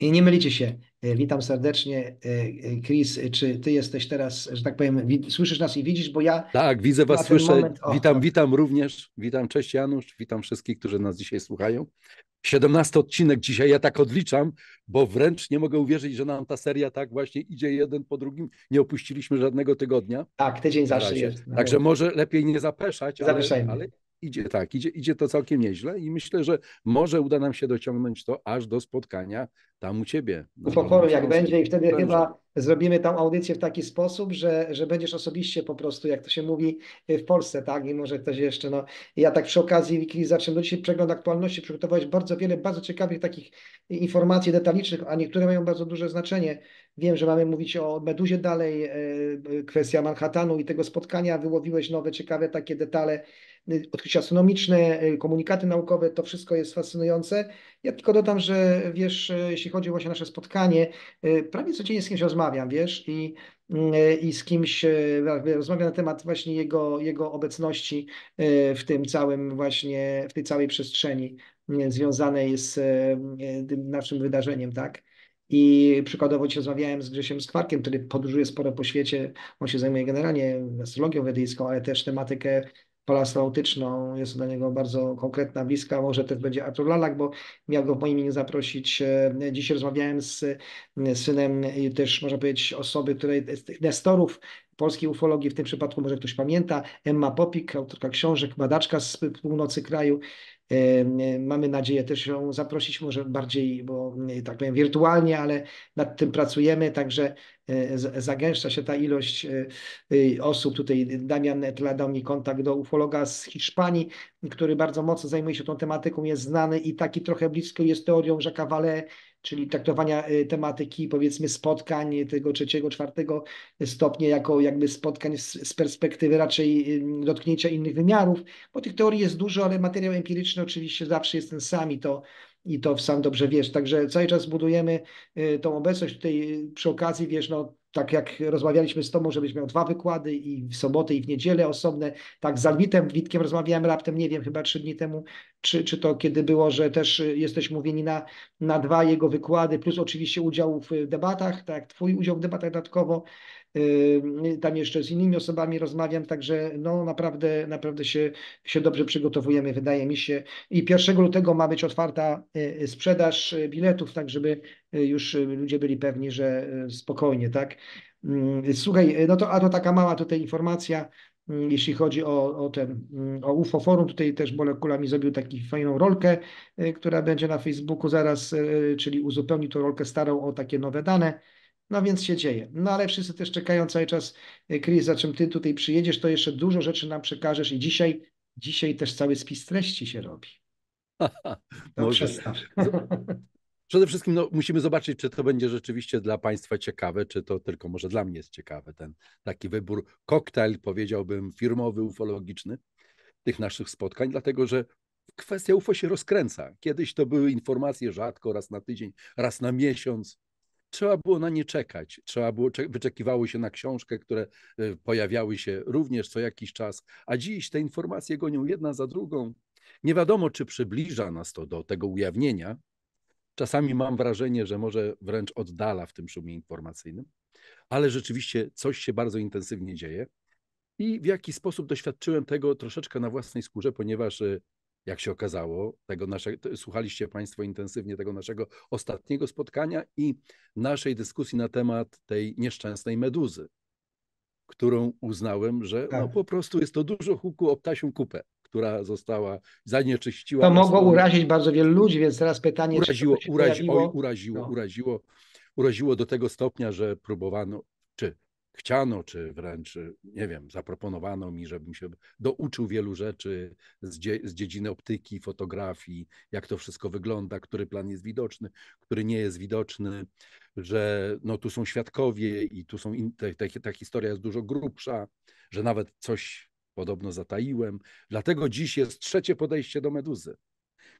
I nie mylicie się. E, witam serdecznie. E, e, Chris, czy ty jesteś teraz, że tak powiem, słyszysz nas i widzisz, bo ja. Tak, widzę was, słyszę. Moment... witam, witam również. Witam, cześć Janusz, witam wszystkich, którzy nas dzisiaj słuchają. 17 odcinek dzisiaj, ja tak odliczam, bo wręcz nie mogę uwierzyć, że nam ta seria tak właśnie idzie jeden po drugim. Nie opuściliśmy żadnego tygodnia. Tak, tydzień zawsze jest. No Także może lepiej nie zapeszać, ale, ale idzie tak, idzie, idzie to całkiem nieźle i myślę, że może uda nam się dociągnąć to aż do spotkania tam u Ciebie. No, Pokoru jak będzie i wtedy będzie. chyba zrobimy tam audycję w taki sposób, że, że będziesz osobiście po prostu, jak to się mówi w Polsce, tak? I może ktoś jeszcze, no. Ja tak przy okazji Wikili zacząłem dzisiaj przegląd aktualności przygotować bardzo wiele bardzo ciekawych takich informacji detalicznych, a niektóre mają bardzo duże znaczenie. Wiem, że mamy mówić o Meduzie dalej, e, e, kwestia Manhattanu i tego spotkania. Wyłowiłeś nowe, ciekawe takie detale odkrycia astronomiczne, y, komunikaty naukowe, to wszystko jest fascynujące. Ja tylko dodam, że wiesz, y, jeśli chodzi właśnie o nasze spotkanie, y, prawie codziennie z kimś rozmawiam, wiesz, i, i z kimś rozmawiam na temat właśnie jego, jego obecności w tym całym właśnie, w tej całej przestrzeni związanej z tym naszym wydarzeniem, tak? I przykładowo dzisiaj rozmawiałem z Grzesiem Skwarkiem, który podróżuje sporo po świecie. On się zajmuje generalnie astrologią wedyjską, ale też tematykę polasautyczną, jest dla niego bardzo konkretna, bliska, może też będzie Artur Lalak, bo miał go w moim imieniu zaprosić. E, Dziś rozmawiałem z e, synem e, też, można powiedzieć, osoby, której z tych nestorów polskiej ufologii, w tym przypadku może ktoś pamięta, Emma Popik, autorka książek, badaczka z północy kraju, E, mamy nadzieję też ją zaprosić może bardziej, bo e, tak powiem, wirtualnie, ale nad tym pracujemy, także e, zagęszcza się ta ilość osób. Tutaj Damian Etla dał mi kontakt do ufologa z Hiszpanii, który bardzo mocno zajmuje się tą tematyką, jest znany i taki trochę blisko jest teorią Jacques'a Vallée, czyli traktowania e, tematyki powiedzmy spotkań e, tego trzeciego, czwartego stopnia jako jakby spotkań z, z perspektywy raczej e, dotknięcia innych wymiarów, bo tych teorii jest dużo, ale materiał empiryczny oczywiście zawsze jest ten sam i to, i to sam dobrze wiesz. Także cały czas budujemy tą obecność tutaj przy okazji, wiesz, no tak jak rozmawialiśmy z Tobą, żebyś miał dwa wykłady i w sobotę i w niedzielę osobne, tak z Alwitem Witkiem rozmawiałem raptem, nie wiem, chyba trzy dni temu, czy, czy to kiedy było, że też y, jesteśmy mówieni na, na dwa jego wykłady, plus oczywiście udział w y, debatach, tak, Twój udział w debatach dodatkowo, tam jeszcze z innymi osobami rozmawiam, także no naprawdę, naprawdę się, się dobrze przygotowujemy, wydaje mi się. I 1 lutego ma być otwarta y, y, sprzedaż y, biletów, tak żeby już ludzie byli pewni, że spokojnie, tak? Mm, słuchaj, no to, a to taka mała tutaj informacja, mm, jeśli chodzi o, o, ten, mm, o UFO Forum, tutaj też Bolekula mi zrobił taką fajną rolkę, która będzie na Facebooku zaraz, czyli uzupełni tą rolkę starą o takie nowe dane. No więc się dzieje. No ale wszyscy też czekają cały czas, e, Chris, za czym ty tutaj przyjedziesz, to jeszcze dużo rzeczy nam przekażesz i dzisiaj, dzisiaj też cały spis treści się robi. Dobrze. Tak. Przede wszystkim no, musimy zobaczyć, czy to będzie rzeczywiście dla Państwa ciekawe, czy to tylko może dla mnie jest ciekawe, ten taki wybór, koktajl, powiedziałbym, firmowy, ufologiczny tych naszych spotkań, dlatego że kwestia UFO się rozkręca. Kiedyś to były informacje rzadko, raz na tydzień, raz na miesiąc. Trzeba było na nie czekać. Trzeba było, wyczekiwało się na książkę, które e, pojawiały się również co jakiś czas, a dziś te informacje gonią jedna za drugą. Nie wiadomo, czy przybliża nas to do tego ujawnienia. Czasami mam wrażenie, że może wręcz oddala w tym szumie informacyjnym, ale rzeczywiście coś się bardzo intensywnie dzieje. I w jaki sposób doświadczyłem tego troszeczkę na własnej skórze, ponieważ e, jak się okazało, tego naszego, słuchaliście Państwo intensywnie tego naszego ostatniego spotkania i naszej dyskusji na temat tej nieszczęsnej meduzy, którą uznałem, że no, tak. no, po prostu jest to dużo huku o ptasią kupę, która została zanieczyściła. To mogło urazić bardzo wielu ludzi, więc teraz pytanie, uraziło, czy uraziło, oj, uraziło, no. uraziło, uraziło do tego stopnia, że próbowano, czy chciano, czy wręcz, nie wiem, zaproponowano mi, żebym się douczył wielu rzeczy z, dzie z dziedziny optyki, fotografii, jak to wszystko wygląda, który plan jest widoczny, który nie jest widoczny, że no, tu są świadkowie i tu są, te, te, ta historia jest dużo grubsza, że nawet coś podobno zataiłem. Dlatego dziś jest trzecie podejście do meduzy.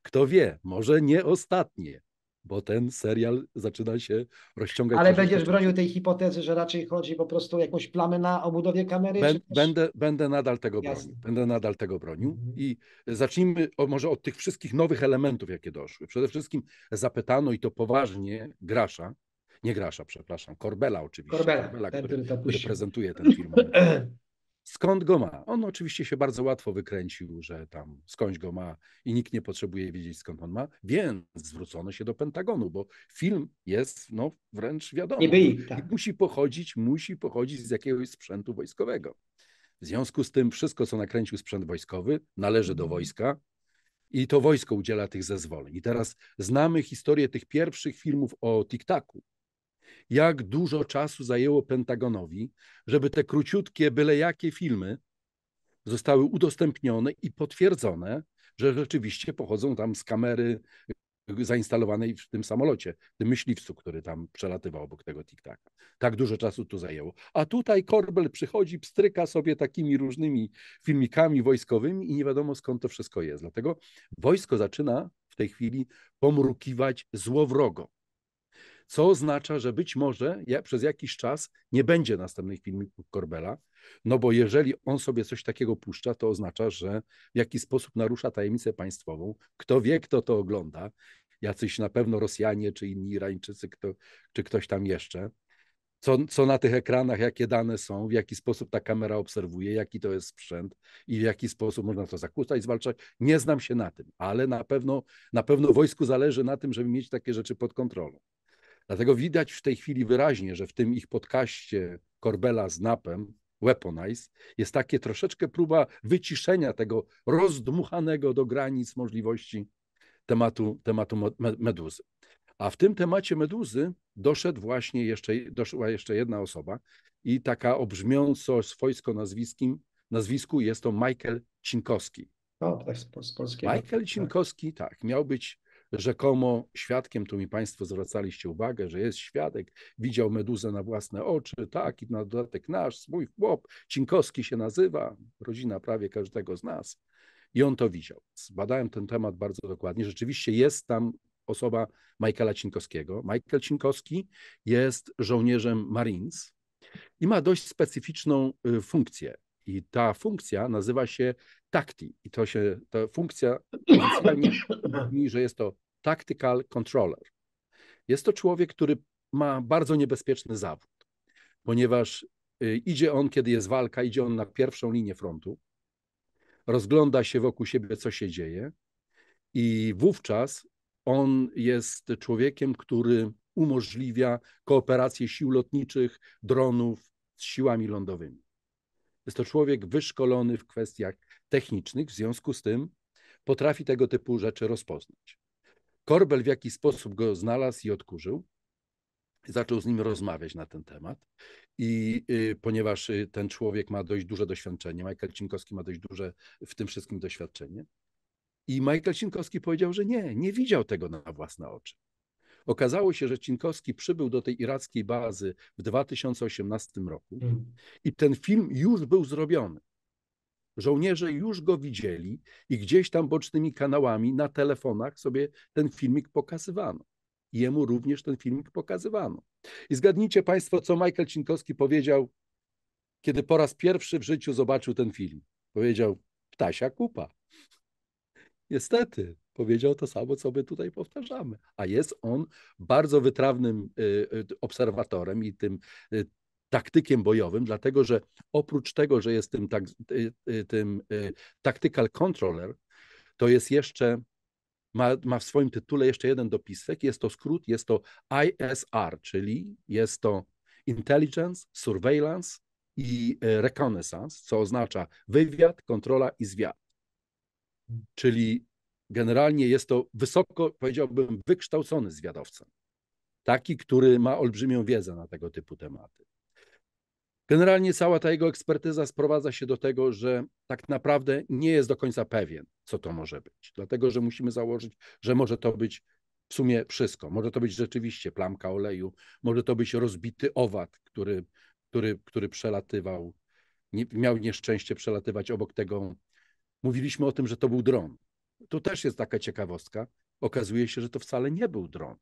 Kto wie, może nie ostatnie, bo ten serial zaczyna się rozciągać. Ale będziesz bronił tej hipotezy, że raczej chodzi po prostu o jakąś plamę na obudowie kamery? też... będę, będę nadal tego Jasne. bronił. Będę nadal tego bronił. Mhm. I zacznijmy może od tych wszystkich nowych elementów, jakie doszły. Przede wszystkim zapytano i to poważnie Grasza, nie Grasza, przepraszam, Korbela oczywiście. Korbela, Korbela ten, który, który prezentuje ten film. skąd go ma. On oczywiście się bardzo łatwo wykręcił, że tam skądś go ma i nikt nie potrzebuje wiedzieć skąd on ma, więc zwrócono się do Pentagonu, bo film jest no, wręcz wiadomo. Nie byli, tak. Musi pochodzić, musi pochodzić z jakiegoś sprzętu wojskowego. W związku z tym wszystko, co nakręcił sprzęt wojskowy, należy do mhm. wojska, i to wojsko udziela tych zezwoleń. I teraz znamy historię tych pierwszych filmów o TikTaku, jak dużo czasu zajęło Pentagonowi, żeby te króciutkie, byle jakie filmy zostały udostępnione i potwierdzone, że rzeczywiście pochodzą tam z kamery zainstalowanej w tym samolocie, w tym myśliwcu, który tam przelatywał obok tego tiktaka. Tak dużo czasu to zajęło. A tutaj Korbel przychodzi, pstryka sobie takimi różnymi filmikami wojskowymi i nie wiadomo skąd to wszystko jest. Dlatego wojsko zaczyna w tej chwili pomrukiwać złowrogo co oznacza, że być może przez jakiś czas nie będzie następnych filmików Korbela, no bo jeżeli on sobie coś takiego puszcza, to oznacza, że w jakiś sposób narusza tajemnicę państwową. Kto wie, kto to ogląda, jacyś na pewno Rosjanie czy inni Irańczycy, kto, czy ktoś tam jeszcze. Co, co na tych ekranach, jakie dane są, w jaki sposób ta kamera obserwuje, jaki to jest sprzęt i w jaki sposób można to zakłócać, zwalczać. Nie znam się na tym, ale na pewno, na pewno wojsku zależy na tym, żeby mieć takie rzeczy pod kontrolą. Dlatego widać w tej chwili wyraźnie, że w tym ich podcaście Korbela z Napem, Weaponize, jest takie troszeczkę próba wyciszenia tego rozdmuchanego do granic możliwości tematu, tematu meduzy. A w tym temacie meduzy doszedł właśnie jeszcze, doszła jeszcze jedna osoba i taka obrzmiąco swojsko nazwiskiem, nazwisku jest to Michael Cinkowski. O, tak, z, polskiego. Michael tak. Cinkowski, tak, miał być rzekomo świadkiem, tu mi Państwo zwracaliście uwagę, że jest świadek, widział meduzę na własne oczy, tak, i na dodatek nasz, mój chłop, Cinkowski się nazywa, rodzina prawie każdego z nas. I on to widział. Zbadałem ten temat bardzo dokładnie. Rzeczywiście jest tam osoba Michaela Cinkowskiego. Michael Cinkowski jest żołnierzem Marines i ma dość specyficzną y, funkcję. I ta funkcja nazywa się takti. I to się, ta funkcja mówi, że jest to tactical controller. Jest to człowiek, który ma bardzo niebezpieczny zawód, ponieważ y, idzie on, kiedy jest walka, idzie on na pierwszą linię frontu, rozgląda się wokół siebie, co się dzieje, i wówczas on jest człowiekiem, który umożliwia kooperację sił lotniczych, dronów z siłami lądowymi. Jest to człowiek wyszkolony w kwestiach technicznych, w związku z tym potrafi tego typu rzeczy rozpoznać. Korbel w jakiś sposób go znalazł i odkurzył. Zaczął z nim rozmawiać na ten temat. I y, ponieważ y, ten człowiek ma dość duże doświadczenie, Michael Cinkowski ma dość duże w tym wszystkim doświadczenie. I Michael Cinkowski powiedział, że nie, nie widział tego na własne oczy. Okazało się, że Cinkowski przybył do tej irackiej bazy w 2018 roku hmm. i ten film już był zrobiony. Żołnierze już go widzieli i gdzieś tam bocznymi kanałami na telefonach sobie ten filmik pokazywano. jemu również ten filmik pokazywano. I zgadnijcie Państwo, co Michael Cinkowski powiedział, kiedy po raz pierwszy w życiu zobaczył ten film. Powiedział: Ptasia kupa. Niestety, powiedział to samo, co my tutaj powtarzamy. A jest on bardzo wytrawnym y, y, obserwatorem i tym y, taktykiem bojowym, dlatego że oprócz tego, że jest tym, tak, y, y, tym y, tactical controller, to jest jeszcze, ma, ma w swoim tytule jeszcze jeden dopisek, jest to skrót, jest to ISR, czyli jest to Intelligence, Surveillance i Reconnaissance, co oznacza wywiad, kontrola i zwiad. Czyli generalnie jest to wysoko, powiedziałbym, wykształcony zwiadowca. Taki, który ma olbrzymią wiedzę na tego typu tematy. Generalnie cała ta jego ekspertyza sprowadza się do tego, że tak naprawdę nie jest do końca pewien, co to może być. Dlatego, że musimy założyć, że może to być w sumie wszystko. Może to być rzeczywiście plamka oleju, może to być rozbity owad, który, który, który przelatywał, nie, miał nieszczęście przelatywać obok tego. Mówiliśmy o tym, że to był dron. Tu też jest taka ciekawostka. Okazuje się, że to wcale nie był dron.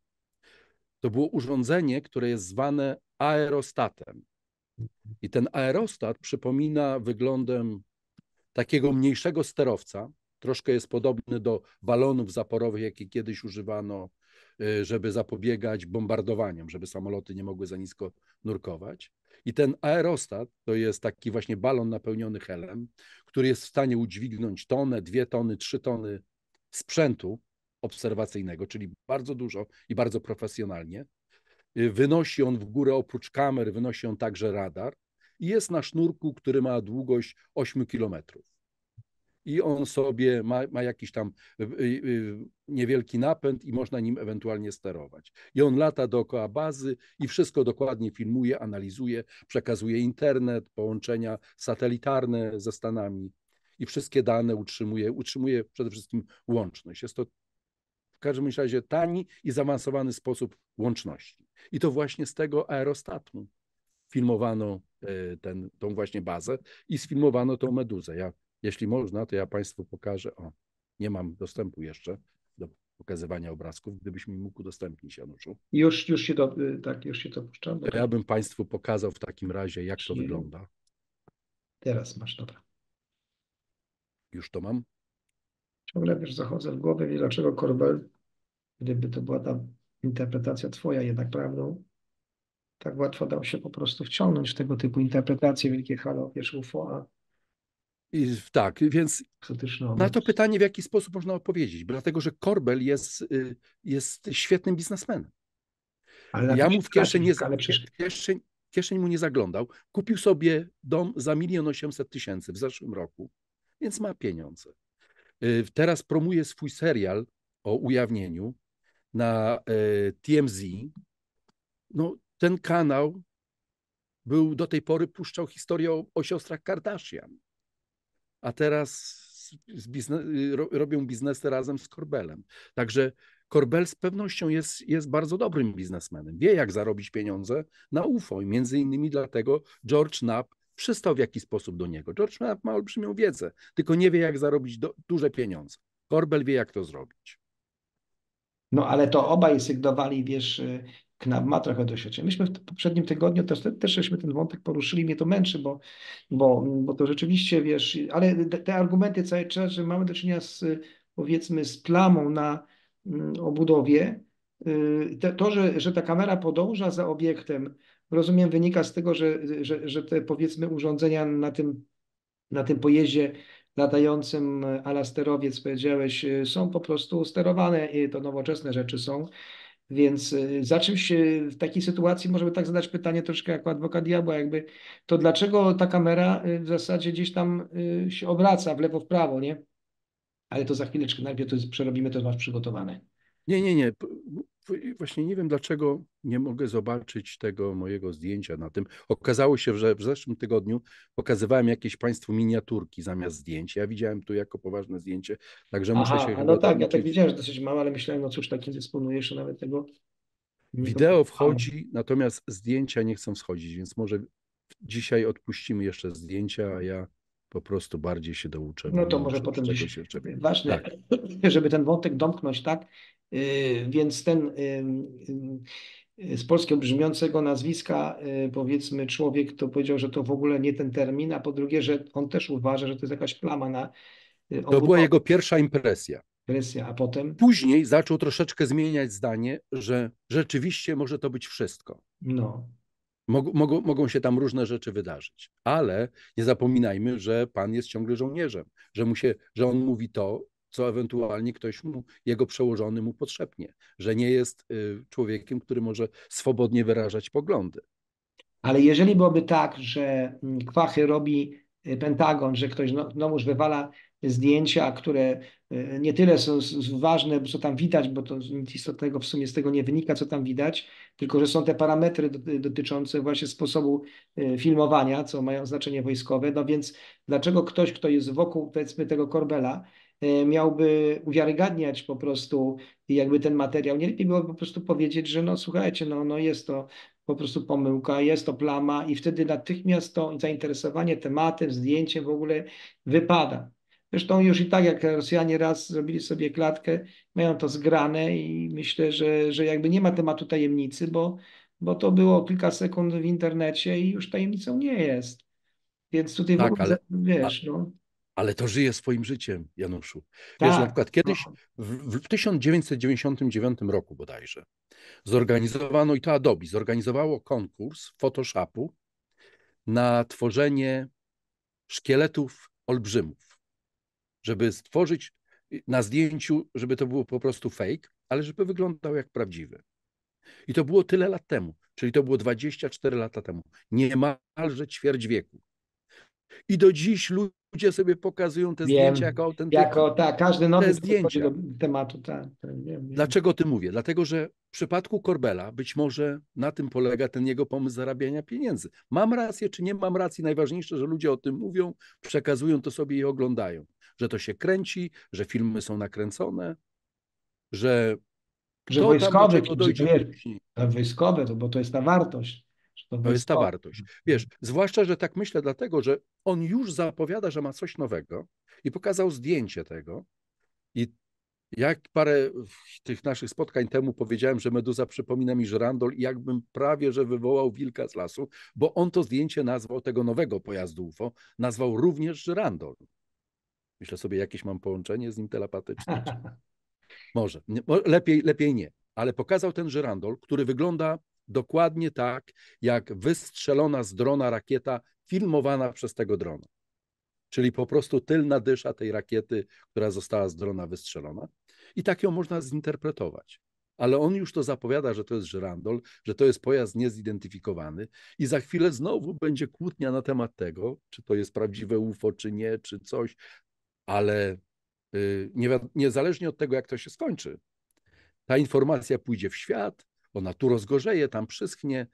To było urządzenie, które jest zwane aerostatem. I ten aerostat przypomina wyglądem takiego mniejszego sterowca. Troszkę jest podobny do balonów zaporowych, jakie kiedyś używano, y, żeby zapobiegać bombardowaniom, żeby samoloty nie mogły za nisko nurkować. I ten aerostat to jest taki właśnie balon napełniony helem, który jest w stanie udźwignąć tonę, dwie tony, trzy tony sprzętu obserwacyjnego, czyli bardzo dużo i bardzo profesjonalnie. Y, wynosi on w górę oprócz kamer, wynosi on także radar i jest na sznurku, który ma długość 8 kilometrów i on sobie ma, ma, jakiś tam y, y, niewielki napęd i można nim ewentualnie sterować. I on lata dookoła bazy i wszystko dokładnie filmuje, analizuje, przekazuje internet, połączenia satelitarne ze Stanami i wszystkie dane utrzymuje, utrzymuje przede wszystkim łączność. Jest to każdym razie tani i zaawansowany sposób łączności. I to właśnie z tego aerostatu filmowano e, ten, tą właśnie bazę i sfilmowano tą meduzę. Ja, jeśli można, to ja Państwu pokażę. O, nie mam dostępu jeszcze do pokazywania obrazków. Gdybyś mi mógł udostępnić, Januszu. Już, już się to y, tak, już się dopuszczam. Dobra. Ja bym Państwu pokazał w takim razie, jak to nie. wygląda. Teraz masz, dobra. Już to mam? Ciągle wiesz, zachodzę w głowę, i dlaczego Korbel gdyby to była ta interpretacja twoja jednak prawdą, tak łatwo dał się po prostu wciągnąć w tego typu interpretacje wielkie halo, wiesz, UFO, a i, tak, więc na to pytanie w jaki sposób można odpowiedzieć, dlatego że Korbel jest, y, jest świetnym biznesmenem. Ale ja mu w kieszeń, nie, ale przecież... kieszeń, kieszeń mu nie zaglądał. Kupił sobie dom za milion osiemset tysięcy w zeszłym roku, więc ma pieniądze. Y, teraz promuje swój serial o ujawnieniu na e, TMZ, no, ten kanał był do tej pory puszczał historię o, o siostrach Kardashian, a teraz robią biznesy razem z Korbelem. Także Korbel z pewnością jest, jest bardzo dobrym biznesmenem. Wie, jak zarobić pieniądze na UFO i między innymi dlatego George Knapp przystał w jakiś sposób do niego. George Knapp ma olbrzymią wiedzę, tylko nie wie, jak zarobić do, duże pieniądze. Korbel wie, jak to zrobić. No ale to obaj sygnowali, wiesz, y, Knab ma trochę doświadczenia. Myśmy w poprzednim tygodniu też, też żeśmy ten wątek poruszyli, mnie to męczy, bo, bo, bo to rzeczywiście, wiesz, ale te argumenty cały czas, że mamy do czynienia z, powiedzmy, z plamą na mm, obudowie, y, to, że, że ta kamera podąża za obiektem, rozumiem, wynika z tego, że, że, że te, powiedzmy, urządzenia na tym na tym pojeździe latającym e, ala sterowiec powiedziałeś, e, są po prostu sterowane, to nowoczesne rzeczy są. Więc e, za czymś w takiej sytuacji możemy tak zadać pytanie troszkę jako adwokat diabła, jakby to dlaczego ta kamera w zasadzie gdzieś tam się obraca w lewo, w prawo, nie? Ale to za chwileczkę, najpierw to przerobimy to, masz przygotowane. Nie, nie, nie. Właśnie nie wiem, dlaczego nie mogę zobaczyć tego mojego zdjęcia na tym. Okazało się, że w zeszłym tygodniu pokazywałem jakieś Państwu miniaturki zamiast zdjęć. Ja widziałem to jako poważne zdjęcie, także Aha, muszę się. No tak, ja tak widziałem, że dosyć mało, ale myślałem, no cóż, takim dysponujesz, nawet tego. Wideo wchodzi, natomiast zdjęcia nie chcą schodzić, więc może dzisiaj odpuścimy jeszcze zdjęcia, a ja po prostu bardziej się douczę. No to może potem gdzieś. Ważne, tak. żeby ten wątek domknąć tak, Y, więc ten y, y, z polskiego brzmiącego nazwiska, powiedzmy, człowiek to powiedział, że to w ogóle nie ten termin, a po drugie, że on też uważa, że to jest jakaś plama na. To obu... była jego pierwsza impresja. Impresja, a potem. Później zaczął troszeczkę zmieniać zdanie, że rzeczywiście może to być wszystko. No. Mog, mogą, mogą się tam różne rzeczy wydarzyć, ale nie zapominajmy, że pan jest ciągle żołnierzem, że, mu się, że on mówi to, co ewentualnie ktoś mu, jego przełożony mu potrzebnie, że nie jest y, człowiekiem, który może swobodnie wyrażać poglądy. Ale jeżeli byłoby tak, że mm, kwachy robi y, Pentagon, że ktoś już no, wywala zdjęcia, które y, nie tyle są ważne, co tam widać, bo to nic istotnego w sumie z tego nie wynika, co tam widać, tylko że są te parametry dotyczące właśnie sposobu filmowania, co mają znaczenie wojskowe. No więc dlaczego ktoś, kto jest wokół powiedzmy tego Korbela, Y, miałby uwiarygadniać po prostu jakby ten materiał. Nie lepiej byłoby po prostu powiedzieć, że no słuchajcie, no, no jest to po prostu pomyłka, jest to plama i wtedy natychmiast to zainteresowanie tematem, zdjęciem w ogóle wypada. Zresztą już i tak, jak Rosjanie raz zrobili sobie klatkę, mają to zgrane i myślę, że, że jakby nie ma tematu tajemnicy, bo, bo to było kilka sekund w internecie i już tajemnicą nie jest. Więc tutaj tak, w ogóle, ale, wiesz, no ale to żyje swoim życiem, Januszu. Tak. Wiesz, na tak, przykład kiedyś, no. w, w 1999 roku bodajże, zorganizowano, i to Adobe, zorganizowało konkurs Photoshopu na tworzenie szkieletów olbrzymów, żeby stworzyć y, na zdjęciu, żeby to było po prostu fake, ale żeby wyglądał jak prawdziwy. I to było tyle lat temu, czyli to było 24 lata temu, niemalże ćwierć wieku. I do dziś ludzie sobie pokazują te wiem, zdjęcia jako autentyczne. Jako, tak, każdy nowy zdjęcie do tematu. Tak, tak, wiem, wiem. Dlaczego ty mówię? Dlatego, że w przypadku Korbela być może na tym polega ten jego pomysł zarabiania pieniędzy. Mam rację czy nie mam racji? Najważniejsze, że ludzie o tym mówią, przekazują to sobie i oglądają. Że to się kręci, że filmy są nakręcone, że... Że wojskowe, że To wojskowe, bo to jest ta wartość. To, jest ta wartość. Wiesz, zwłaszcza, że tak myślę dlatego, że on już zapowiada, że ma coś nowego i pokazał zdjęcie tego i jak parę tych naszych spotkań temu powiedziałem, że meduza przypomina mi żrandol i jakbym prawie, że wywołał wilka z lasu, bo on to zdjęcie nazwał, tego nowego pojazdu UFO, nazwał również żrandol. Myślę sobie, jakieś mam połączenie z nim telepatyczne. Może, lepiej, lepiej nie. Ale pokazał ten żyrandol, który wygląda dokładnie tak, jak wystrzelona z drona rakieta filmowana przez tego drona. Czyli po prostu tylna dysza tej rakiety, która została z drona wystrzelona. I tak ją można zinterpretować. Ale on już to zapowiada, że to jest żyrandol, że to jest pojazd niezidentyfikowany, i za chwilę znowu będzie kłótnia na temat tego, czy to jest prawdziwe UFO, czy nie, czy coś. Ale y, niezależnie od tego, jak to się skończy, ta informacja pójdzie w świat, bo natura zgorzeje, tam przyschnie,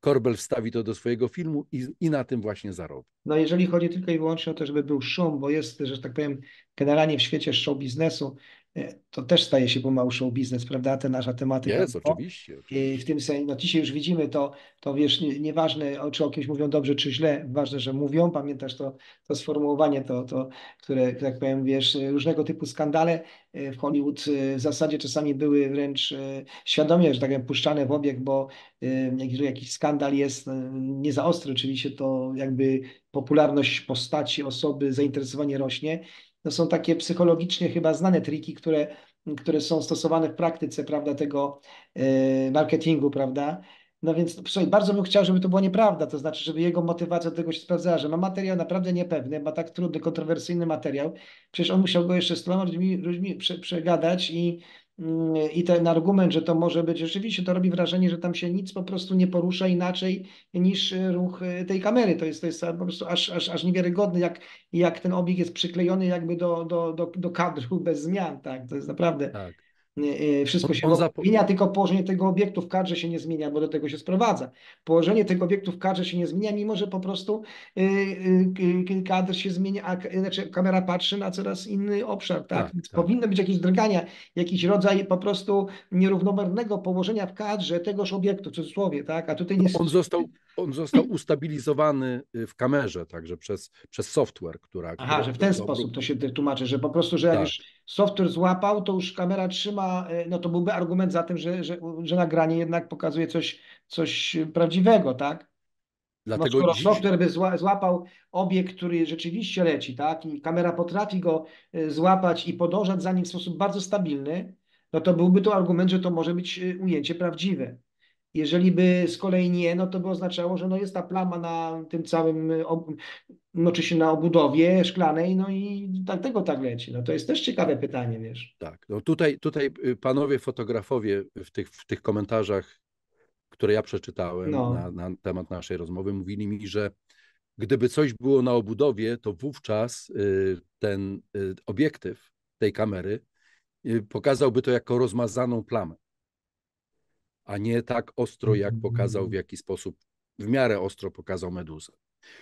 Korbel wstawi to do swojego filmu i, i na tym właśnie zarobi. No jeżeli chodzi tylko i wyłącznie o to, żeby był szum, bo jest, że tak powiem, generalnie w świecie show biznesu E, to też staje się pomału show biznes, prawda? Ten nasza tematyka. Jest, no, oczywiście. I e, w tym sensie, no dzisiaj już widzimy to, to wiesz, nieważne czy o kimś mówią dobrze czy źle, ważne, że mówią, pamiętasz to, to sformułowanie, to, to, które, tak powiem, wiesz, różnego typu skandale e, w Hollywood w zasadzie czasami były wręcz świadomie, że tak powiem, puszczane w obieg, bo jeżeli jakiś skandal jest nie za ostry oczywiście, to jakby popularność postaci, osoby, zainteresowanie rośnie to są takie psychologicznie chyba znane triki, które, które są stosowane w praktyce, prawda, tego e, marketingu, prawda. No więc słuchaj, bardzo bym chciał, żeby to było nieprawda, to znaczy, żeby jego motywacja do tego się sprawdzała, że ma materiał naprawdę niepewny, ma tak trudny, kontrowersyjny materiał, przecież on musiał go jeszcze z tyloma ludźmi, ludźmi przegadać i Mm, i ten argument, że to może być, rzeczywiście to robi wrażenie, że tam się nic po prostu nie porusza inaczej niż e, ruch e, tej kamery. To jest, to jest po prostu aż, aż, aż niewiarygodne, jak, jak ten obieg jest przyklejony jakby do, do, do, do kadru bez zmian. Tak? To jest naprawdę. Tak. Y, wszystko no, się zmienia, tylko położenie tego obiektu w kadrze się nie zmienia, bo do tego się sprowadza. Położenie tego obiektu w kadrze się nie zmienia, mimo że po prostu y, y, kadr się zmienia, a znaczy kamera patrzy na coraz inny obszar. Tak? tak, tak. Powinno być jakieś drgania, jakiś rodzaj po prostu nierównomiernego położenia w kadrze tegoż obiektu, w cudzysłowie. Tak? A tutaj no, nie... On został on został ustabilizowany y, w kamerze także przez, przez software, która... Aha, że w ten sposób to się tłumaczy, że po prostu, że jak tak. już software złapał, to już kamera trzyma, y, no to byłby argument za tym, że, że, że nagranie jednak pokazuje coś, coś prawdziwego, tak? Dlatego no, skoro dziś... software by złapał obiekt, który rzeczywiście leci, tak? I kamera potrafi go y, złapać i podążać za nim w sposób bardzo stabilny, no to byłby to argument, że to może być ujęcie prawdziwe. Jeżeli by z kolei nie, no to by oznaczało, że no jest ta plama na tym całym, no czy się na obudowie szklanej, no i dlatego tak leci. No to jest też ciekawe pytanie, wiesz. Tak, no tutaj, tutaj y, panowie fotografowie w tych, w tych komentarzach, które ja przeczytałem no. na, na temat naszej rozmowy, mówili mi, że gdyby coś było na obudowie, to wówczas y, ten y, obiektyw tej kamery pokazałby to jako rozmazaną plamę a nie tak ostro, jak mhm. pokazał, w jaki sposób w miarę ostro pokazał Meduzę.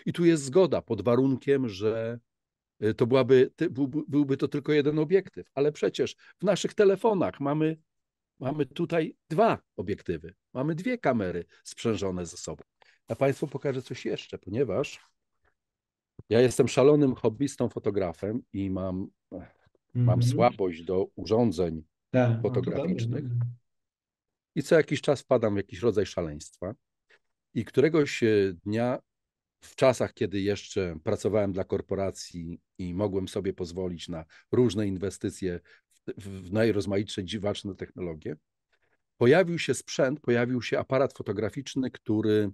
I tu jest zgoda pod warunkiem, że y, to byłaby, byłby to tylko jeden obiektyw, ale przecież w naszych telefonach mamy, mamy tutaj dwa obiektywy, mamy dwie kamery sprzężone ze sobą. Ja Państwu pokażę coś jeszcze, ponieważ ja jestem szalonym hobbystą fotografem i mam, mm -hmm. mam mhm. słabość do urządzeń tak, no fotograficznych. No i co jakiś czas wpadam w jakiś rodzaj szaleństwa. I któregoś e, dnia, w czasach, kiedy jeszcze pracowałem dla korporacji i mogłem sobie pozwolić na różne inwestycje w najrozmaitsze dziwaczne technologie, pojawił się sprzęt, pojawił się aparat fotograficzny, który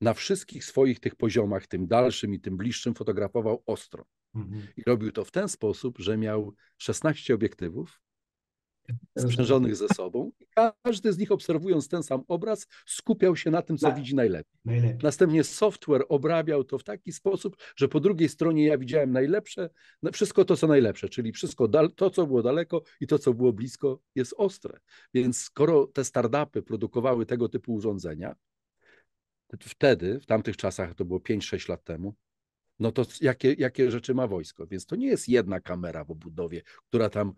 na wszystkich swoich tych poziomach, tym dalszym i tym bliższym, fotografował ostro. Mhm. I robił to w ten sposób, że miał 16 obiektywów sprzężonych ze sobą. I każdy z nich, obserwując ten sam obraz, skupiał się na tym, co widzi najlepiej. najlepiej. Następnie software obrabiał to w taki sposób, że po drugiej stronie ja widziałem najlepsze, wszystko to, co najlepsze, czyli wszystko to, co było daleko i to, co było blisko, jest ostre. Więc skoro te startupy produkowały tego typu urządzenia, wtedy, w tamtych czasach, to było 5-6 lat temu, no to jakie, jakie rzeczy ma wojsko? Więc to nie jest jedna kamera w obudowie, która tam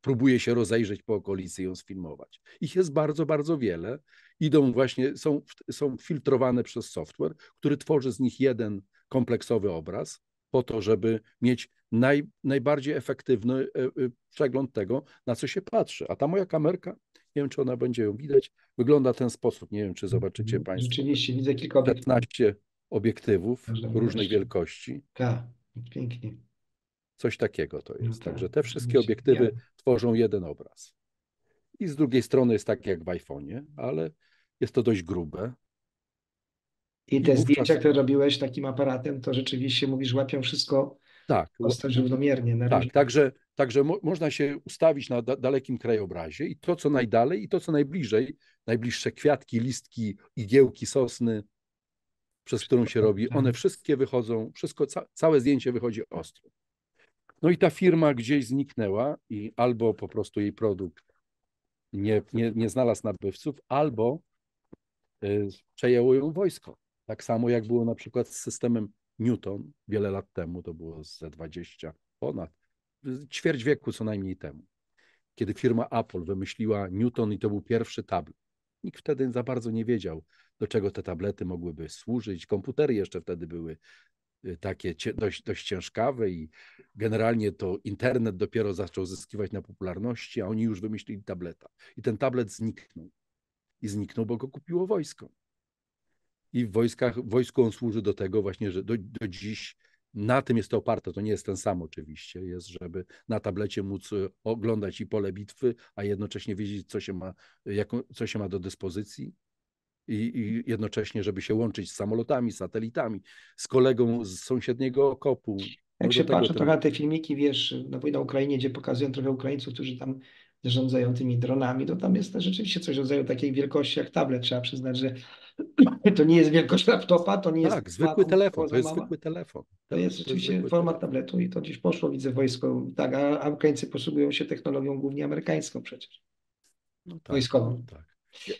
próbuje się rozejrzeć po okolicy i ją sfilmować. Ich jest bardzo, bardzo wiele. Idą właśnie, są, są filtrowane przez software, który tworzy z nich jeden kompleksowy obraz po to, żeby mieć naj, najbardziej efektywny e, e, przegląd tego, na co się patrzy. A ta moja kamerka, nie wiem czy ona będzie ją widać, wygląda w ten sposób. Nie wiem, czy zobaczycie mhm. Państwo. Rzeczywiście, widzę kilka obiektów. 15, obiektywów różnej wielkości. Tak, pięknie. Coś takiego to no jest. No Także te wszystkie obiektywy tworzą jeden obraz. I z drugiej strony jest tak jak w iPhone'ie, ale jest to dość grube. I te I zdjęcia, wówczas... które robiłeś takim aparatem, to rzeczywiście mówisz, łapią wszystko tak, postać równomiernie. Na tak, także, także mo można się ustawić na da dalekim krajobrazie i to, co najdalej, i to, co najbliżej, najbliższe kwiatki, listki, igiełki sosny, przez którą się robi, mhm. one wszystkie wychodzą, wszystko, całe zdjęcie wychodzi ostro. No i ta firma gdzieś zniknęła i albo po prostu jej produkt nie, nie, nie znalazł nabywców, albo y, przejęło ją wojsko. Tak samo jak było na przykład z systemem Newton wiele lat temu, to było ze 20 ponad, y, ćwierć wieku co najmniej temu, kiedy firma Apple wymyśliła Newton i to był pierwszy tablet. Nikt wtedy za bardzo nie wiedział, do czego te tablety mogłyby służyć. Komputery jeszcze wtedy były y, takie dość, dość ciężkawe i generalnie to internet dopiero zaczął zyskiwać na popularności, a oni już wymyślili tableta. I ten tablet zniknął. I zniknął, bo go kupiło wojsko. I w wojskach, wojsku on służy do tego właśnie, że do, do dziś na tym jest to oparte, to nie jest ten sam oczywiście, jest, żeby na tablecie móc y, oglądać i pole bitwy, a jednocześnie wiedzieć, co się ma, y, jaką co się ma do dyspozycji i, i, jednocześnie, żeby się łączyć z samolotami, satelitami, z kolegą z sąsiedniego okopu. Jak się patrzy trochę na te filmiki, wiesz, na na Ukrainie, gdzie pokazują trochę Ukraińców, którzy tam rządzają tymi dronami, to tam jest rzeczywiście coś rodzaju takiej wielkości jak tablet. Trzeba przyznać, że to nie jest wielkość laptopa, to nie tak, jest... Tak, zwykły telefon, to jest mała. zwykły telefon. To tak, jest rzeczywiście format tabletu i to gdzieś poszło, widzę, wojsko. Tak, a Ukraińcy posługują się technologią głównie amerykańską przecież. No tak, wojskową. tak.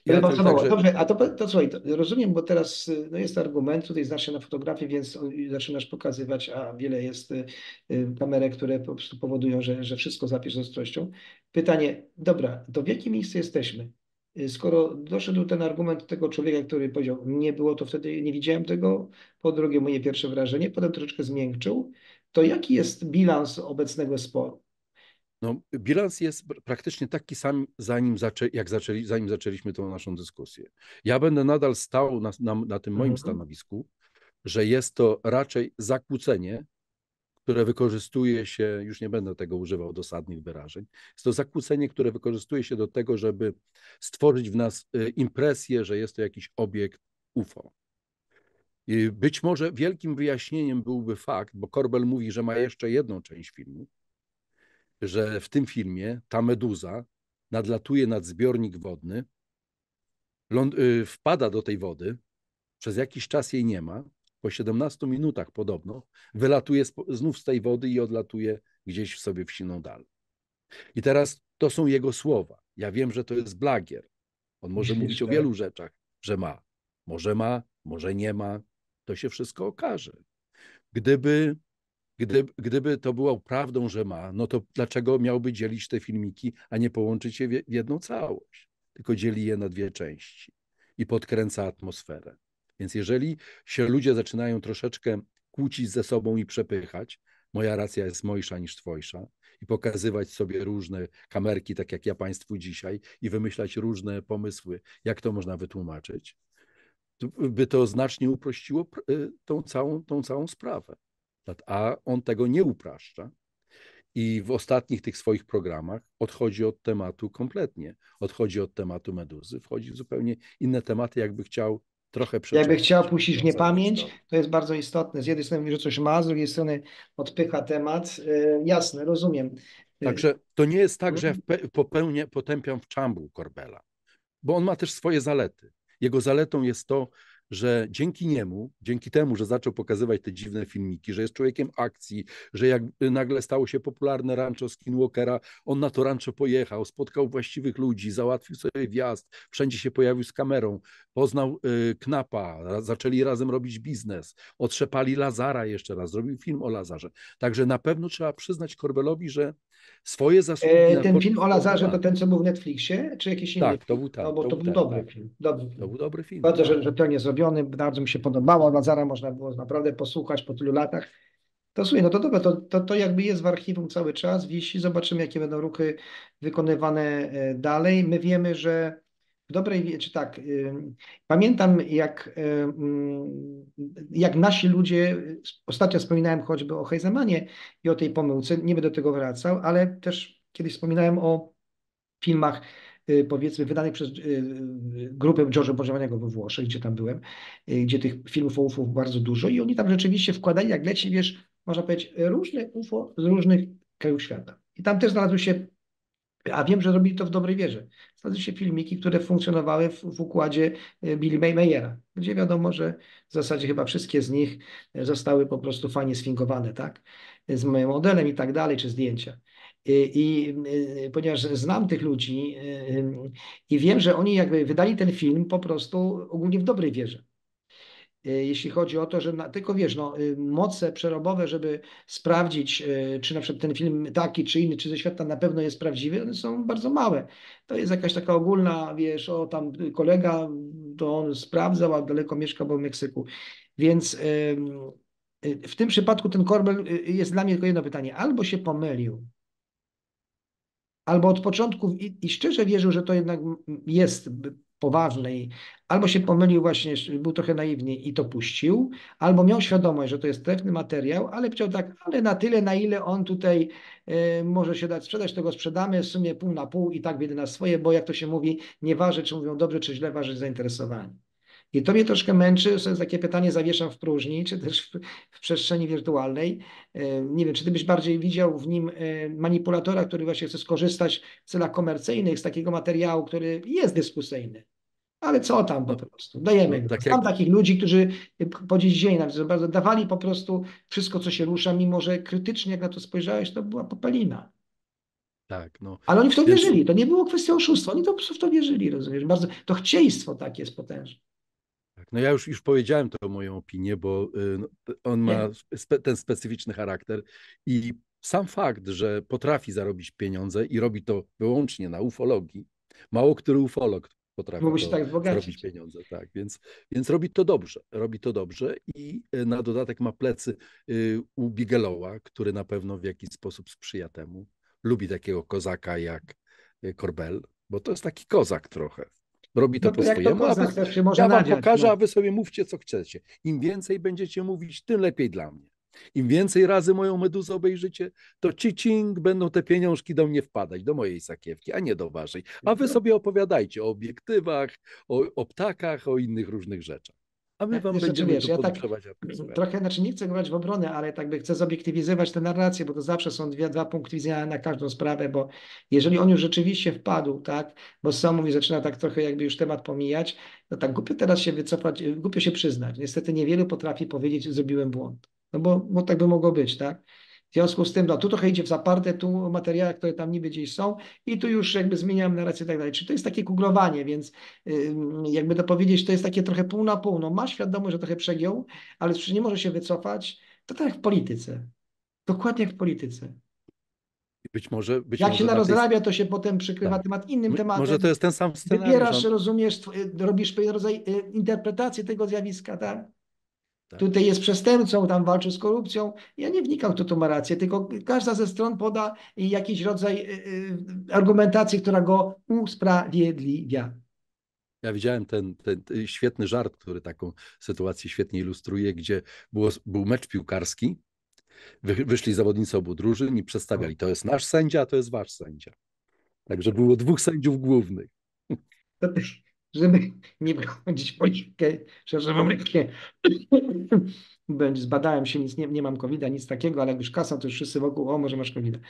Ja także... Dobrze, a to, to słuchaj, to rozumiem, bo teraz y, no, jest argument, tutaj znasz się na fotografii, więc zaczynasz pokazywać, a wiele jest y, y kamerek, które po prostu powodują, że, że wszystko zapisz z ostrością. Pytanie, dobra, to w jakim miejscu jesteśmy? Y, skoro doszedł ten argument tego człowieka, który powiedział, nie było to wtedy, nie widziałem tego, po drugie moje pierwsze wrażenie, potem troszeczkę zmiękczył, to jaki jest bilans obecnego sporu? No, bilans jest praktycznie taki sam, zanim zaczę, jak zaczęli, zanim zaczęliśmy tą naszą dyskusję. Ja będę nadal stał na, na, na tym moim mhm. stanowisku, że jest to raczej zakłócenie, które wykorzystuje się, już nie będę tego używał dosadnych wyrażeń, jest to zakłócenie, które wykorzystuje się do tego, żeby stworzyć w nas y, impresję, że jest to jakiś obiekt UFO. Y, być może wielkim wyjaśnieniem byłby fakt, bo Korbel mówi, że ma jeszcze jedną część filmu, że w tym filmie ta meduza nadlatuje nad zbiornik wodny, y, wpada do tej wody, przez jakiś czas jej nie ma, po 17 minutach podobno, wylatuje znów z tej wody i odlatuje gdzieś w sobie w siną dal. I teraz to są jego słowa. Ja wiem, że to jest blagier. On może Myślisz, mówić o tak? wielu rzeczach, że ma. Może ma, może nie ma. To się wszystko okaże. Gdyby gdy, gdyby to było prawdą, że ma, no to dlaczego miałby dzielić te filmiki, a nie połączyć je w jedną całość? Tylko dzieli je na dwie części i podkręca atmosferę. Więc jeżeli się ludzie zaczynają troszeczkę kłócić ze sobą i przepychać, moja racja jest mojsza niż twojsza, i pokazywać sobie różne kamerki, tak jak ja Państwu dzisiaj, i wymyślać różne pomysły, jak to można wytłumaczyć, by to znacznie uprościło y, tą całą, tą całą sprawę a on tego nie upraszcza. I w ostatnich tych swoich programach odchodzi od tematu kompletnie. Odchodzi od tematu meduzy, wchodzi w zupełnie inne tematy, jakby chciał trochę przeczytać. Jakby chciał puścić w no, niepamięć, tak, no. to jest bardzo istotne. Z jednej strony mówi, że coś ma, z drugiej strony odpycha temat. E, jasne, rozumiem. E, Także to nie jest tak, że ja popełnię, potępiam w czambu Korbela, bo on ma też swoje zalety. Jego zaletą jest to, że dzięki niemu, dzięki temu, że zaczął pokazywać te dziwne filmiki, że jest człowiekiem akcji, że jak nagle stało się popularne rancho Skinwalkera, on na to rancho pojechał, spotkał właściwych ludzi, załatwił sobie wjazd, wszędzie się pojawił z kamerą, poznał y, Knapa, zaczęli razem robić biznes, otrzepali Lazara jeszcze raz, zrobił film o Lazarze. Także na pewno trzeba przyznać Korbelowi, że swoje zasługi... E, ten film o Lazarze to ten, co był w Netflixie, czy jakiś inny? Tak, to był, tak, no, bo to, to był, ten, tak, dobry tak. film. Dobry. To był dobry film. Bardzo, tak. że, że to nie zrobił zrobiony, bardzo mi się podobało, Lazara można było naprawdę posłuchać po tylu latach. To słuchaj, no to dobra, to, to, to jakby jest w archiwum cały czas, wisi, zobaczymy jakie będą ruchy wykonywane e, dalej. My wiemy, że w dobrej czy tak, y, pamiętam jak, y, jak nasi ludzie, ostatnio wspominałem choćby o Heizemanie i o tej pomyłce, nie będę do tego wracał, ale też kiedyś wspominałem o filmach Y, powiedzmy wydanych przez y, y, grupę Giorgio Bożowanego we Włoszech, gdzie tam byłem, gdzie tych filmów o UFO bardzo dużo i oni tam rzeczywiście wkładali, jak leci, wiesz, można powiedzieć, różne UFO z różnych krajów świata. I tam też znalazły się, a wiem, że robili to w dobrej wierze, znalazły się filmiki, które funkcjonowały w, w układzie Billy May Mayera, gdzie wiadomo, że w zasadzie chyba wszystkie z nich zostały po prostu fajnie sfingowane, tak, z moim modelem i tak dalej, czy zdjęcia. Y, I y, ponieważ znam tych ludzi y, i wiem, że oni jakby wydali ten film po prostu ogólnie w dobrej wierze jeśli chodzi o to, że na, tylko wiesz, no, moce przerobowe, żeby sprawdzić, czy na przykład ten film taki, czy inny, czy ze świata na pewno jest prawdziwy, one są bardzo małe. To jest jakaś taka ogólna, wiesz, o tam kolega, to on sprawdzał, a daleko mieszka, bo w Meksyku. Więc w tym przypadku ten Korbel jest dla mnie tylko jedno pytanie. Albo się pomylił, albo od początku i, i szczerze wierzył, że to jednak jest poważne i albo się pomylił właśnie, był trochę naiwny i to puścił, albo miał świadomość, że to jest trefny materiał, ale chciał tak, ale na tyle, na ile on tutaj y, może się dać sprzedać, to go sprzedamy w sumie pół na pół i tak wiedzie na swoje, bo jak to się mówi, nie waży, czy mówią dobrze, czy źle, waży zainteresowanie. I to mnie troszkę męczy, że takie pytanie zawieszam w próżni, czy też w, w, przestrzeni wirtualnej. E, nie wiem, czy ty byś bardziej widział w nim e, manipulatora, który właśnie chce skorzystać w celach komercyjnych z takiego materiału, który jest dyskusyjny. Ale co tam po no, prostu? Dajemy. No, tak takich ludzi, którzy e, po dziś dzień bardzo dawali po prostu wszystko, co się rusza, mimo że krytycznie, jak na to spojrzałeś, to była popelina. Tak, no. Ale oni w to wierzyli. To nie było kwestia oszustwa. Oni to w to wierzyli, rozumiesz? Bardzo, to chcieństwo takie jest potężne. No ja już, już powiedziałem to moją opinię, bo y, no, on ma spe, ten specyficzny charakter i sam fakt, że potrafi zarobić pieniądze i robi to wyłącznie na ufologii, mało który ufolog potrafi się tak zarobić pieniądze, tak, więc, więc robi to dobrze, robi to dobrze i y, na dodatek ma plecy y, u Bigelowa, który na pewno w jakiś sposób sprzyja temu, lubi takiego kozaka jak Korbel, bo to jest taki kozak trochę robi to no to po swojemu. To poznać, wy... ja wam nadziać, pokażę, no. a wy sobie mówcie, co chcecie. Im więcej będziecie mówić, tym lepiej dla mnie. Im więcej razy moją meduzę obejrzycie, to cicing będą te pieniążki do mnie wpadać, do mojej sakiewki, a nie do waszej. A wy no. sobie opowiadajcie o obiektywach, o, o ptakach, o innych różnych rzeczach. A my e, wam będziemy wiesz, ja tak Trochę, znaczy nie chcę grać w obronę, ale tak by chcę zobiektywizować tę narrację, bo to zawsze są dwie, dwa punkty widzenia na każdą sprawę, bo jeżeli on już rzeczywiście wpadł, tak, bo sam mówi, zaczyna tak trochę jakby już temat pomijać, no tak głupio teraz się wycofać, głupio się przyznać. Niestety niewielu potrafi powiedzieć, że zrobiłem błąd. No bo, bo tak by mogło być, tak? W związku z tym, no tu trochę idzie w zaparte, tu materiały, które tam niby gdzieś są i tu już jakby zmieniam narrację i tak dalej. Czyli to jest takie googlowanie, więc jakby to powiedzieć, to jest takie trochę pół na pół. No ma świadomość, że trochę przegiął, ale przecież nie może się wycofać. To tak jak w polityce. Dokładnie jak w polityce. Być może. Być Jak może się narozrabia, tej... to się potem przykrywa tak. temat innym tematem. Może to jest ten sam scenariusz. Wybierasz, no. rozumiesz, y, robisz pewien rodzaj y, interpretacji tego zjawiska, tak? Tak. Tutaj jest przestępcą, tam walczy z korupcją. Ja nie wnikam, kto tu ma rację, tylko każda ze stron poda jakiś rodzaj y, y, argumentacji, która go usprawiedliwia. Ja widziałem ten, ten, y, świetny żart, który taką sytuację świetnie ilustruje, gdzie było, był mecz piłkarski, wy, wyszli zawodnicy obu drużyn i przedstawiali, to jest nasz sędzia, a to jest wasz sędzia. Także było dwóch sędziów głównych. To też żeby nie prowadzić politykę szerzową lekkie. Zbadałem się, nic nie, nie mam covid nic takiego, ale jak już kasa, to już wszyscy wokół, o może masz covid -a.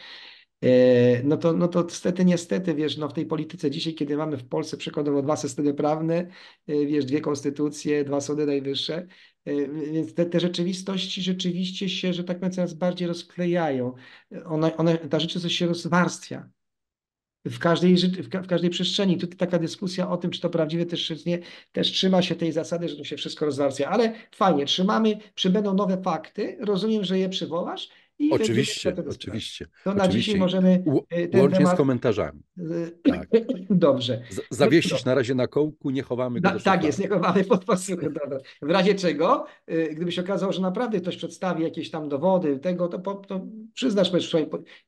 E, no to, no to niestety, niestety, wiesz, no w tej polityce dzisiaj, kiedy mamy w Polsce przykładowo dwa systemy prawne, e, wiesz, dwie konstytucje, dwa sądy najwyższe, e, więc te, te rzeczywistości rzeczywiście się, że tak powiem, coraz bardziej rozklejają. Ona, ona, ta rzeczywistość się rozwarstwia w każdej, w, każdej przestrzeni. Tutaj taka dyskusja o tym, czy to prawdziwe też, czy nie, też trzyma się tej zasady, że tu się wszystko rozwarstwia. Ale fajnie, trzymamy, przybędą nowe fakty, rozumiem, że je przywołasz i oczywiście, oczywiście. To na dzisiaj możemy. E, ten Łącznie temat... z e, komentarzami. Tak. Dobrze. Z zawiesić no. na razie na kołku, nie chowamy go. Na, tak jest, nie chowamy pod pasuchem. W razie czego, e, gdyby się okazało, że naprawdę ktoś przedstawi jakieś tam dowody tego, to, po, to przyznasz,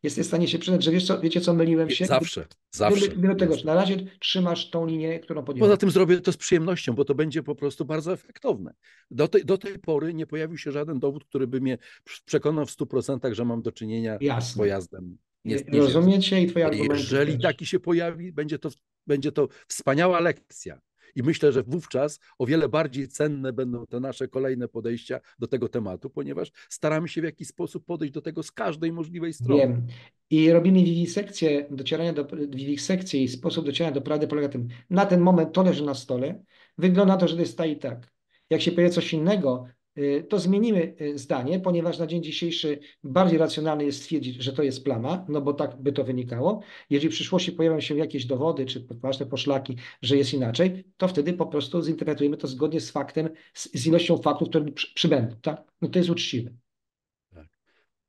jesteś w stanie się przyznać, że wiesz co, wiecie co, myliłem się. Zawsze, gdyby, zawsze. Mimo tego, na razie trzymasz tą linię, którą podjęłeś. Poza tym zrobię to z przyjemnością, bo to będzie po prostu bardzo efektowne. Do tej, do tej pory nie pojawił się żaden dowód, który by mnie przekonał w 100% tak że mam do czynienia Jasne. z pojazdem. Nie, nie Rozumiecie i twoje argumenty. Jeżeli też. taki się pojawi, będzie to, będzie to wspaniała lekcja. I myślę, że wówczas o wiele bardziej cenne będą te nasze kolejne podejścia do tego tematu, ponieważ staramy się w jakiś sposób podejść do tego z każdej możliwej strony. Wiem. I robimy wiwisekcję, docierania do wiwisekcji i sposób docierania do prawdy polega na tym, na ten moment to leży na stole, wygląda na to, że to jest tak i tak. Jak się powie coś innego, Y, to zmienimy y, zdanie, ponieważ na dzień dzisiejszy bardziej racjonalne jest stwierdzić, że to jest plama, no bo tak by to wynikało. Jeżeli w przyszłości pojawią się jakieś dowody czy poważne poszlaki, że jest inaczej, to wtedy po prostu zinterpretujemy to zgodnie z faktem, z ilością faktów, które przybędą. Tak? No to jest uczciwe.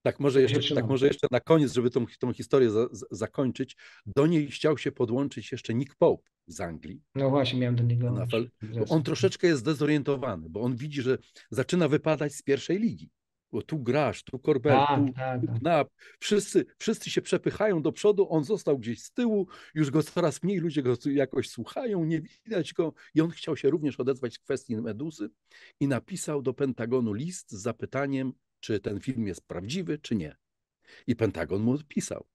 Tak może jeszcze, tak no. może jeszcze na koniec, żeby tą, tą historię za, zakończyć, do niej chciał się podłączyć jeszcze Nick Pope z Anglii. No właśnie, miałem do niego. Nafel, on troszeczkę jest zdezorientowany, bo on widzi, że zaczyna wypadać z pierwszej ligi. Bo tu grasz, tu Korbel, tak, tu, tak, tu tak. Knap. Wszyscy, wszyscy się przepychają do przodu, on został gdzieś z tyłu, już go coraz mniej ludzie go jakoś słuchają, nie widać go. I on chciał się również odezwać w kwestii Medusy i napisał do Pentagonu list z zapytaniem, czy ten film jest prawdziwy, czy nie. I Pentagon mu odpisał,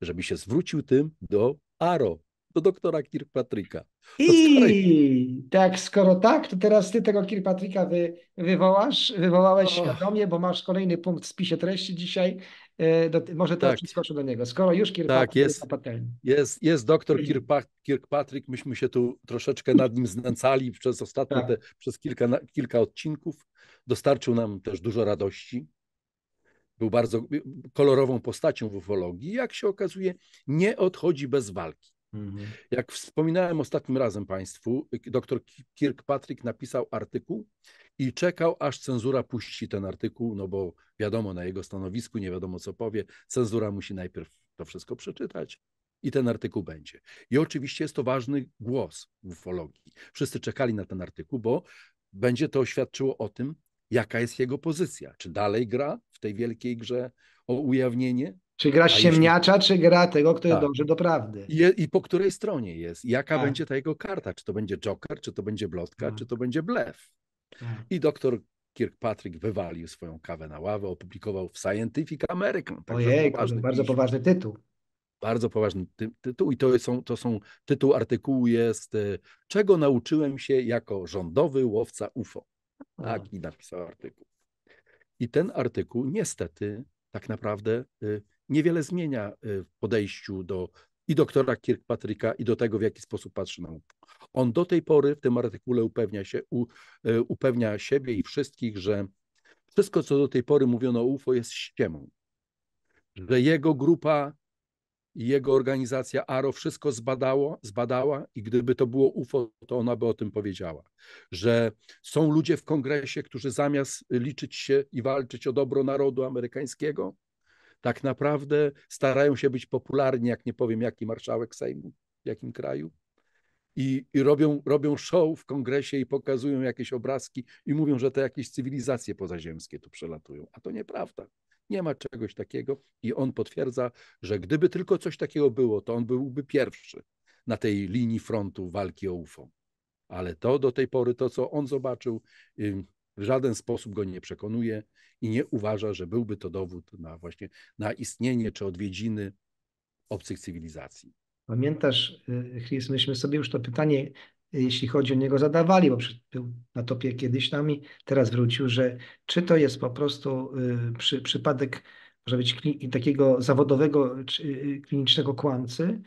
żeby się zwrócił tym do Aro, do doktora Kirkpatricka. I skoro... tak, skoro tak, to teraz ty tego Kirkpatricka wy, wywołasz, wywołałeś oh. świadomie, bo masz kolejny punkt w spisie treści dzisiaj. E, do, może to tak. przyskoczę do niego. Skoro już Kirkpatrick tak, jest, jest, jest, jest doktor Kirkpatrick, myśmy się tu troszeczkę nad nim znęcali przez ostatnie, tak. te, przez kilka, kilka odcinków. Dostarczył nam też dużo radości. Był bardzo kolorową postacią w ufologii. Jak się okazuje, nie odchodzi bez walki. Mhm. Jak wspominałem ostatnim razem Państwu, dr Kirkpatrick napisał artykuł i czekał, aż cenzura puści ten artykuł, no bo wiadomo, na jego stanowisku nie wiadomo, co powie. Cenzura musi najpierw to wszystko przeczytać i ten artykuł będzie. I oczywiście jest to ważny głos w ufologii. Wszyscy czekali na ten artykuł, bo będzie to świadczyło o tym, jaka jest jego pozycja. Czy dalej gra w tej wielkiej grze o ujawnienie? Czy gra ciemniacza, jeśli... czy gra tego, który tak. dąży do prawdy? I, I, po której stronie jest? Jaka tak. będzie ta jego karta? Czy to będzie Joker, czy to będzie Blotka, tak. czy to będzie Blef? Tak. I doktor Kirkpatrick wywalił swoją kawę na ławę, opublikował w Scientific American. Tak Ojej, poważny bardzo poważny tytuł. Bardzo poważny ty tytuł i to są, to są, tytuł artykułu jest y, Czego nauczyłem się jako rządowy łowca UFO. Tak, i napisał artykuł. I ten artykuł niestety tak naprawdę y, niewiele zmienia y, w podejściu do i doktora Kirkpatricka i do tego, w jaki sposób patrzy na UPO. On do tej pory w tym artykule upewnia, się, u, y, upewnia siebie i wszystkich, że wszystko, co do tej pory mówiono o UFO jest ściemą. Że jego grupa i jego organizacja ARO wszystko zbadało, zbadała i gdyby to było UFO, to ona by o tym powiedziała, że są ludzie w kongresie, którzy zamiast liczyć się i walczyć o dobro narodu amerykańskiego, tak naprawdę starają się być popularni, jak nie powiem jaki marszałek Sejmu, w jakim kraju. I, i robią, robią show w kongresie i pokazują jakieś obrazki i mówią, że to jakieś cywilizacje pozaziemskie tu przelatują. A to nieprawda. Nie ma czegoś takiego i on potwierdza, że gdyby tylko coś takiego było, to on byłby pierwszy na tej linii frontu walki o UFO. Ale to do tej pory, to co on zobaczył, w żaden sposób go nie przekonuje i nie uważa, że byłby to dowód na właśnie na istnienie czy odwiedziny obcych cywilizacji. Pamiętasz, y, Chris, myśmy sobie już to pytanie jeśli chodzi o niego, zadawali, bo był na topie kiedyś nami, teraz wrócił, że czy to jest po prostu y, przy, przypadek, może być takiego zawodowego y, y, klinicznego kłamcy,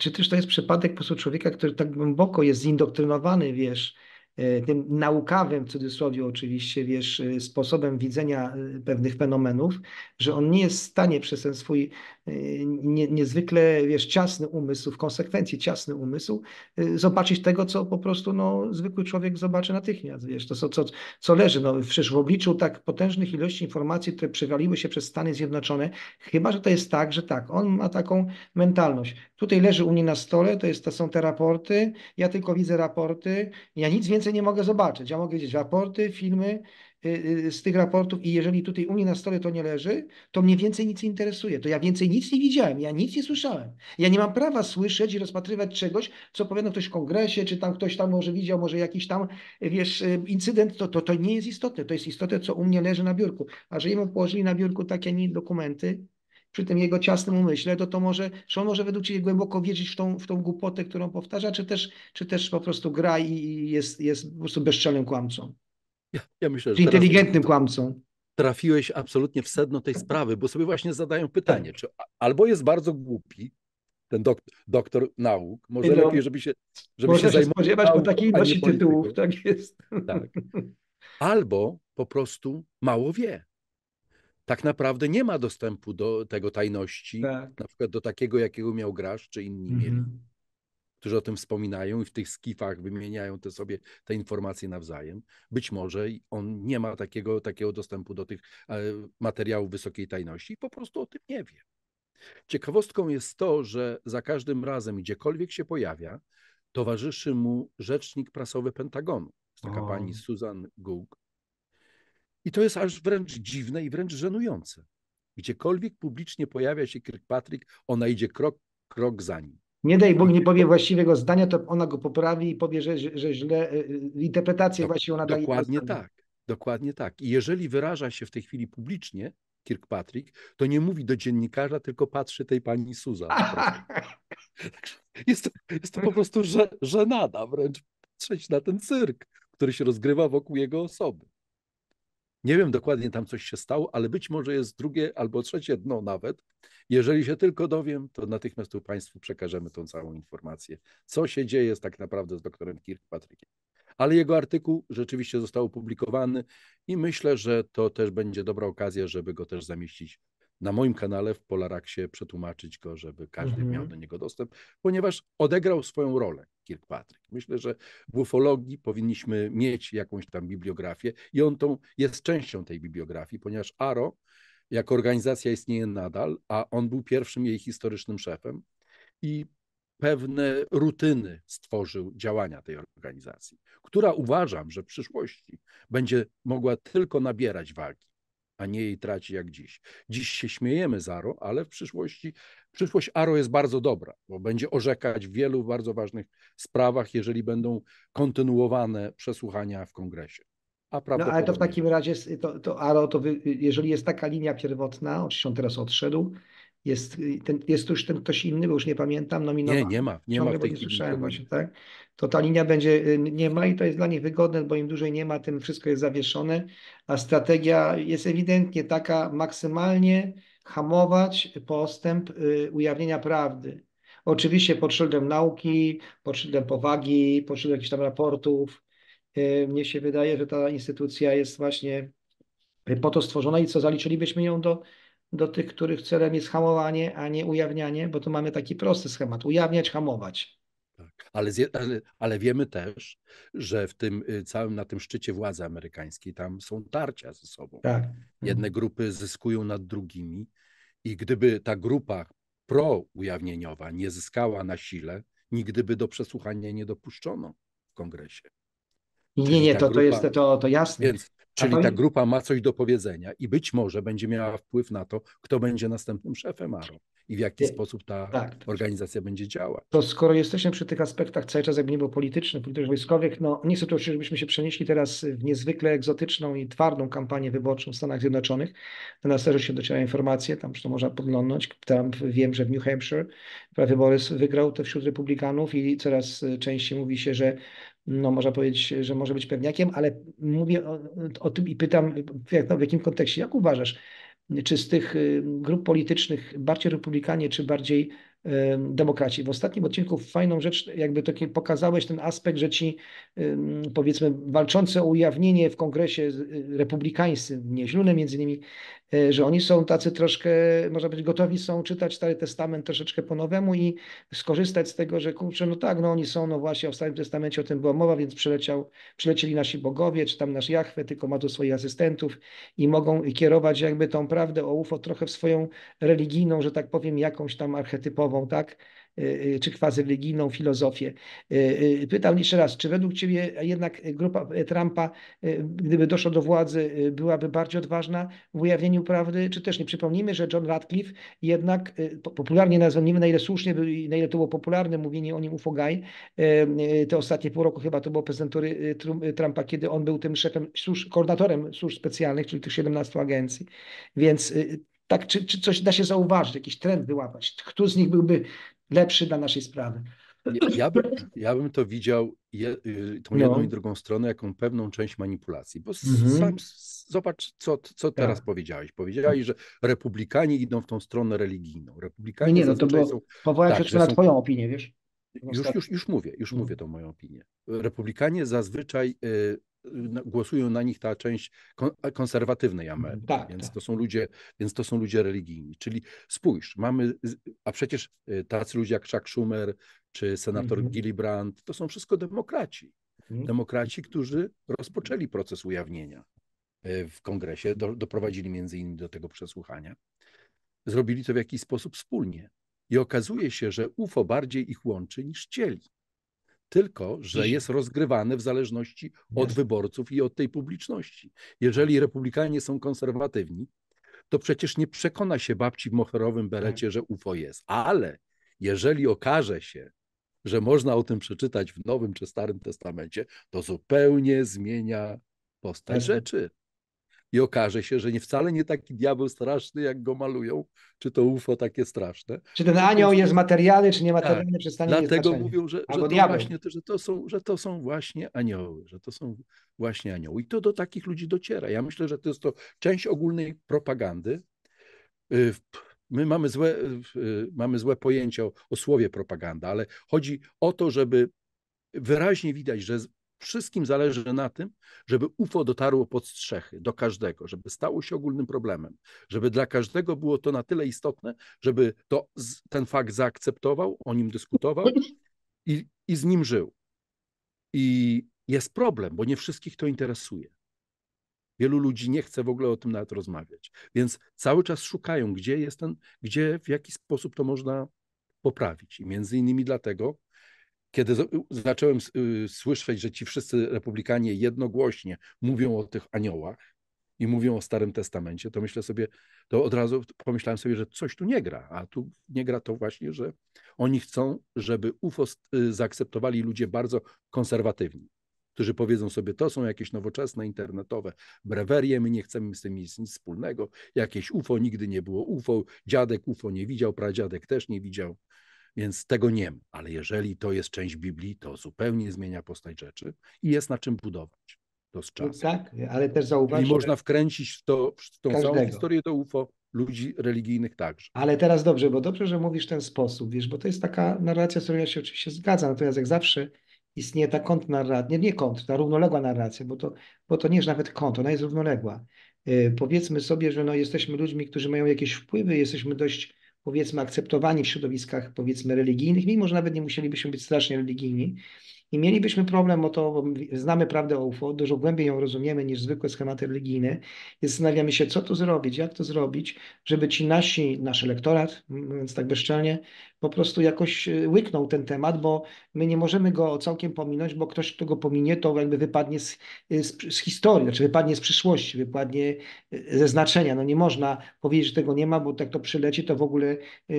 czy też to jest przypadek po prostu człowieka, który tak głęboko jest zindoktrynowany, wiesz, E, tym naukawym, w cudzysłowie oczywiście, wiesz, e, sposobem widzenia e, pewnych fenomenów, że on nie jest w stanie przez ten swój nie, niezwykle, wiesz, ciasny umysł, w konsekwencji ciasny umysł, zobaczyć tego, co po prostu no, zwykły człowiek zobaczy natychmiast, wiesz, to co, co, co leży, no przecież w obliczu tak potężnych ilości informacji, które przewaliły się przez Stany Zjednoczone, chyba, że to jest tak, że tak, on ma taką mentalność. Tutaj leży u mnie na stole, to, jest, to są te raporty, ja tylko widzę raporty, ja nic więcej więcej nie mogę zobaczyć. Ja mogę widzieć raporty, filmy y, y, z tych raportów i jeżeli tutaj u mnie na stole to nie leży, to mnie więcej nic nie interesuje. To ja więcej nic nie widziałem, ja nic nie słyszałem. Ja nie mam prawa słyszeć i rozpatrywać czegoś, co powiadał ktoś w kongresie, czy tam ktoś tam może widział, może jakiś tam, wiesz, y, incydent. To, to, to nie jest istotne. To jest istotne, co u mnie leży na biurku. A że jemu położyli na biurku takie, a nie dokumenty, przy tym jego ciasnym umyśle, to to może, czy on może według Ciebie głęboko wierzyć w tą, w tą głupotę, którą powtarza, czy też, czy też po prostu gra i jest, jest po prostu bezczelnym kłamcą? Ja, ja myślę, że inteligentnym teraz... kłamcą trafiłeś absolutnie w sedno tej sprawy, bo sobie właśnie zadają pytanie, tak. czy albo jest bardzo głupi, ten dok doktor nauk, może no, lepiej, żeby się, żeby może się zajmował. spodziewać bo takiej ilości tytułów, tak jest. Tak. Albo po prostu mało wie tak naprawdę nie ma dostępu do tego tajności, tak. na przykład do takiego, jakiego miał Grasz, czy inni mhm. mieli, którzy o tym wspominają i w tych skifach wymieniają te sobie te informacje nawzajem. Być może on nie ma takiego, takiego dostępu do tych e, materiałów wysokiej tajności i po prostu o tym nie wie. Ciekawostką jest to, że za każdym razem, gdziekolwiek się pojawia, towarzyszy mu rzecznik prasowy Pentagonu. Jest taka o. pani Susan Goog, i to jest aż wręcz dziwne i wręcz żenujące. Gdziekolwiek publicznie pojawia się Kirkpatrick, ona idzie krok, krok za nim. Nie daj Bóg nie powie właściwego zdania, to ona go poprawi i powie, że, że źle y, y, interpretację właśnie ona daje. Dokładnie tak. Dokładnie tak. I jeżeli wyraża się w tej chwili publicznie Kirkpatrick, to nie mówi do dziennikarza, tylko patrzy tej pani Suza. jest, jest to po prostu że, żenada wręcz. Patrzeć na ten cyrk, który się rozgrywa wokół jego osoby. Nie wiem dokładnie tam coś się stało, ale być może jest drugie albo trzecie dno nawet. Jeżeli się tylko dowiem, to natychmiast tu Państwu przekażemy tą całą informację, co się dzieje tak naprawdę z doktorem Kirkpatrickiem. Ale jego artykuł rzeczywiście został opublikowany i myślę, że to też będzie dobra okazja, żeby go też zamieścić na moim kanale w Polaraxie przetłumaczyć go, żeby każdy mhm. miał do niego dostęp, ponieważ odegrał swoją rolę Kirkpatrick. Myślę, że w ufologii powinniśmy mieć jakąś tam bibliografię i on tą, jest częścią tej bibliografii, ponieważ ARO jako organizacja istnieje nadal, a on był pierwszym jej historycznym szefem i pewne rutyny stworzył działania tej organizacji, która uważam, że w przyszłości będzie mogła tylko nabierać wagi a nie jej traci jak dziś. Dziś się śmiejemy z Aro, ale w przyszłości, przyszłość Aro jest bardzo dobra, bo będzie orzekać w wielu bardzo ważnych sprawach, jeżeli będą kontynuowane przesłuchania w kongresie. No, ale to w takim razie, to, to Aro, to wy, jeżeli jest taka linia pierwotna, oczywiście on teraz odszedł, jest, ten, jest już ten ktoś inny, bo już nie pamiętam, nominowany. Nie, nie ma. Nie Ciągle, ma w tej nie słyszałem właśnie, tak? To ta linia będzie, y, nie ma i to jest dla nich wygodne, bo im dłużej nie ma, tym wszystko jest zawieszone, a strategia jest ewidentnie taka maksymalnie hamować postęp y, ujawnienia prawdy. Oczywiście pod szyldem nauki, pod szyldem powagi, pod szyldem jakichś tam raportów. Y, mnie się wydaje, że ta instytucja jest właśnie po to stworzona i co zaliczylibyśmy ją do do tych, których celem jest hamowanie, a nie ujawnianie, bo tu mamy taki prosty schemat: ujawniać, hamować. Tak. Ale, ale, ale, wiemy też, że w tym y, całym na tym szczycie władzy amerykańskiej tam są tarcia ze sobą. Tak. Jedne grupy zyskują nad drugimi i gdyby ta grupa pro-ujawnieniowa nie zyskała na sile, nigdy by do przesłuchania nie dopuszczono w kongresie. Nie, nie, to, grupa... to jest to, to jasne. Więc Czyli ta grupa ma coś do powiedzenia i być może będzie miała wpływ na to, kto będzie następnym szefem ARO i w jaki sposób ta tak. organizacja będzie działać. To skoro jesteśmy przy tych aspektach cały czas jakby nie było politycznych, politycznych wojskowych, no nie chcę tu oczywiście, żebyśmy się przenieśli teraz w niezwykle egzotyczną i twardą kampanię wyborczą w Stanach Zjednoczonych. Do nas też się dociera informacje, tam zresztą można podglądnąć. Tam wiem, że w New Hampshire prawie Borys wygrał to wśród republikanów i coraz częściej mówi się, że no można powiedzieć, że może być pewniakiem, ale mówię o, o tym i pytam, jak, no, w jakim kontekście, jak uważasz, czy z tych y, grup politycznych bardziej republikanie, czy bardziej y, demokraci. W ostatnim odcinku fajną rzecz, jakby to pokazałeś ten aspekt, że ci y, powiedzmy walczący o ujawnienie w kongresie republikańscy w Nieźlune między innymi E, że oni są tacy troszkę, można być gotowi są czytać Stary Testament troszeczkę po nowemu i skorzystać z tego, że kurczę, no tak, no oni są, no właśnie, w Starym Testamencie o tym była mowa, więc przyleciał, przylecieli nasi bogowie, czy tam nasz Jachwę, tylko ma tu swoich asystentów i mogą kierować jakby tą prawdę o UFO trochę w swoją religijną, że tak powiem, jakąś tam archetypową, tak? Y, y, czy quasi-religijną filozofię. Y, pytam jeszcze raz, czy według Ciebie jednak grupa Trumpa, gdyby doszła do władzy, byłaby bardziej odważna w ujawnieniu prawdy, czy też nie? Przypomnijmy, że John Radcliffe jednak, popularnie nazwijmy, na ile słusznie, na ile to było popularne mówienie o nim ufogaj, te ostatnie pół roku chyba to było prezentury Trumpa, kiedy on był tym szefem, służb, koordynatorem służb specjalnych, czyli tych 17 agencji. Więc tak, czy, czy coś da się zauważyć, jakiś trend wyłapać? Kto z nich byłby lepszy dla naszej sprawy. Ja, by, ja bym to widział, je, y, tą no. jedną i drugą stronę, jaką pewną część manipulacji, bo mhm. sam zobacz, co, co tak. teraz powiedziałeś. Powiedziałeś, że republikanie idą w tą stronę religijną. Republikanie nie, no to było, są, powołałem tak, się na są... twoją opinię, wiesz? Już, już, już mówię, już mhm. mówię tą moją opinię. Republikanie zazwyczaj y, głosują na nich ta część e, konserwatywnej Ameryki. Mhm. Tak, więc, tak. To są ludzie, więc to są ludzie religijni. Czyli spójrz, mamy, a przecież y, tacy ludzie jak Chuck Schumer czy senator mhm. Gillibrand, to są wszystko demokraci. Mhm. Demokraci, którzy rozpoczęli proces ujawnienia y, w kongresie, do, doprowadzili między innymi do tego przesłuchania. Zrobili to w jakiś sposób wspólnie. I okazuje się, że UFO bardziej ich łączy niż dzieli tylko że mhm. jest rozgrywane w zależności od wyborców i od tej publiczności. Jeżeli republikanie są konserwatywni, to przecież nie przekona się babci w moferowym tak. berecie, że UFO jest. Ale jeżeli okaże się, że można o tym przeczytać w Nowym czy Starym Testamencie, to zupełnie zmienia postać tak. rzeczy i okaże się, że nie, wcale nie taki diabeł straszny, jak go malują, czy to UFO takie straszne. Czy ten anioł jest materialny, czy niematerialny, tak. czy stanie Dlatego mówią, że, że, to właśnie, że, to są, że to są właśnie anioły, że to są właśnie anioły. I to do takich ludzi dociera. Ja myślę, że to jest to część ogólnej propagandy. Y, my mamy złe, y, y, mamy złe pojęcie o, o słowie propaganda, ale chodzi o to, żeby wyraźnie widać, że wszystkim zależy na tym, żeby UFO dotarło pod strzechy, do każdego, żeby stało się ogólnym problemem, żeby dla każdego było to na tyle istotne, żeby to, ten fakt zaakceptował, o nim dyskutował i, i z nim żył. I jest problem, bo nie wszystkich to interesuje. Wielu ludzi nie chce w ogóle o tym nawet rozmawiać. Więc cały czas szukają, gdzie jest ten, gdzie, w jaki sposób to można poprawić. I między innymi dlatego kiedy zacząłem y, słyszeć, że ci wszyscy republikanie jednogłośnie mówią o tych aniołach i mówią o Starym Testamencie, to myślę sobie, to od razu pomyślałem sobie, że coś tu nie gra, a tu nie gra to właśnie, że oni chcą, żeby UFO y, zaakceptowali ludzie bardzo konserwatywni, którzy powiedzą sobie, to są jakieś nowoczesne, internetowe brewerie, my nie chcemy z tym mieć nic wspólnego, jakieś UFO, nigdy nie było UFO, dziadek UFO nie widział, pradziadek też nie widział więc tego nie ma. Ale jeżeli to jest część Biblii, to zupełnie zmienia postać rzeczy i jest na czym budować. To z no czasem. No tak, ale też zauważ. I można wkręcić w, to, w tą każdego. całą historię do UFO ludzi religijnych także. Ale teraz dobrze, bo dobrze, że mówisz w ten sposób, wiesz, bo to jest taka narracja, z którą ja się oczywiście zgadzam, natomiast jak zawsze istnieje ta kontrnarracja, nie, nie kontr, ta równoległa narracja, bo to, bo to nie jest nawet kont, ona jest równoległa. Yy, powiedzmy sobie, że no, jesteśmy ludźmi, którzy mają jakieś wpływy, jesteśmy dość powiedzmy akceptowani w środowiskach powiedzmy religijnych, mimo że nawet nie musielibyśmy być strasznie religijni. I mielibyśmy problem o to, bo znamy prawdę o UFO, dużo głębiej ją rozumiemy niż zwykłe schematy religijne. I zastanawiamy się, co tu zrobić, jak to zrobić, żeby ci nasi, nasz elektorat, mówiąc tak bezczelnie, po prostu jakoś e, łyknął ten temat, bo my nie możemy go całkiem pominąć, bo ktoś, kto go pominie, to jakby wypadnie z, e, z, z historii, znaczy wypadnie z przyszłości, wypadnie e, ze znaczenia. No nie można powiedzieć, że tego nie ma, bo tak to przyleci, to w ogóle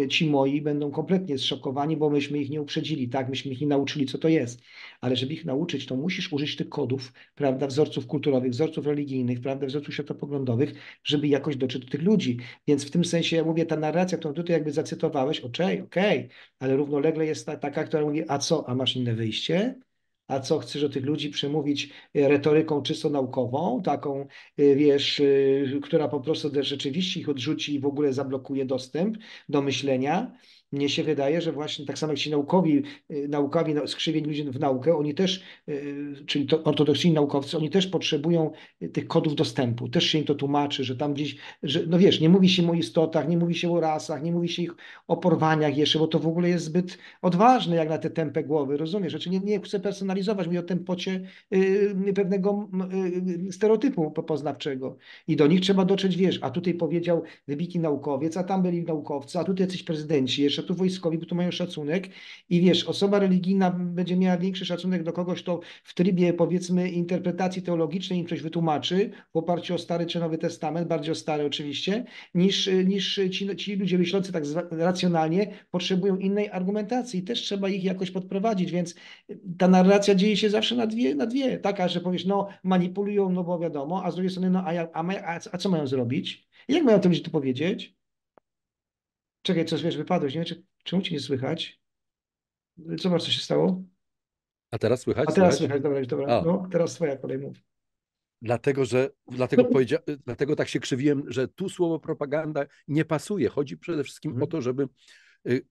ci moi będą kompletnie zszokowani, bo myśmy ich nie uprzedzili, tak? Myśmy ich nie nauczyli, co to jest. Ale żeby ich nauczyć, to musisz użyć tych kodów, prawda, wzorców kulturowych, wzorców religijnych, prawda, wzorców światopoglądowych, żeby jakoś doczyć do tych ludzi. Więc w tym sensie, ja mówię, ta narracja, którą tutaj jakby zacytowałeś, okej, okay, okej, okay, ale równolegle jest ta, taka, która mówi, a co, a masz inne wyjście? A co, chcesz o tych ludzi przemówić y, retoryką czysto naukową, taką, y, wiesz, y, która po prostu rzeczywiście ich odrzuci i w ogóle zablokuje dostęp do myślenia? mnie się wydaje, że właśnie tak samo jak ci naukowi, y, naukowi no, skrzywieni ludzi w naukę, oni też, y, y, czyli to, ortodoksyjni naukowcy, oni też potrzebują tych kodów dostępu. Też się im to tłumaczy, że tam gdzieś, że, no wiesz, nie mówi się o istotach, nie mówi się o rasach, nie mówi się ich o porwaniach jeszcze, bo to w ogóle jest zbyt odważne jak na te tempę głowy, rozumiesz? Znaczy nie, nie chcę personalizować, mówię o tempocie yy, pewnego stereotypu poznawczego i do nich trzeba dotrzeć, wiesz, a tutaj powiedział wybiki naukowiec, a tam byli naukowcy, a tutaj jacyś prezydenci, jeszcze że Tu wojskowi, bo tu mają szacunek i wiesz, osoba religijna będzie miała większy szacunek do kogoś, to w trybie powiedzmy interpretacji teologicznej im coś wytłumaczy w oparciu o Stary czy Nowy Testament, bardziej o Stary oczywiście, niż, niż ci, ci ludzie myślący tak racjonalnie potrzebują innej argumentacji i też trzeba ich jakoś podprowadzić, więc ta narracja dzieje się zawsze na dwie, na dwie. taka, że powiesz, no manipulują, no bo wiadomo, a z drugiej strony, no a, ja, a, a, a co mają zrobić? Jak mają to ludzie to powiedzieć? Czekaj, co wiesz, wypadłeś, nie wiem, czy, czemu cię nie słychać? Zobacz, co się stało. A teraz słychać? A teraz słychać, słychać dobra, dobra. No, teraz twoja kolej mów. Dlatego, że dlatego, powiedzia... dlatego tak się krzywiłem, że tu słowo propaganda nie pasuje. Chodzi przede wszystkim o mhm. to, żeby y,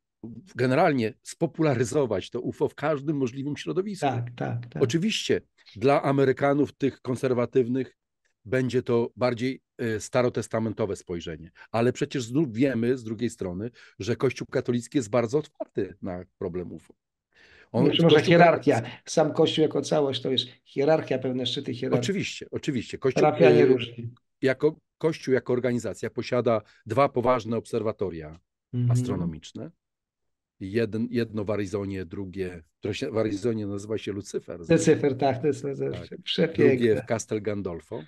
generalnie spopularyzować to UFO w każdym możliwym środowisku. Tak, tak, tak. Oczywiście dla Amerykanów tych konserwatywnych będzie to bardziej Y, starotestamentowe spojrzenie. Ale przecież wiemy z drugiej strony, że Kościół katolicki jest bardzo otwarty na problem UFO. On, może hierarchia. Sam Kościół jako całość to jest hierarchia, pewne szczyty hierarchii. Oczywiście, oczywiście. Kościół, y, Jako, Kościół jako organizacja posiada dwa poważne obserwatoria mhm. astronomiczne. Jeden, jedno w Arizonie, drugie, które się w Arizonie nazywa się Lucyfer. Lucyfer, tak, to jest tak. Przepiękne. Drugie w Castel Gandolfo.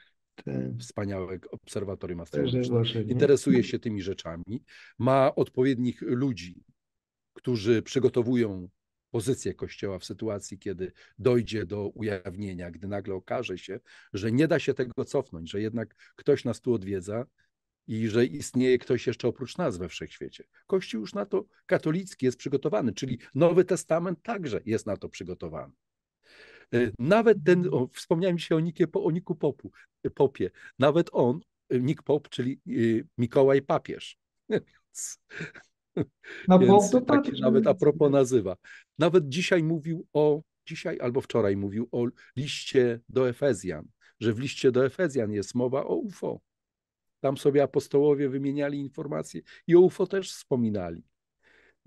E, wspaniałe obserwatorium astronomiczne. Interesuje się tymi rzeczami, ma odpowiednich ludzi, którzy przygotowują pozycję Kościoła w sytuacji, kiedy dojdzie do ujawnienia, gdy nagle okaże się, że nie da się tego cofnąć, że jednak ktoś nas tu odwiedza i że istnieje ktoś jeszcze oprócz nas we wszechświecie. Kościół już na to katolicki jest przygotowany, czyli Nowy Testament także jest na to przygotowany. E, nawet ten, o, wspomniałem się o, Nikie, o Niku Popu, e, Popie, nawet on, e, Nick Pop, czyli Mikołaj Papież. No, Więc tak, nawet no, a propos nazywa. Nawet dzisiaj mówił o, dzisiaj albo wczoraj mówił o liście do Efezjan, że w liście do Efezjan jest mowa o UFO. Tam sobie apostołowie wymieniali informacje i o UFO też wspominali.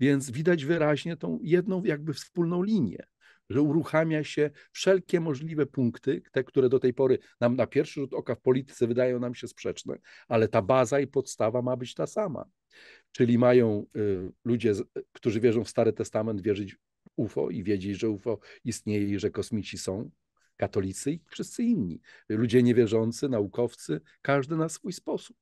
Więc widać wyraźnie tą jedną jakby wspólną linię że uruchamia się wszelkie możliwe punkty, te, które do tej pory nam na pierwszy rzut oka w polityce wydają nam się sprzeczne, ale ta baza i podstawa ma być ta sama. Czyli mają y, ludzie, którzy wierzą w Stary Testament, wierzyć w UFO i wiedzieć, że UFO istnieje i że kosmici są, katolicy i wszyscy inni, ludzie niewierzący, naukowcy, każdy na swój sposób.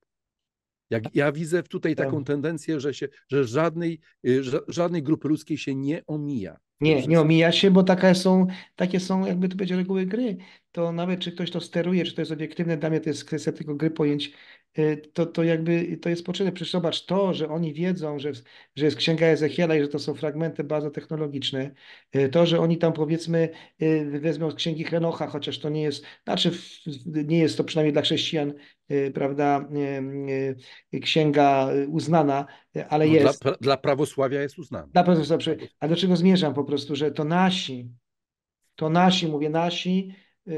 Jak ja widzę tutaj taką tak. tendencję, że, się, że żadnej, y, żadnej grupy ludzkiej się nie omija. Nie, nie omija się, bo takie są, takie są, jakby to powiedzieć, reguły gry. To nawet czy ktoś to steruje, czy to jest obiektywne, dla mnie to jest kwestia tego gry pojęć Y, to, to jakby to jest poczynek. Przecież zobacz, to, że oni wiedzą, że, że jest Księga Ezechiela i że to są fragmenty bardzo technologiczne, y, to, że oni tam powiedzmy y, wezmą z Księgi Henocha, chociaż to nie jest, znaczy nie jest to przynajmniej dla chrześcijan, prawda, księga uznana, ale no jest. Dla, dla prawosławia jest uznana. Dla prawosławia, a do czego zmierzam po prostu, że to nasi, to nasi, mówię nasi,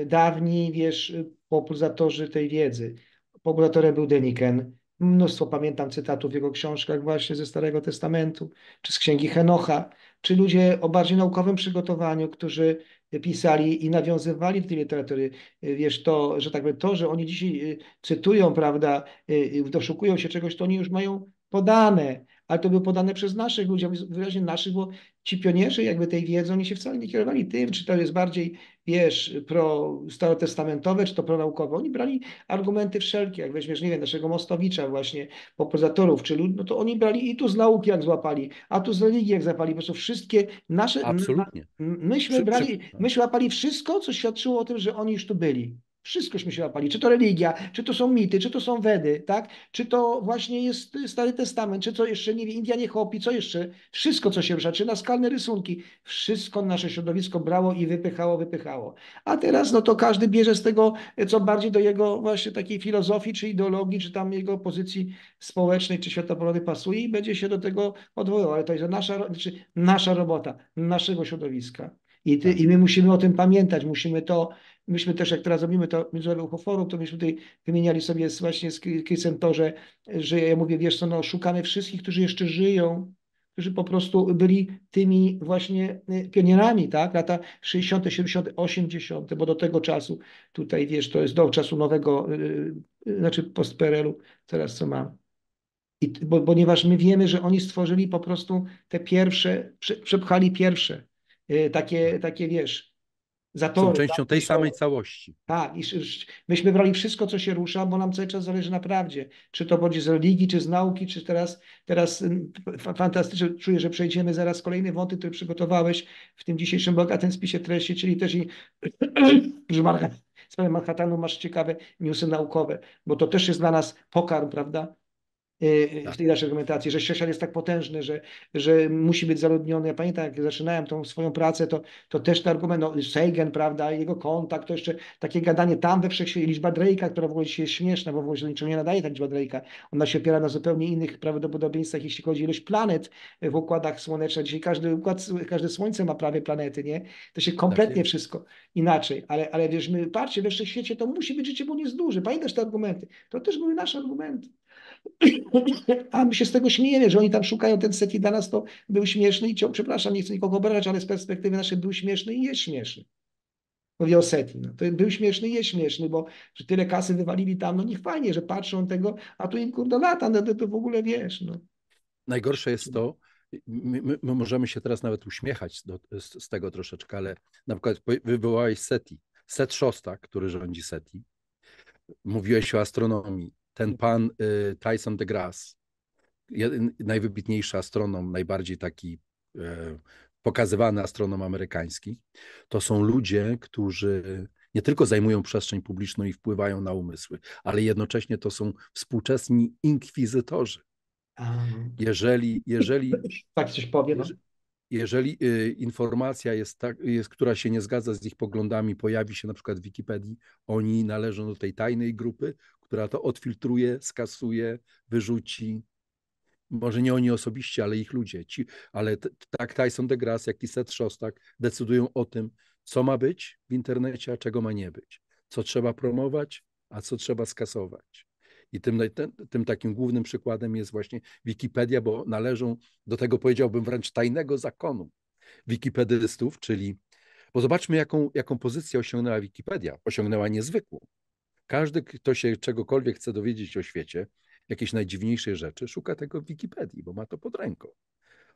dawni, wiesz, populizatorzy tej wiedzy, prokuratorem był Deniken. Mnóstwo pamiętam cytatów w jego książkach właśnie ze Starego Testamentu, czy z Księgi Henocha, czy ludzie o bardziej naukowym przygotowaniu, którzy pisali i nawiązywali do tej literatury. Wiesz, to, że tak by to, że oni dzisiaj y, cytują, prawda, y, y, doszukują się czegoś, to oni już mają podane, ale to było podane przez naszych ludzi, wyraźnie naszych, bo ci pionierzy jakby tej wiedzy, oni się wcale nie kierowali tym, czy to jest bardziej wiesz, pro starotestamentowe, czy to pronaukowe, oni brali argumenty wszelkie, jak weźmiesz, nie wiem, naszego Mostowicza właśnie, populatorów, czy lud, no to oni brali i tu z nauki jak złapali, a tu z religii jak zapali, po prostu wszystkie nasze... Absolutnie. Myśmy brali, myśmy łapali wszystko, co świadczyło o tym, że oni już tu byli. Wszystkośmy się łapali, czy to religia, czy to są mity, czy to są Wedy, tak? czy to właśnie jest Stary Testament, czy co jeszcze, nie wiem, Indianie Hopi, co jeszcze, wszystko co się rusza, czy naskalne rysunki, wszystko nasze środowisko brało i wypychało, wypychało. A teraz no to każdy bierze z tego, co bardziej do jego właśnie takiej filozofii, czy ideologii, czy tam jego pozycji społecznej, czy światopoglądy pasuje i będzie się do tego odwoływał, ale to jest nasza, znaczy nasza robota, naszego środowiska. I, ty, tak. I my musimy o tym pamiętać, musimy to myśmy też, jak teraz robimy to Międzynarodowe Ucho Forum, to myśmy tutaj wymieniali sobie właśnie z Chrisem to, że, że ja mówię, wiesz co, no, szukamy wszystkich, którzy jeszcze żyją, którzy po prostu byli tymi właśnie e, pionierami, tak? Lata 60., 70., 80., bo do tego czasu tutaj, wiesz, to jest do czasu nowego, yy, znaczy post-PRL-u, teraz co mam. I, bo, ponieważ my wiemy, że oni stworzyli po prostu te pierwsze, prze, przepchali pierwsze, yy, takie, takie, wiesz, zatory. Tak, są częścią tej samej całości. Tak, i myśmy brali wszystko, co się rusza, bo nam cały czas zależy na prawdzie. Czy to będzie z religii, czy z nauki, czy teraz, teraz fantastycznie czuję, że przejdziemy zaraz kolejny wątek, który przygotowałeś w tym dzisiejszym bogatym spisie treści, czyli też i z Manhattanu masz ciekawe newsy naukowe, bo to też jest dla nas pokarm, prawda? Y, tak. w tej naszej argumentacji, że Siosian jest tak potężny, że, że musi być zaludniony. Ja pamiętam, jak zaczynałem tą swoją pracę, to, to też ten argument, no, Sagan, prawda, jego kontakt, to jeszcze takie gadanie tam we wszechświecie, liczba Drake'a, która w ogóle dzisiaj jest śmieszna, bo w ogóle się nie nadaje ta liczba Drake'a. Ona się opiera na zupełnie innych prawdopodobieństwach, jeśli chodzi o ilość planet w układach słonecznych. Dzisiaj każdy układ, każde słońce ma prawie planety, nie? To się kompletnie tak, wszystko inaczej, ale, ale wiesz, my, patrzcie, we wszechświecie to musi być życie, bo nie jest duże. Pamiętasz te argumenty? To też były nasze argumenty. A my się z tego śmiejemy, że oni tam szukają ten set i dla nas to był śmieszny i ciągle, przepraszam, nie chcę nikogo obrażać, ale z perspektywy naszej był śmieszny i jest śmieszny. Mówię o Seti. No, to był śmieszny i jest śmieszny, bo że tyle kasy wywalili tam, no niech fajnie, że patrzą tego, a tu im kurde lata, no to, to w ogóle wiesz. No. Najgorsze jest to, my, my możemy się teraz nawet uśmiechać do, z, z, tego troszeczkę, ale na przykład wywołałeś Seti, Set Szostak, który rządzi Seti, mówiłeś o astronomii, ten pan y, Tyson DeGrasse, jeden, najwybitniejszy astronom, najbardziej taki e, pokazywany astronom amerykański, to są ludzie, którzy nie tylko zajmują przestrzeń publiczną i wpływają na umysły, ale jednocześnie to są współczesni inkwizytorzy. Jeżeli, jeżeli, tak coś powiem. No? Jeżeli y, informacja jest, tak, jest, która się nie zgadza z ich poglądami, pojawi się na przykład w Wikipedii, oni należą do tej tajnej grupy, która to odfiltruje, skasuje, wyrzuci. Może nie oni osobiście, ale ich ludzie. Ci, ale tak Tyson DeGrasse, jak i Seth Szostak decydują o tym, co ma być w internecie, a czego ma nie być. Co trzeba promować, a co trzeba skasować. I tym, ten, tym, takim głównym przykładem jest właśnie Wikipedia, bo należą do tego, powiedziałbym, wręcz tajnego zakonu wikipedystów, czyli, bo zobaczmy, jaką, jaką pozycję osiągnęła Wikipedia. Osiągnęła niezwykłą. Każdy, kto się czegokolwiek chce dowiedzieć o świecie, jakieś najdziwniejsze rzeczy, szuka tego w Wikipedii, bo ma to pod ręką.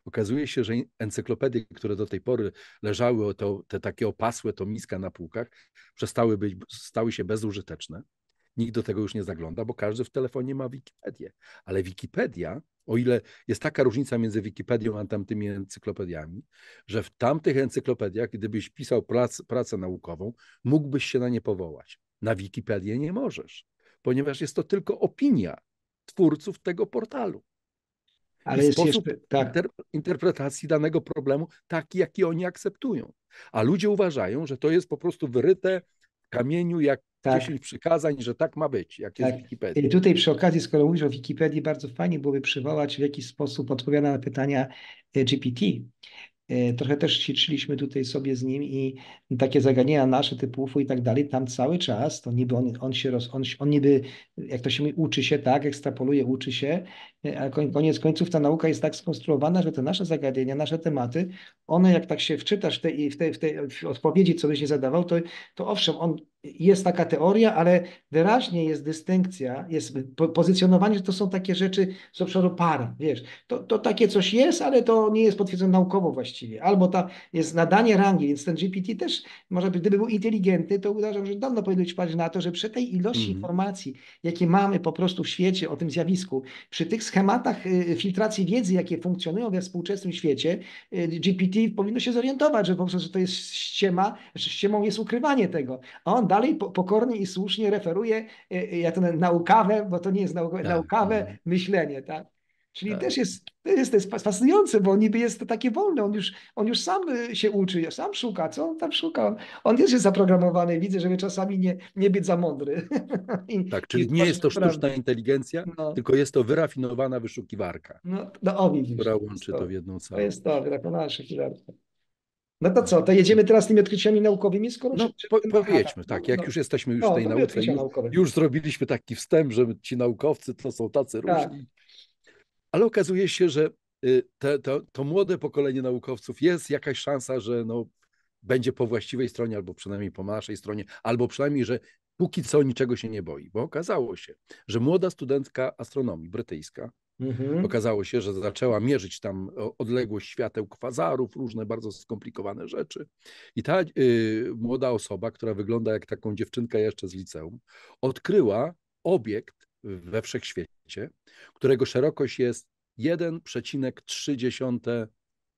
Okazuje się, że encyklopedie, które do tej pory leżały, to, te takie opasłe tomiska na półkach, przestały być, stały się bezużyteczne. Nikt do tego już nie zagląda, bo każdy w telefonie ma Wikipedię. Ale Wikipedia, o ile jest taka różnica między Wikipedią a tamtymi encyklopediami, że w tamtych encyklopediach, gdybyś pisał prac, pracę naukową, mógłbyś się na nie powołać. Na Wikipedię nie możesz, ponieważ jest to tylko opinia twórców tego portalu. Ale I jest sposób jeszcze, tak. inter, interpretacji danego problemu taki, jaki oni akceptują. A ludzie uważają, że to jest po prostu wyryte w kamieniu, jak tak. 10 przykazań, że tak ma być, jak tak. jest Wikipedia. I tutaj przy okazji, skoro mówisz o Wikipedii, bardzo fajnie byłoby przywołać, w jaki sposób odpowiada na pytania e, GPT, E, trochę też ćwiczyliśmy tutaj sobie z nim i takie zagadnienia nasze typu UFO i tak dalej, tam cały czas to niby on, on się roz, on, on niby, jak to się mówi, uczy się, tak, ekstrapoluje, uczy się, a koniec końców ta nauka jest tak skonstruowana, że te nasze zagadnienia, nasze tematy, one jak tak się wczytasz w tej, w tej, w tej w odpowiedzi, co byś nie zadawał, to, to owszem, on, jest taka teoria, ale wyraźnie jest dystynkcja, jest pozycjonowanie, że to są takie rzeczy z obszaru par, wiesz. To, to takie coś jest, ale to nie jest potwierdzone naukowo właściwie. Albo ta jest nadanie rangi, więc ten GPT też, może być, gdyby był inteligentny, to uważam, że dawno powinien być na to, że przy tej ilości mhm. informacji, jakie mamy po prostu w świecie o tym zjawisku, przy tych schematach y, filtracji wiedzy, jakie funkcjonują we współczesnym świecie, y, GPT powinno się zorientować, że po prostu że to jest ściema, że ściemą jest ukrywanie tego. A on dalej pokornie i słusznie referuje, y, ja to naukawę, bo to nie jest naukowe, tak, naukawe no. myślenie, tak? Czyli tak. też jest, jest, to jest fascynujące, bo niby jest to takie wolne, on już, on już sam y, się uczy, sam szuka, co on tam szuka. On, on jest zaprogramowany, widzę, żeby czasami nie, nie być za mądry. tak, czyli nie jest to sztuczna prawda. inteligencja, no. tylko jest to wyrafinowana wyszukiwarka, no, no, o, widzisz, która łączy to, to, w jedną całość. To jest to, wyrafinowana wyszukiwarka. No to co, to jedziemy teraz z tymi odkryciami naukowymi, skoro... No, po, powiedzmy, no, tak, no. jak no, już jesteśmy już no, w tej nauce, już, już, zrobiliśmy taki wstęp, że ci naukowcy to są tacy tak. różni. Ale okazuje się, że y, te, to, to, młode pokolenie naukowców jest jakaś szansa, że no, będzie po właściwej stronie, albo przynajmniej po naszej stronie, albo przynajmniej, że póki co niczego się nie boi, bo okazało się, że młoda studentka astronomii brytyjska, mhm. okazało się, że zaczęła mierzyć tam odległość świateł kwazarów, różne bardzo skomplikowane rzeczy. I ta y, młoda osoba, która wygląda jak taką dziewczynkę jeszcze z liceum, odkryła obiekt, we wszechświecie, którego szerokość jest 1,3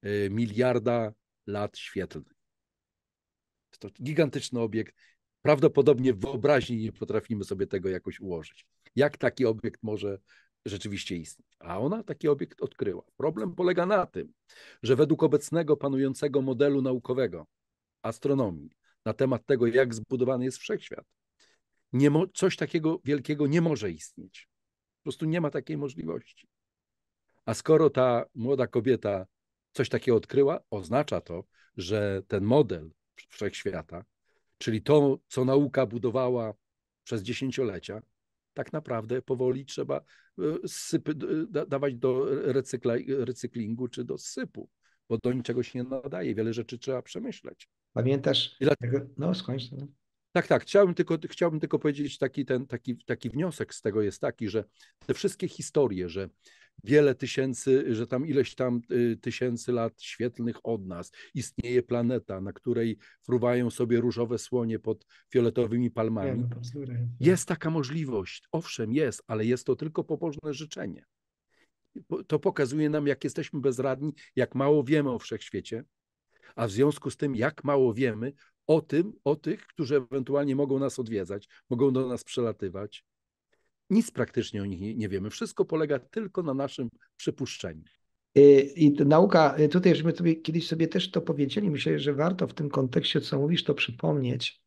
e, miliarda lat świetlnych. to gigantyczny obiekt. Prawdopodobnie w wyobraźni nie potrafimy sobie tego jakoś ułożyć. Jak taki obiekt może rzeczywiście istnieć? A ona taki obiekt odkryła. Problem polega na tym, że według obecnego panującego modelu naukowego astronomii na temat tego, jak zbudowany jest wszechświat, nie mo- coś takiego wielkiego nie może istnieć. Po prostu nie ma takiej możliwości. A skoro ta młoda kobieta coś takiego odkryła, oznacza to, że ten model wszechświata, czyli to, co nauka budowała przez dziesięciolecia, tak naprawdę powoli trzeba e, sypy, dawać do recykla, recyklingu czy do sypu, bo do niczego się nie nadaje. Wiele rzeczy trzeba przemyśleć. Pamiętasz? Dlatego... No, skończ. No. Tak, tak. Chciałbym tylko, chciałbym tylko powiedzieć, taki, ten, taki, taki wniosek z tego jest taki, że te wszystkie historie, że wiele tysięcy, że tam ileś tam y, tysięcy lat świetlnych od nas istnieje planeta, na której fruwają sobie różowe słonie pod fioletowymi palmami. Tak. Jest taka możliwość, owszem jest, ale jest to tylko pobożne życzenie. To pokazuje nam, jak jesteśmy bezradni, jak mało wiemy o wszechświecie, a w związku z tym, jak mało wiemy, o tym, o tych, którzy ewentualnie mogą nas odwiedzać, mogą do nas przelatywać. Nic praktycznie o nich nie, nie wiemy. Wszystko polega tylko na naszym przypuszczeniu. Y, I nauka, y, tutaj żeśmy sobie, kiedyś sobie też to powiedzieli, myślę, że warto w tym kontekście, co mówisz, to przypomnieć,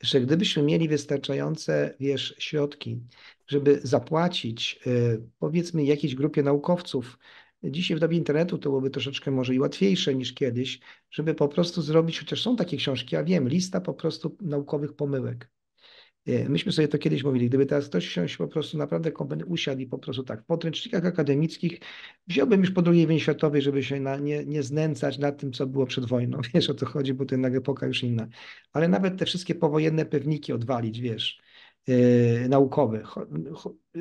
że gdybyśmy mieli wystarczające, wiesz, środki, żeby zapłacić y, powiedzmy jakiejś grupie naukowców, Dzisiaj w dobie internetu to byłoby troszeczkę może i łatwiejsze niż kiedyś, żeby po prostu zrobić, chociaż są takie książki, ja wiem, lista po prostu naukowych pomyłek. E, myśmy sobie to kiedyś mówili, gdyby teraz ktoś się po prostu naprawdę usiadł i po prostu tak, w podręcznikach akademickich wziąłbym już po II wojnie światowej, żeby się na, nie, nie znęcać nad tym, co było przed wojną, wiesz o co chodzi, bo to jednak epoka już inna. Ale nawet te wszystkie powojenne pewniki odwalić, wiesz, Y, naukowy. Y,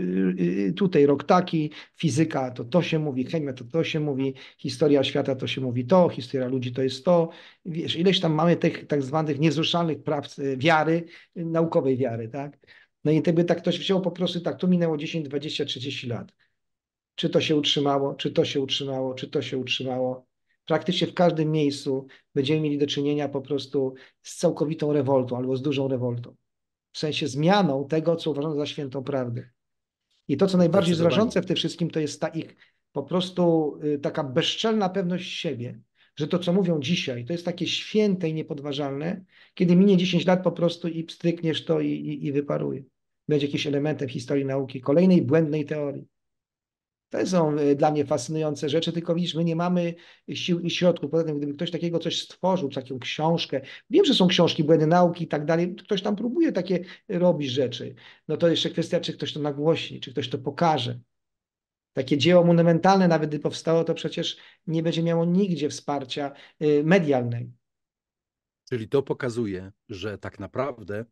y, tutaj rok taki, fizyka to to się mówi, chemia to to się mówi, historia świata to się mówi to, historia ludzi to jest to. Wiesz, ileś tam mamy tych tak zwanych niezruszalnych praw wiary, naukowej wiary, tak? No i gdyby tak ktoś wziął po prostu tak, tu minęło 10, 20, 30 lat. Czy to się utrzymało, czy to się utrzymało, czy to się utrzymało. Praktycznie w każdym miejscu będziemy mieli do czynienia po prostu z całkowitą rewoltą albo z dużą rewoltą w sensie zmianą tego, co uważano za świętą prawdę. I to, co najbardziej zrażące w tym wszystkim, to jest ta ich po prostu y, taka bezczelna pewność siebie, że to, co mówią dzisiaj, to jest takie święte i niepodważalne, kiedy minie 10 lat po prostu i pstrykniesz to i, i, i wyparuje. Będzie jakiś elementem historii nauki, kolejnej błędnej teorii. To są e, dla mnie fascynujące rzeczy, tylko widzisz, my nie mamy sił i środków. Poza tym, gdyby ktoś takiego coś stworzył, taką książkę, wiem, że są książki, błędy nauki i tak dalej, ktoś tam próbuje takie robić rzeczy. No to jeszcze kwestia, czy ktoś to nagłośni, czy ktoś to pokaże. Takie dzieło monumentalne, nawet gdy powstało, to przecież nie będzie miało nigdzie wsparcia e, medialnego. Czyli to pokazuje, że tak naprawdę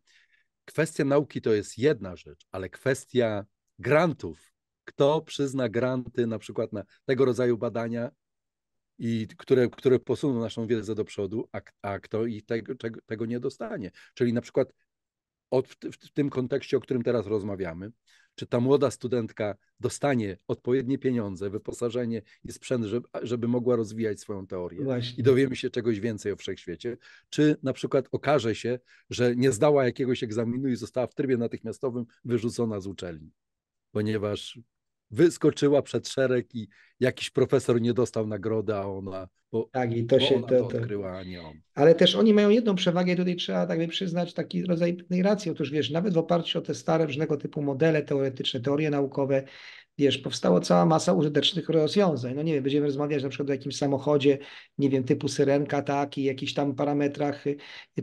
kwestia nauki to jest jedna rzecz, ale kwestia grantów kto przyzna granty na przykład na tego rodzaju badania, i które, które posuną naszą wiedzę do przodu, a, a kto i tego, tego, nie dostanie. Czyli na przykład od, w tym kontekście, o którym teraz rozmawiamy, czy ta młoda studentka dostanie odpowiednie pieniądze, wyposażenie i sprzęt, żeby, żeby mogła rozwijać swoją teorię Właśnie. i dowiemy się czegoś więcej o wszechświecie, czy na przykład okaże się, że nie zdała jakiegoś egzaminu i została w trybie natychmiastowym wyrzucona z uczelni, ponieważ wyskoczyła przed szereg i jakiś profesor nie dostał nagrody, a ona, bo, tak, i to się to, to odkryła, a nie on. Ale też oni mają jedną przewagę i tutaj trzeba tak przyznać taki rodzaj pewnej racji. Otóż wiesz, nawet w oparciu o te stare różnego typu modele teoretyczne, teorie naukowe, wiesz, powstała cała masa użytecznych rozwiązań. No nie wiem, będziemy rozmawiać na przykład o jakimś samochodzie, nie wiem, typu syrenka, tak, i jakichś tam parametrach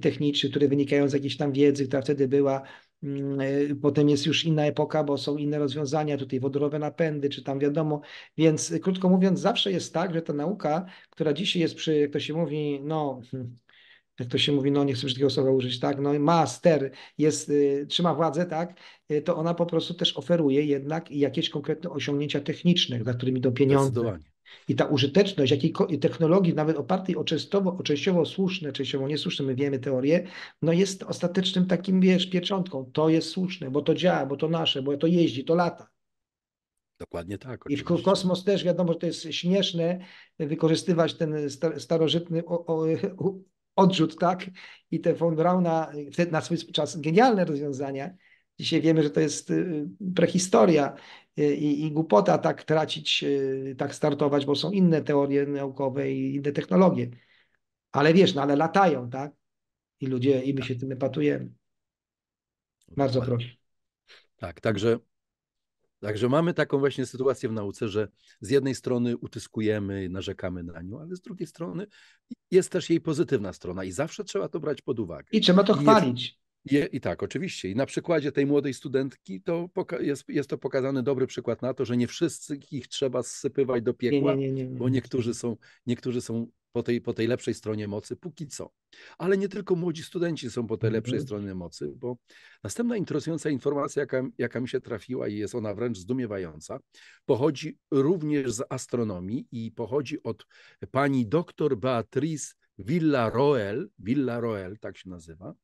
technicznych, które wynikają z jakiejś tam wiedzy, która wtedy była Mm, y, potem jest już inna epoka, bo są inne rozwiązania, tutaj wodorowe napędy, czy tam wiadomo. Więc y, krótko mówiąc, zawsze jest tak, że ta nauka, która dzisiaj jest przy, jak to się mówi, no, hmm, jak to się mówi, no nie chcę wszystkiego słowa użyć, tak, no ma jest, y, trzyma władzę, tak, to ona po prostu też oferuje jednak jakieś konkretne osiągnięcia techniczne, za którymi idą pieniądze. I ta użyteczność jakiej technologii, nawet opartej o częściowo, o częściowo słuszne, częściowo niesłuszne, my wiemy teorie, no jest ostatecznym takim, wiesz, pieczątką. To jest słuszne, bo to działa, bo to nasze, bo to jeździ, to lata. Dokładnie tak. Oczywiście. I kosmos też wiadomo, że to jest śmieszne wykorzystywać ten starożytny o, o, odrzut, tak? I te von Brauna, na swój czas genialne rozwiązania. Dzisiaj wiemy, że to jest y, prehistoria, i, i głupota tak tracić, e, tak startować, bo są inne teorie naukowe i inne technologie. Ale wiesz, no ale latają, tak? I ludzie, i my się tak. tym epatujemy. Bardzo proszę. Tak, także, także mamy taką właśnie sytuację w nauce, że z jednej strony utyskujemy, narzekamy na nią, ale z drugiej strony jest też jej pozytywna strona i zawsze trzeba to brać pod uwagę. I trzeba to chwalić. Je, I tak, oczywiście. I na przykładzie tej młodej studentki to jest, jest to pokazany dobry przykład na to, że nie wszystkich trzeba zsypywać do piekła, nie, nie, nie, bo niektórzy są, niektórzy są po, tej, po tej lepszej stronie mocy póki co. Ale nie tylko młodzi studenci są po tej lepszej mhm. stronie mocy, bo następna interesująca informacja, jaka, jaka mi się trafiła i jest ona wręcz zdumiewająca, pochodzi również z astronomii i pochodzi od pani doktor Beatrice Villaroel, Villaroel tak się nazywa,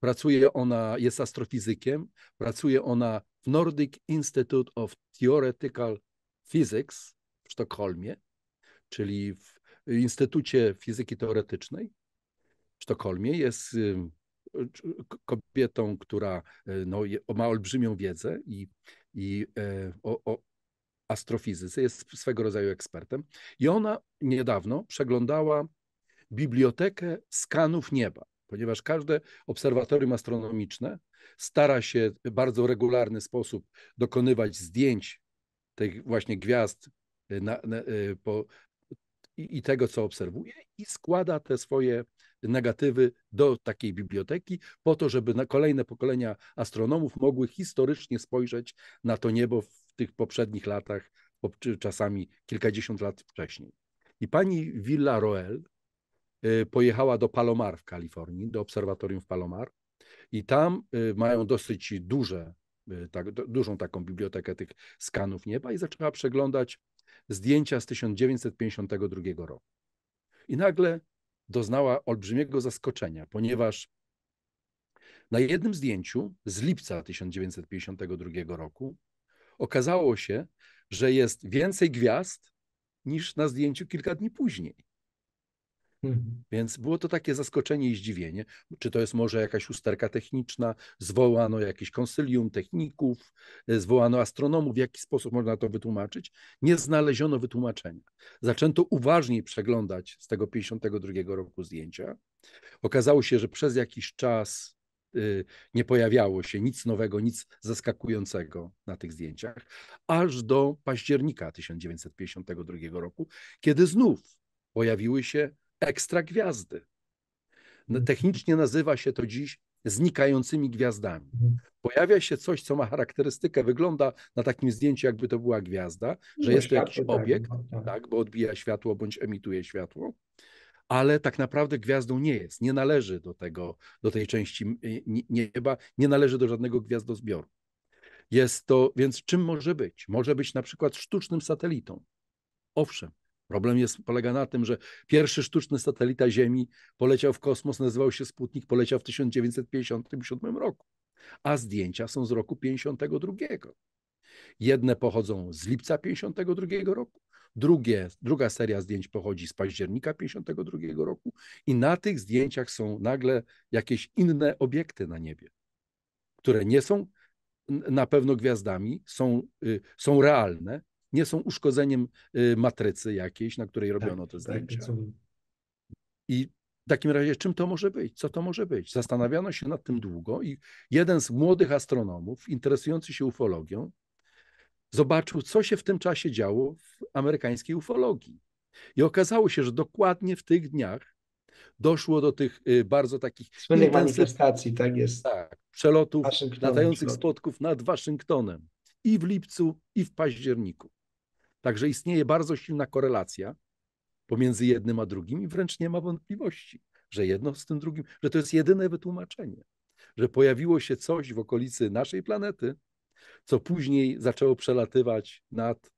Pracuje ona, jest astrofizykiem, pracuje ona w Nordic Institute of Theoretical Physics w Sztokholmie, czyli w Instytucie Fizyki Teoretycznej w Sztokholmie. Jest y, kobietą, która y, no, ma olbrzymią wiedzę i, i e, o, o astrofizyce, jest swego rodzaju ekspertem. I ona niedawno przeglądała bibliotekę skanów nieba ponieważ każde obserwatorium astronomiczne stara się w bardzo regularny sposób dokonywać zdjęć tych właśnie gwiazd e, na, na, e, po, i, i, tego, co obserwuje, i składa te swoje negatywy do takiej biblioteki, po to, żeby na kolejne pokolenia astronomów mogły historycznie spojrzeć na to niebo w tych poprzednich latach, czasami kilkadziesiąt lat wcześniej. I pani Villa Roel, Y, pojechała do Palomar w Kalifornii, do obserwatorium w Palomar i tam y, mają dosyć duże, y, tak, dużą taką bibliotekę tych skanów nieba i zaczęła przeglądać zdjęcia z 1952 roku. I nagle doznała olbrzymiego zaskoczenia, ponieważ na jednym zdjęciu z lipca 1952 roku okazało się, że jest więcej gwiazd niż na zdjęciu kilka dni później. Mhm. Więc było to takie zaskoczenie i zdziwienie. Czy to jest może jakaś usterka techniczna? Zwołano jakieś konsylium techników, e, zwołano astronomów. W jaki sposób można to wytłumaczyć? Nie znaleziono wytłumaczenia. Zaczęto uważniej przeglądać z tego 52 roku zdjęcia. Okazało się, że przez jakiś czas e, nie pojawiało się nic nowego, nic zaskakującego na tych zdjęciach, aż do października 1952 roku, kiedy znów pojawiły się ekstra gwiazdy. No, mhm. Technicznie nazywa się to dziś znikającymi gwiazdami. Mhm. Pojawia się coś, co ma charakterystykę, wygląda na takim zdjęciu, jakby to była gwiazda, że jest to jakiś tak, obiekt, no, tak. tak, bo odbija światło bądź emituje światło, ale tak naprawdę gwiazdą nie jest, nie należy do tego, do tej części e, nieba, nie należy do żadnego gwiazdozbioru. Jest to, więc czym może być? Może być na przykład sztucznym satelitą. Owszem, Problem jest, polega na tym, że pierwszy sztuczny satelita Ziemi poleciał w kosmos, nazywał się Sputnik, poleciał w 1957 roku, a zdjęcia są z roku 1952. Jedne pochodzą z lipca 1952 roku, drugie, druga seria zdjęć pochodzi z października 1952 roku i na tych zdjęciach są nagle jakieś inne obiekty na niebie, które nie są na pewno gwiazdami, są, y, są realne, nie są uszkodzeniem y, matrycy jakiejś, na której tak, robiono te tak, zdjęcia. I w takim razie czym to może być? Co to może być? Zastanawiano się nad tym długo i jeden z młodych astronomów interesujący się ufologią zobaczył, co się w tym czasie działo w amerykańskiej ufologii. I okazało się, że dokładnie w tych dniach doszło do tych y, bardzo takich słynnych manifestacji, tak jest. Tak, przelotów, latających spotków nad Waszyngtonem i w lipcu, i w październiku. Także istnieje bardzo silna korelacja pomiędzy jednym a drugim i wręcz nie ma wątpliwości, że jedno z tym drugim, że to jest jedyne wytłumaczenie, że pojawiło się coś w okolicy naszej planety, co później zaczęło przelatywać nad,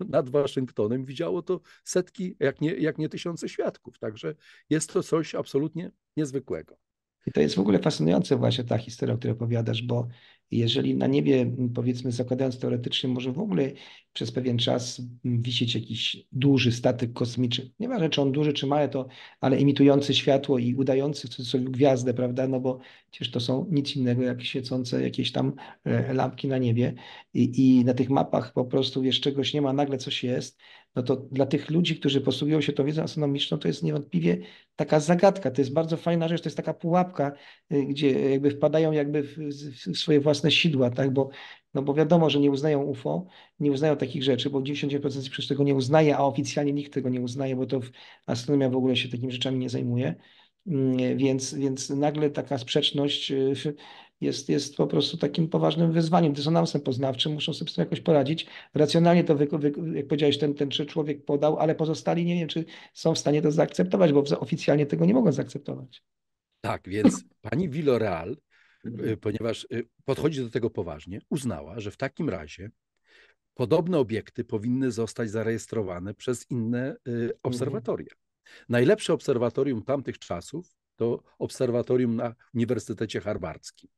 nad Waszyngtonem. Widziało to setki, jak nie, jak nie tysiące świadków. Także jest to coś absolutnie niezwykłego. I to jest w ogóle fascynujące właśnie ta historia, o której opowiadasz, bo jeżeli na niebie, powiedzmy, zakładając teoretycznie, może w ogóle przez pewien czas wisieć jakiś duży statek kosmiczny, nieważne czy on duży, czy mały, to, ale imitujący światło i udający w cudzysłowie gwiazdę, prawda? No bo przecież to są nic innego jak świecące jakieś tam e, lampki na niebie. I, i na tych mapach po prostu wiesz, czegoś nie ma, nagle coś jest, no to dla tych ludzi, którzy posługują się tą wiedzą astronomiczną, to jest niewątpliwie taka zagadka. To jest bardzo fajna rzecz, to jest taka pułapka, y, gdzie jakby wpadają jakby w, w swoje własne sidła, tak? Bo, no bo wiadomo, że nie uznają UFO, nie uznają takich rzeczy, bo 99% przecież tego nie uznaje, a oficjalnie nikt tego nie uznaje, bo to w, astronomia w ogóle się takimi rzeczami nie zajmuje. Mm, więc, więc nagle taka sprzeczność y, jest, jest po prostu takim poważnym wyzwaniem, dysonansem poznawczym, muszą sobie z tym jakoś poradzić. Racjonalnie to, wy, wy, jak powiedziałeś, ten, ten człowiek podał, ale pozostali nie wiem, czy są w stanie to zaakceptować, bo oficjalnie tego nie mogą zaakceptować. Tak, więc pani Villoreal, y, mhm. ponieważ y, podchodzi do tego poważnie, uznała, że w takim razie podobne obiekty powinny zostać zarejestrowane przez inne y, mhm. obserwatoria. Najlepsze obserwatorium tamtych czasów to obserwatorium na Uniwersytecie Harvardskim.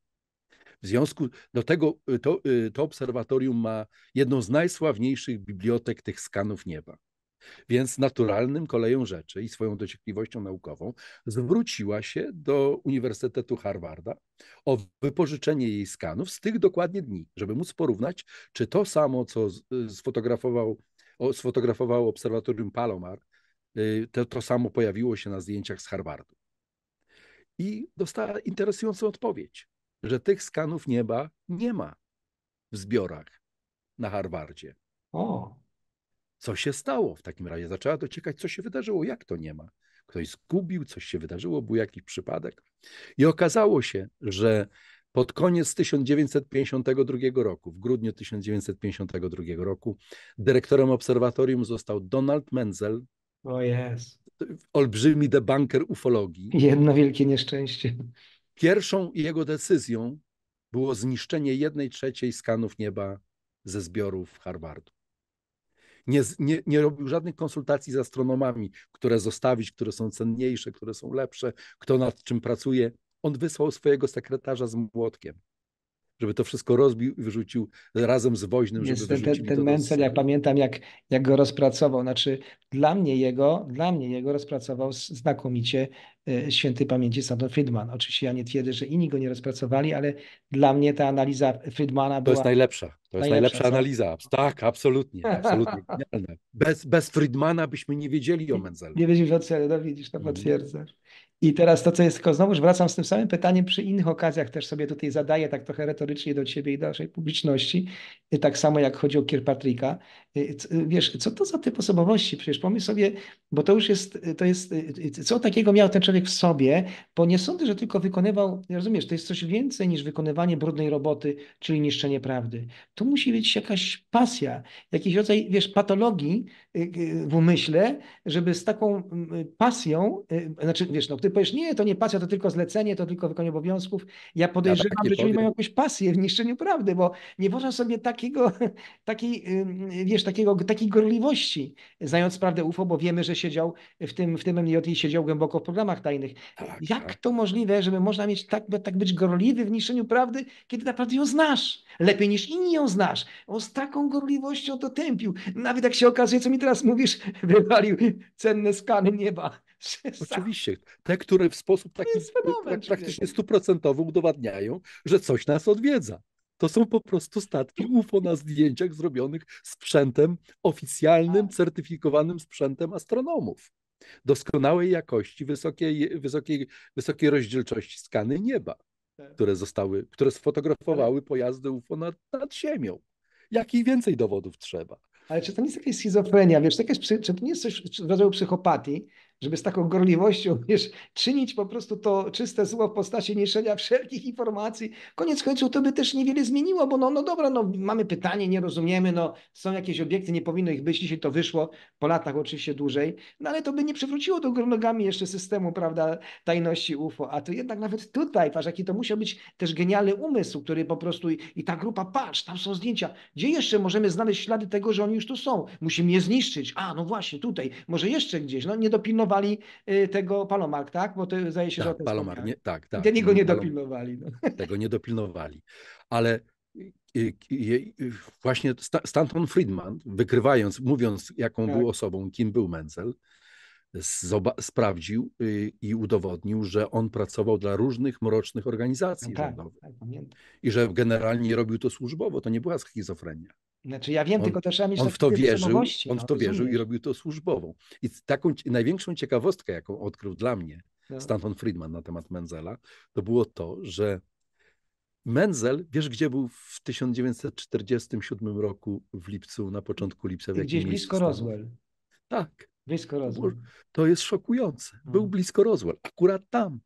W związku do tego y, to, y, to obserwatorium ma jedną z najsławniejszych bibliotek tych skanów nieba. Więc naturalnym koleją rzeczy i swoją dociekliwością naukową zwróciła się do Uniwersytetu Harvarda o wypożyczenie jej skanów z tych dokładnie dni, żeby móc porównać, czy to samo, co y, sfotografował, sfotografowało obserwatorium Palomar, to, to samo pojawiło się na zdjęciach z Harvardu. I dostała interesującą odpowiedź że tych skanów nieba nie ma w zbiorach na Harvardzie. O. Co się stało w takim razie? Zaczęła dociekać, co się wydarzyło, jak to nie ma. Ktoś zgubił, coś się wydarzyło, był jakiś przypadek. I okazało się, że pod koniec 1952 roku, w grudniu 1952 roku, dyrektorem obserwatorium został Donald Menzel. O oh jest. Olbrzymi debunker ufologii. Jedno wielkie nieszczęście. Pierwszą jego decyzją było zniszczenie jednej trzeciej skanów nieba ze zbiorów Harvardu. Nie, nie, nie, robił żadnych konsultacji z astronomami, które zostawić, które są cenniejsze, które są lepsze, kto nad czym pracuje. On wysłał swojego sekretarza z młotkiem żeby to wszystko rozbił i wyrzucił razem z woźnym, żeby Jest, Ten, ten Mencel, ja pamiętam, jak, jak go rozpracował, znaczy dla mnie jego, dla mnie jego rozpracował znakomicie e, święty pamięci Stanton Friedman. Oczywiście ja nie twierdzę, że inni go nie rozpracowali, ale dla mnie ta analiza Friedmana była... To jest najlepsza. To jest najlepsza, analiza. Tak, absolutnie. absolutnie Bez, bez Friedmana byśmy nie wiedzieli o Menzelu. Nie wiedzieli o Celu, no widzisz, to potwierdzasz. I teraz to, co jest, tylko znowuż wracam z tym samym pytaniem przy innych okazjach, też sobie tutaj zadaję tak trochę retorycznie do ciebie i do naszej publiczności, y, tak samo jak chodzi o Kirkpatricka. Y, y, wiesz, co to za typ osobowości? Przecież pomyśl sobie, bo to już jest, to jest, co takiego miał ten człowiek w sobie, bo nie sądzę, że tylko wykonywał, rozumiesz, to jest coś więcej niż wykonywanie brudnej roboty, czyli niszczenie prawdy. Tu musi być jakaś pasja, jakiś rodzaj, wiesz, patologii w umyśle, żeby z taką mm, pasją, znaczy, wiesz, no, ty powiesz, nie, to nie pasja, to tylko zlecenie, to tylko wykonanie obowiązków. Ja podejrzewam, ja tak że oni mają jakąś pasję w niszczeniu prawdy, bo nie można sobie takiego, takiej, wiesz, takiego, takiej gorliwości, znając prawdę UFO, bo wiemy, że siedział w tym, w tym MJ i siedział głęboko w programach tajnych. Tak, Jak tak. to możliwe, żeby można mieć tak, tak być gorliwy w niszczeniu prawdy, kiedy naprawdę ją znasz? Lepiej niż inni ją znasz. On z taką gorliwością to tępił. Nawet jak się okazuje, co mi teraz mówisz, wywalił cenne skany nieba. Oczywiście. Te, które w sposób taki e, praktycznie stuprocentowy udowadniają, że coś nas odwiedza. To są po prostu statki UFO na zdjęciach zrobionych sprzętem oficjalnym, tak. certyfikowanym sprzętem astronomów. Doskonałej jakości, wysokiej, wysokiej, wysokiej rozdzielczości skany nieba, tak. które zostały, które sfotografowały pojazdy UFO nad, nad Ziemią. Jakich więcej dowodów trzeba? Ale czy to nie jest jakaś schizofrenia, wiesz, jest. czy to nie jest coś w rodzaju psychopatii, żeby z taką gorliwością wiesz, czynić po prostu to czyste zło w postaci niszczenia wszelkich informacji. Koniec końców to by też niewiele zmieniło, bo no, no dobra, no mamy pytanie, nie rozumiemy, no są jakieś obiekty, nie powinno ich być, dzisiaj to wyszło, po latach oczywiście dłużej, no ale to by nie przywróciło do nogami jeszcze systemu, prawda, tajności UFO, a to jednak nawet tutaj, patrz, jaki to musiał być też genialny umysł, który po prostu i, i ta grupa, patrz, tam są zdjęcia, gdzie jeszcze możemy znaleźć ślady tego, że oni już tu są? Musimy je zniszczyć, a no właśnie tutaj, może jeszcze gdzieś, no nie dopilnować dopilnowali y, tego Palomark, tak? Bo to zdaje się, tak, że Palomar, nie, tak, tak. Tego nie dopilnowali. No. Tego nie dopilnowali. Ale y, y, właśnie Stanton Friedman, wykrywając, mówiąc, jaką tak. był osobą, kim był Menzel, sprawdził i udowodnił, że on pracował dla różnych mrocznych organizacji no tak, rządowych. Tak, I że generalnie robił to służbowo, to nie była schizofrenia. Znaczy ja wiem, on, tylko też trzeba On w to wierzył, on w no, to wierzył i robił to służbową. I taką największą ciekawostkę, jaką odkrył dla mnie no. Stanton Friedman na temat Menzela, to było to, że Menzel, wiesz gdzie był w 1947 roku w lipcu, na początku lipca? W Gdzieś blisko stanął? Roswell. Tak. Blisko Roswell. To jest szokujące. Był no. blisko Roswell, akurat tam.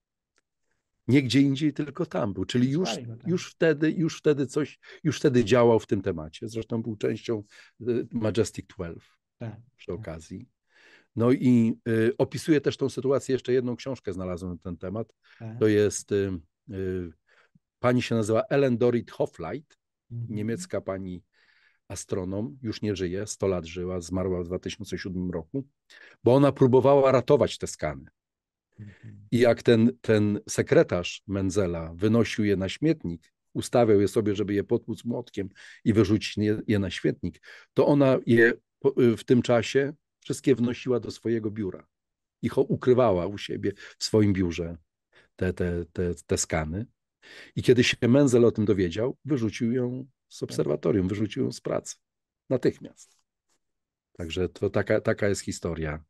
Nie gdzie indziej, tylko tam był. Czyli już, no tak. już, wtedy, już wtedy coś, już wtedy działał w tym temacie. Zresztą był częścią y, Majestic 12 tak, przy tak. okazji. No i y, opisuje też tą sytuację, jeszcze jedną książkę znalazłem na ten temat. To jest, y, y, pani się nazywa Ellen Dorit Hofleit, mhm. niemiecka pani astronom, już nie żyje, 100 lat żyła, zmarła w 2007 roku, bo ona próbowała ratować te skany. I jak ten, ten sekretarz Menzela wynosił je na śmietnik, ustawiał je sobie, żeby je potłuc młotkiem i wyrzucić je, je na śmietnik, to ona je y, w tym czasie wszystkie wnosiła do swojego biura. Ich ukrywała u siebie w swoim biurze te, te, te, te skany. I kiedy się Menzel o tym dowiedział, wyrzucił ją z obserwatorium, wyrzucił ją z pracy natychmiast. Także to taka, taka jest historia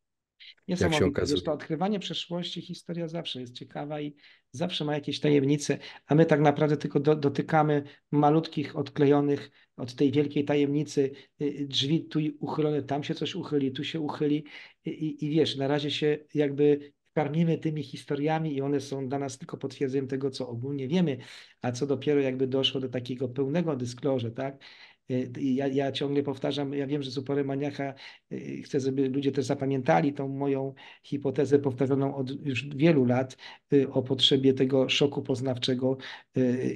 Niesamowite. Jak się okazuje. Zresztą odkrywanie przeszłości, historia zawsze jest ciekawa i zawsze ma jakieś tajemnice, a my tak naprawdę tylko do, dotykamy malutkich, odklejonych od tej wielkiej tajemnicy y, y, drzwi tu uchylone, tam się coś uchyli, tu się uchyli i, i, i wiesz, na razie się jakby karmimy tymi historiami i one są dla nas tylko potwierdzeniem tego, co ogólnie wiemy, a co dopiero jakby doszło do takiego pełnego dysklorze, tak? Y, ja, ja ciągle powtarzam, ja wiem, że z uporem maniaka y, chcę, żeby ludzie też zapamiętali tą moją hipotezę powtarzaną od już wielu lat y, o potrzebie tego szoku poznawczego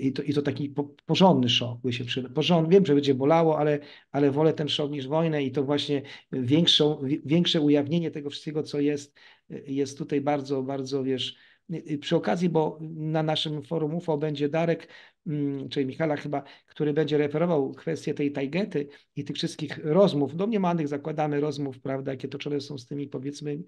i to, i to taki porządny szok by się przyda. Porząd, wiem, że będzie bolało, ale, ale wolę ten szok niż wojnę i to właśnie większą, większe ujawnienie tego wszystkiego, co jest, jest tutaj bardzo, bardzo, wiesz, przy okazji, bo na naszym forum UFO będzie Darek Mm, czyli Michala chyba, który będzie referował kwestię tej tajgety i tych wszystkich rozmów, domniemanych, zakładamy rozmów, prawda, jakie toczone są z tymi powiedzmy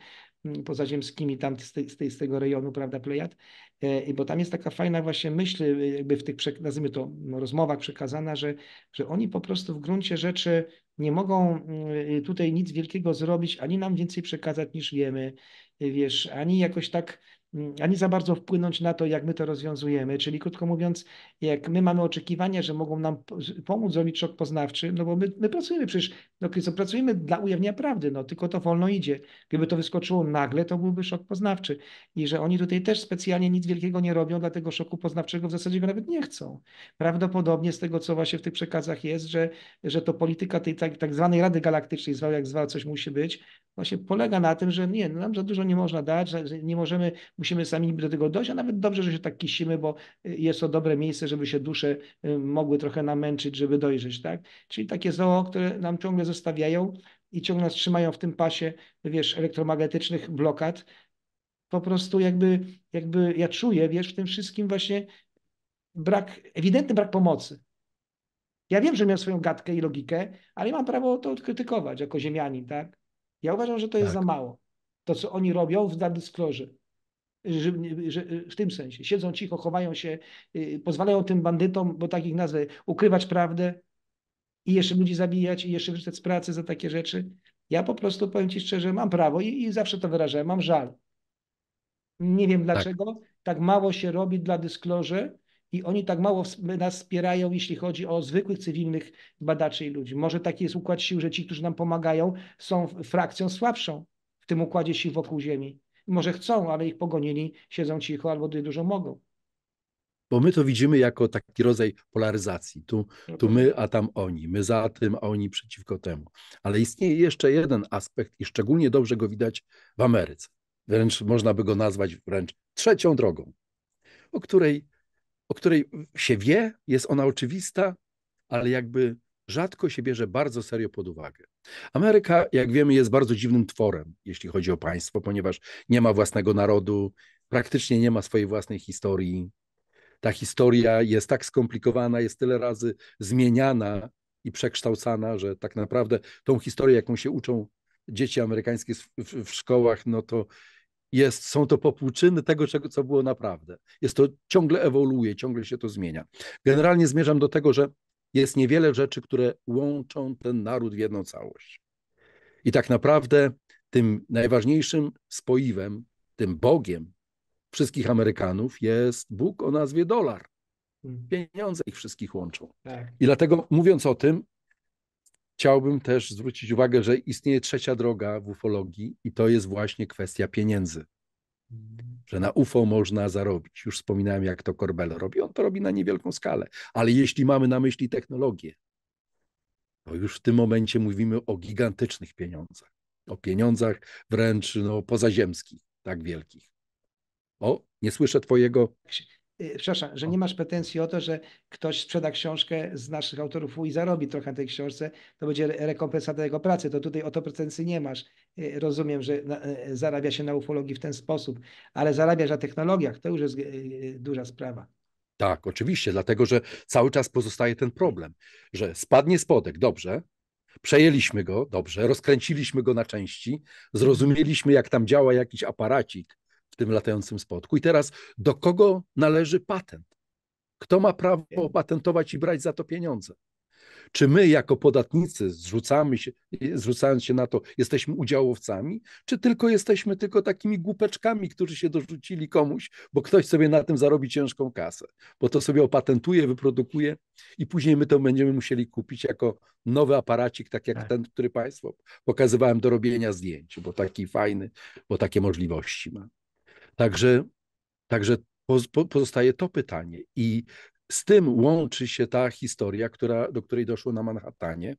mm, pozaziemskimi tam z, tej, z, z tego rejonu, prawda, Plejad, e, bo tam jest taka fajna właśnie myśl y, jakby w tych, nazwijmy to, mm, rozmowach przekazana, że, że oni po prostu w gruncie rzeczy nie mogą y, y, tutaj nic wielkiego zrobić, ani nam więcej przekazać niż wiemy, wiesz, ani jakoś tak Mm, ani za bardzo wpłynąć na to, jak my to rozwiązujemy. Czyli krótko mówiąc, jak my mamy oczekiwania, że mogą nam pomóc zrobić szok poznawczy, no bo my, my pracujemy przecież, no co pracujemy dla ujawnienia prawdy, no tylko to wolno idzie. Gdyby to wyskoczyło nagle, to byłby szok poznawczy. I że oni tutaj też specjalnie nic wielkiego nie robią, dlatego szoku poznawczego w zasadzie go nawet nie chcą. Prawdopodobnie z tego, co właśnie w tych przekazach jest, że, że to polityka tej tak, tak zwanej Rady Galaktycznej, zwał jak zwał, coś musi być, właśnie polega na tym, że nie, no nam za dużo nie można dać, nie możemy, musimy sami do tego dojść, a nawet dobrze, że się tak kisimy, bo y, jest to dobre miejsce, żeby się dusze y, mogły trochę namęczyć, żeby dojrzeć, tak? Czyli takie zło, które nam ciągle zostawiają i ciągle nas trzymają w tym pasie, wiesz, elektromagnetycznych blokad, po prostu jakby, jakby ja czuję, wiesz, w tym wszystkim właśnie brak, ewidentny brak pomocy. Ja wiem, że miał swoją gadkę i logikę, ale mam prawo to krytykować jako ziemianin, tak? Ja uważam, że to jest tak. za mało. To, co oni robią w Dadysklorze. Że, że, w tym sensie. Siedzą cicho, chowają się, yy, pozwalają tym bandytom, bo takich nazwę, ukrywać prawdę i jeszcze ludzi zabijać i jeszcze wrzucać z pracy za takie rzeczy. Ja po prostu powiem Ci szczerze, mam prawo i, i zawsze to wyrażam. mam żal. Nie wiem tak. dlaczego tak, tak mało się robi dla dysklorze, i oni tak mało nas wspierają, jeśli chodzi o zwykłych cywilnych badaczy i ludzi. Może taki jest układ sił, że ci, którzy nam pomagają, są frakcją słabszą w tym układzie sił wokół Ziemi. Może chcą, ale ich pogonili, siedzą cicho albo dużo mogą. Bo my to widzimy jako taki rodzaj polaryzacji. Tu, tu my, a tam oni. My za tym, a oni przeciwko temu. Ale istnieje jeszcze jeden aspekt i szczególnie dobrze go widać w Ameryce. Wręcz można by go nazwać wręcz trzecią drogą, o której o której się wie, jest ona oczywista, ale jakby rzadko się bierze bardzo serio pod uwagę. Ameryka, jak wiemy, jest bardzo dziwnym tworem, jeśli chodzi o państwo, ponieważ nie ma własnego narodu, praktycznie nie ma swojej własnej historii. Ta historia jest tak skomplikowana, jest tyle razy zmieniana i przekształcana, że tak naprawdę tą historię, jaką się uczą dzieci amerykańskie w, w szkołach, no to jest, są to popłuczyny tego, czego, co było naprawdę. Jest to ciągle ewoluuje, ciągle się to zmienia. Generalnie zmierzam do tego, że jest niewiele rzeczy, które łączą ten naród w jedną całość. I tak naprawdę tym najważniejszym spoiwem, tym Bogiem wszystkich Amerykanów jest Bóg o nazwie dolar. Mhm. Pieniądze ich wszystkich łączą. Tak. I dlatego mówiąc o tym, Chciałbym też zwrócić uwagę, że istnieje trzecia droga w ufologii i to jest właśnie kwestia pieniędzy. Że na UFO można zarobić. Już wspominałem, jak to Korbel robi. On to robi na niewielką skalę, ale jeśli mamy na myśli technologię, to już w tym momencie mówimy o gigantycznych pieniądzach. O pieniądzach wręcz no, pozaziemskich, tak wielkich. O, nie słyszę Twojego Y, przepraszam, że nie masz pretensji o to, że ktoś sprzeda książkę z naszych autorów i zarobi trochę na tej książce, to będzie rekompensata jego pracy. To tutaj o to pretensji nie masz. Y, rozumiem, że y, zarabia się na ufologii w ten sposób, ale zarabiasz na technologiach, to już jest duża sprawa. Tak, oczywiście, dlatego że cały czas pozostaje ten problem, że spadnie spodek, dobrze, przejęliśmy go, dobrze, rozkręciliśmy go na części, zrozumieliśmy, jak tam działa jakiś aparacik, tym latającym spotku. I teraz do kogo należy patent? Kto ma prawo opatentować i brać za to pieniądze? Czy my, jako podatnicy, zrzucamy się, zrzucając się na to, jesteśmy udziałowcami, czy tylko jesteśmy tylko takimi głupeczkami, którzy się dorzucili komuś, bo ktoś sobie na tym zarobi ciężką kasę, bo to sobie opatentuje, wyprodukuje i później my to będziemy musieli kupić jako nowy aparacik, tak jak tak. ten, który Państwu pokazywałem do robienia zdjęć, bo taki fajny, bo takie możliwości ma. Także, także pozostaje to pytanie. I z tym łączy się ta historia, która, do której doszło na Manhattanie,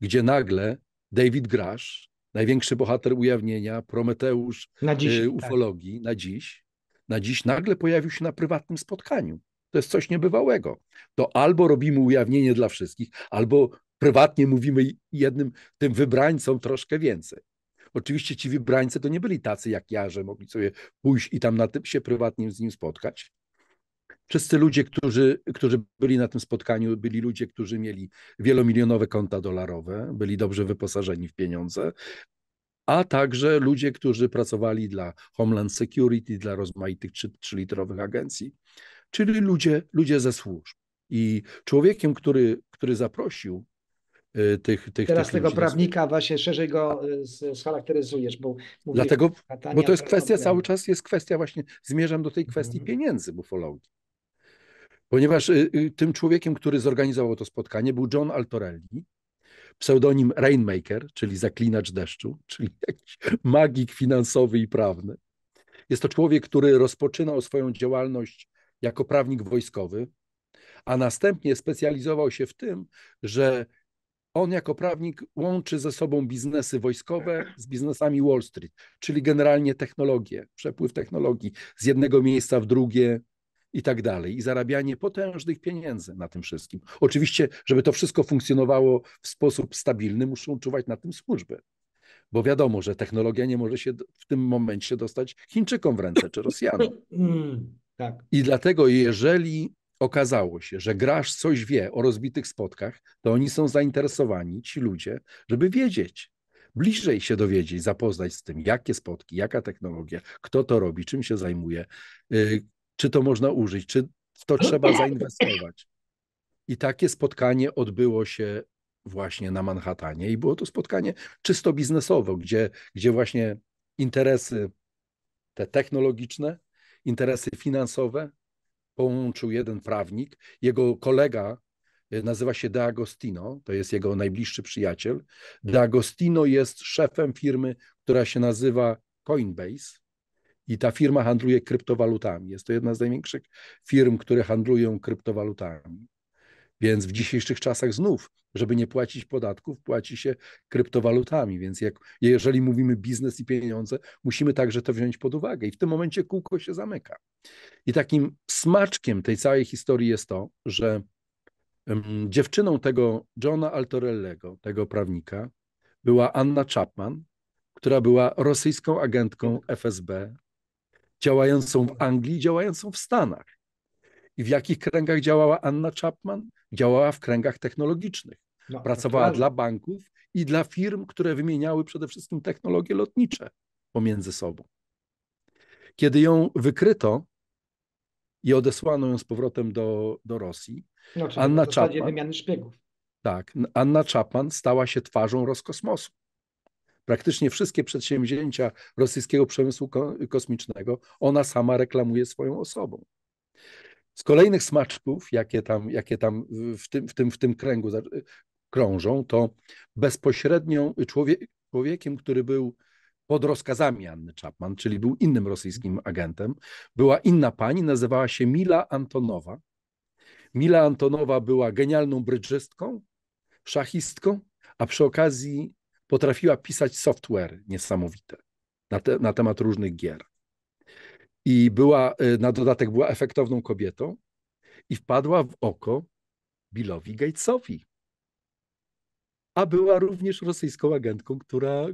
gdzie nagle David Grasz, największy bohater ujawnienia, Prometeusz na dziś, y, tak. ufologii tak. na dziś, na dziś nagle pojawił się na prywatnym spotkaniu. To jest coś niebywałego. To albo robimy ujawnienie dla wszystkich, albo prywatnie mówimy jednym tym wybrańcom troszkę więcej. Oczywiście ci wybrańcy to nie byli tacy jak ja, że mogli sobie pójść i tam na tym się prywatnie z nim spotkać. Wszyscy ludzie, którzy, którzy byli na tym spotkaniu, byli ludzie, którzy mieli wielomilionowe konta dolarowe, byli dobrze wyposażeni w pieniądze, a także ludzie, którzy pracowali dla Homeland Security, dla rozmaitych trzylitrowych agencji, czyli ludzie, ludzie ze służb. I człowiekiem, który, który zaprosił Y, tych, tych Teraz tych tego ludzi. prawnika właśnie szerzej go y, scharakteryzujesz, bo Dlatego, bo to jest kwestia cały czas, jest kwestia właśnie, zmierzam do tej kwestii mhm. pieniędzy bufologii. Ponieważ y, tym człowiekiem, który zorganizował to spotkanie był John Altorelli, pseudonim Rainmaker, czyli zaklinacz deszczu, czyli jakiś magik finansowy i prawny. Jest to człowiek, który rozpoczynał swoją działalność jako prawnik wojskowy, a następnie specjalizował się w tym, że on jako prawnik łączy ze sobą biznesy wojskowe z biznesami Wall Street, czyli generalnie technologię, przepływ technologii z jednego miejsca w drugie i tak dalej, i zarabianie potężnych pieniędzy na tym wszystkim. Oczywiście, żeby to wszystko funkcjonowało w sposób stabilny, muszą czuwać na tym służby. Bo wiadomo, że technologia nie może się w tym momencie dostać Chińczykom w ręce czy Rosjanom. Hmm, tak. I dlatego, jeżeli okazało się, że grasz coś wie o rozbitych spotkach, to oni są zainteresowani, ci ludzie, żeby wiedzieć, bliżej się dowiedzieć, zapoznać z tym, jakie spotki, jaka technologia, kto to robi, czym się zajmuje, y, czy to można użyć, czy w to trzeba zainwestować. I takie spotkanie odbyło się właśnie na Manhattanie i było to spotkanie czysto biznesowe, gdzie, gdzie właśnie interesy te technologiczne, interesy finansowe, połączył jeden prawnik, jego kolega e, nazywa się D'Agostino, to jest jego najbliższy przyjaciel. D'Agostino jest szefem firmy, która się nazywa Coinbase i ta firma handluje kryptowalutami. Jest to jedna z największych firm, które handlują kryptowalutami. Więc w dzisiejszych czasach znów, żeby nie płacić podatków, płaci się kryptowalutami. Więc jak, jeżeli mówimy biznes i pieniądze, musimy także to wziąć pod uwagę. I w tym momencie kółko się zamyka. I takim smaczkiem tej całej historii jest to, że dziewczyną tego Johna Altorellego, tego prawnika, była Anna Chapman, która była rosyjską agentką FSB, działającą w Anglii, działającą w Stanach. I w jakich kręgach działała Anna Chapman? działała w kręgach technologicznych. No, Pracowała dla banków i dla firm, które wymieniały przede wszystkim technologie lotnicze pomiędzy sobą. Kiedy ją wykryto i odesłano ją z powrotem do, do Rosji, no, Anna Chapman. wymiany szpiegów. Tak, Anna Czapan stała się twarzą Roskosmosu. Praktycznie wszystkie przedsięwzięcia rosyjskiego przemysłu kosmicznego ona sama reklamuje swoją osobą. Z kolejnych smaczków, jakie tam, jakie tam w, tym, w, tym, w tym kręgu krążą, to bezpośrednią człowiek, człowiekiem, który był pod rozkazami Anny Chapman, czyli był innym rosyjskim agentem, była inna pani, nazywała się Mila Antonowa. Mila Antonowa była genialną brydżystką, szachistką, a przy okazji potrafiła pisać software niesamowite na, te, na temat różnych gier i była, y, na dodatek była efektowną kobietą i wpadła w oko Billowi Gatesowi. A była również rosyjską agentką, która,